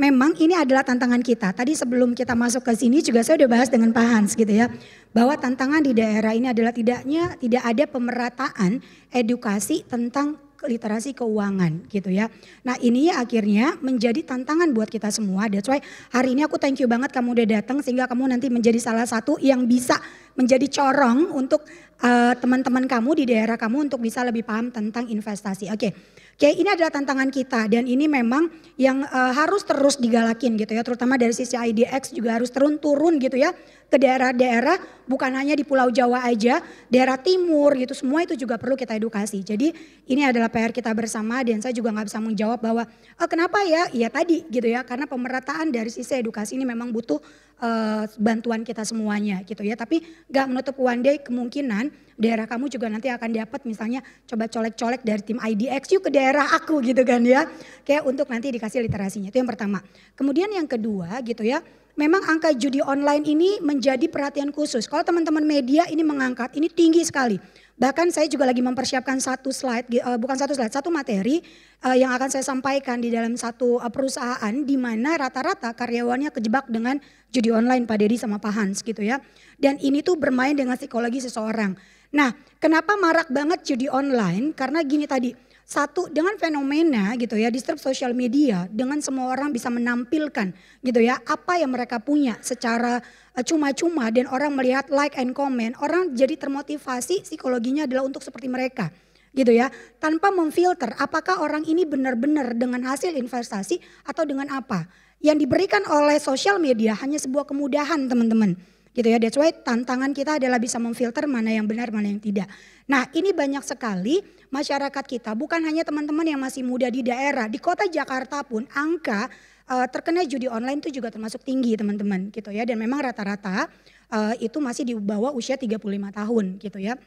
Memang ini adalah tantangan kita. Tadi sebelum kita masuk ke sini juga saya udah bahas dengan Pak Hans gitu ya, bahwa tantangan di daerah ini adalah tidaknya tidak ada pemerataan edukasi tentang literasi keuangan gitu ya. Nah ini akhirnya menjadi tantangan buat kita semua. That's why hari ini aku thank you banget kamu udah datang sehingga kamu nanti menjadi salah satu yang bisa menjadi corong untuk eh, teman-teman uh, kamu di daerah kamu untuk bisa lebih paham tentang investasi. Oke. Okay. Oke, ini adalah tantangan kita dan ini memang yang uh, harus terus digalakin gitu ya, terutama dari sisi IDX juga harus turun-turun gitu ya ke daerah-daerah bukan hanya di Pulau Jawa aja, daerah timur gitu semua itu juga perlu kita edukasi. Jadi ini adalah PR kita bersama dan saya juga nggak bisa menjawab bahwa oh, kenapa ya, Iya tadi gitu ya karena pemerataan dari sisi edukasi ini memang butuh uh, bantuan kita semuanya gitu ya. Tapi nggak menutup one day kemungkinan daerah kamu juga nanti akan dapat misalnya coba colek-colek dari tim IDX yuk ke daerah aku gitu kan ya. Kayak untuk nanti dikasih literasinya itu yang pertama. Kemudian yang kedua gitu ya memang angka judi online ini menjadi perhatian khusus. Kalau teman-teman media ini mengangkat, ini tinggi sekali. Bahkan saya juga lagi mempersiapkan satu slide, eh, bukan satu slide, satu materi eh, yang akan saya sampaikan di dalam satu eh, perusahaan di mana rata-rata karyawannya kejebak dengan judi online Pak Dedi sama Pak Hans gitu ya. Dan ini tuh bermain dengan psikologi seseorang. Nah kenapa marak banget judi online? Karena gini tadi, satu dengan fenomena gitu ya disturb sosial media dengan semua orang bisa menampilkan gitu ya apa yang mereka punya secara e, cuma-cuma dan orang melihat like and comment orang jadi termotivasi psikologinya adalah untuk seperti mereka gitu ya tanpa memfilter apakah orang ini benar-benar dengan hasil investasi atau dengan apa yang diberikan oleh sosial media hanya sebuah kemudahan teman-teman gitu ya. That's why tantangan kita adalah bisa memfilter mana yang benar, mana yang tidak. Nah, ini banyak sekali masyarakat kita, bukan hanya teman-teman yang masih muda di daerah, di kota Jakarta pun angka uh, terkena judi online itu juga termasuk tinggi teman-teman gitu ya. Dan memang rata-rata uh, itu masih di bawah usia 35 tahun gitu ya.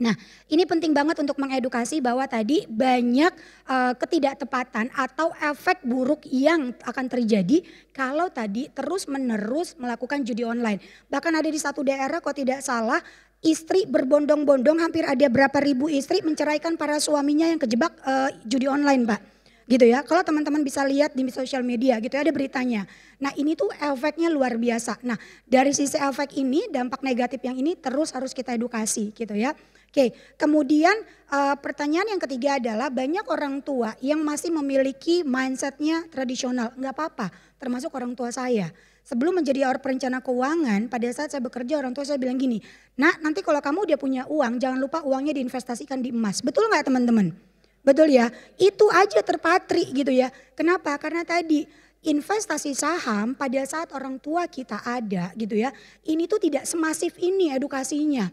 Nah, ini penting banget untuk mengedukasi bahwa tadi banyak uh, ketidaktepatan atau efek buruk yang akan terjadi kalau tadi terus-menerus melakukan judi online. Bahkan ada di satu daerah, kalau tidak salah, istri berbondong-bondong hampir ada berapa ribu istri menceraikan para suaminya yang kejebak uh, judi online, Pak. Gitu ya. Kalau teman-teman bisa lihat di sosial media gitu ya ada beritanya. Nah, ini tuh efeknya luar biasa. Nah, dari sisi efek ini dampak negatif yang ini terus harus kita edukasi gitu ya. Oke, kemudian uh, pertanyaan yang ketiga adalah banyak orang tua yang masih memiliki mindsetnya tradisional, Enggak apa-apa, termasuk orang tua saya sebelum menjadi orang perencana keuangan, pada saat saya bekerja orang tua saya bilang gini, nak nanti kalau kamu dia punya uang, jangan lupa uangnya diinvestasikan di emas. Betul nggak teman-teman? Betul ya, itu aja terpatri gitu ya. Kenapa? Karena tadi investasi saham pada saat orang tua kita ada gitu ya, ini tuh tidak semasif ini edukasinya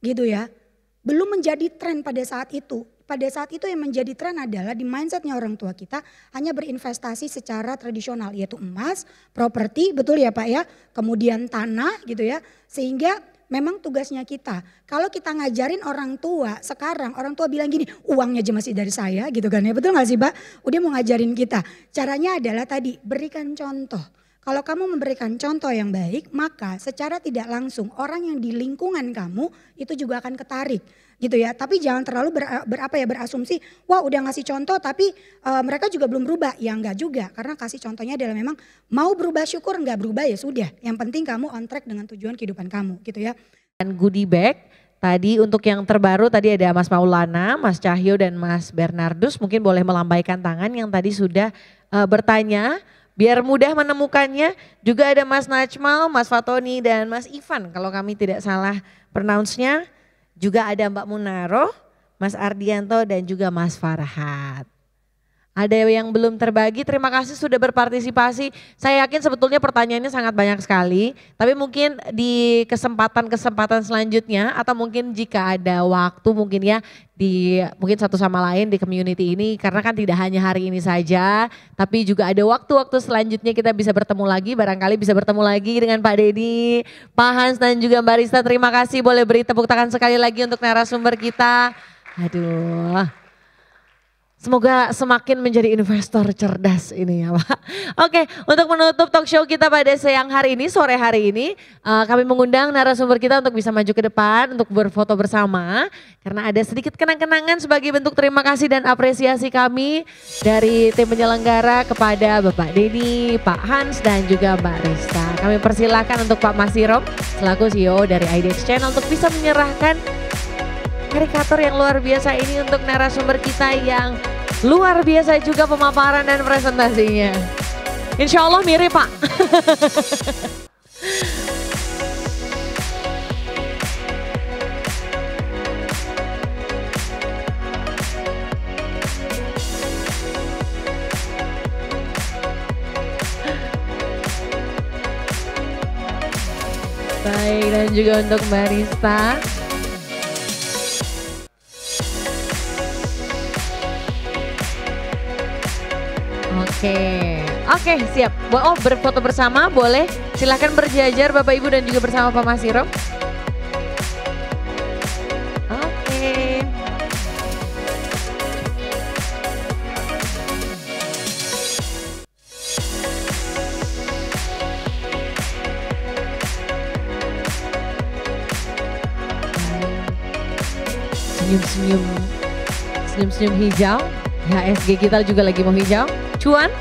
gitu ya. Belum menjadi tren pada saat itu pada saat itu yang menjadi tren adalah di mindsetnya orang tua kita hanya berinvestasi secara tradisional yaitu emas, properti, betul ya Pak ya, kemudian tanah gitu ya. Sehingga memang tugasnya kita. Kalau kita ngajarin orang tua sekarang, orang tua bilang gini, uangnya aja masih dari saya gitu kan ya. Betul gak sih Pak? Udah mau ngajarin kita. Caranya adalah tadi, berikan contoh. Kalau kamu memberikan contoh yang baik, maka secara tidak langsung orang yang di lingkungan kamu itu juga akan ketarik, gitu ya. Tapi jangan terlalu ber, berapa ya berasumsi, wah udah ngasih contoh tapi e, mereka juga belum berubah, ya enggak juga. Karena kasih contohnya adalah memang mau berubah syukur enggak berubah ya sudah. Yang penting kamu on track dengan tujuan kehidupan kamu, gitu ya. Dan goodie bag Tadi untuk yang terbaru tadi ada Mas Maulana, Mas Cahyo dan Mas Bernardus mungkin boleh melambaikan tangan yang tadi sudah uh, bertanya Biar mudah menemukannya, juga ada Mas Najmal, Mas Fatoni, dan Mas Ivan kalau kami tidak salah pronounce-nya. Juga ada Mbak Munaro, Mas Ardianto, dan juga Mas Farhat. Ada yang belum terbagi, terima kasih sudah berpartisipasi. Saya yakin sebetulnya pertanyaannya sangat banyak sekali, tapi mungkin di kesempatan-kesempatan selanjutnya atau mungkin jika ada waktu mungkin ya di mungkin satu sama lain di community ini karena kan tidak hanya hari ini saja, tapi juga ada waktu-waktu selanjutnya kita bisa bertemu lagi, barangkali bisa bertemu lagi dengan Pak Dedi, Pak Hans dan juga Mbak Rista. Terima kasih, boleh beri tepuk tangan sekali lagi untuk narasumber kita. Aduh. Semoga semakin menjadi investor cerdas ini ya Pak. Oke, untuk menutup talk show kita pada siang hari ini, sore hari ini, uh, kami mengundang narasumber kita untuk bisa maju ke depan, untuk berfoto bersama. Karena ada sedikit kenang-kenangan sebagai bentuk terima kasih dan apresiasi kami dari tim penyelenggara kepada Bapak Denny, Pak Hans, dan juga Mbak Rista. Kami persilahkan untuk Pak Masirom selaku CEO dari IDX Channel untuk bisa menyerahkan karikatur yang luar biasa ini untuk narasumber kita yang luar biasa juga pemaparan dan presentasinya. Insya Allah mirip Pak. [laughs] Baik dan juga untuk Barista. Oke, oke siap. Oh berfoto bersama boleh. Silahkan berjajar Bapak Ibu dan juga bersama Pak Masiro. Oke. Senyum-senyum, senyum-senyum hijau. HSG kita juga lagi mau hijau. Cuan? [laughs]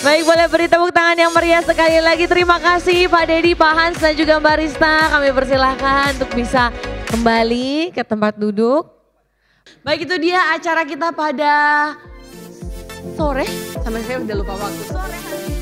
Baik, boleh beri tepuk tangan yang meriah sekali lagi. Terima kasih Pak Dedi, Pak Hans dan juga Mbak Rista. Kami persilahkan untuk bisa kembali ke tempat duduk. Baik, itu dia acara kita pada sore. Sampai saya udah lupa waktu. Sore hari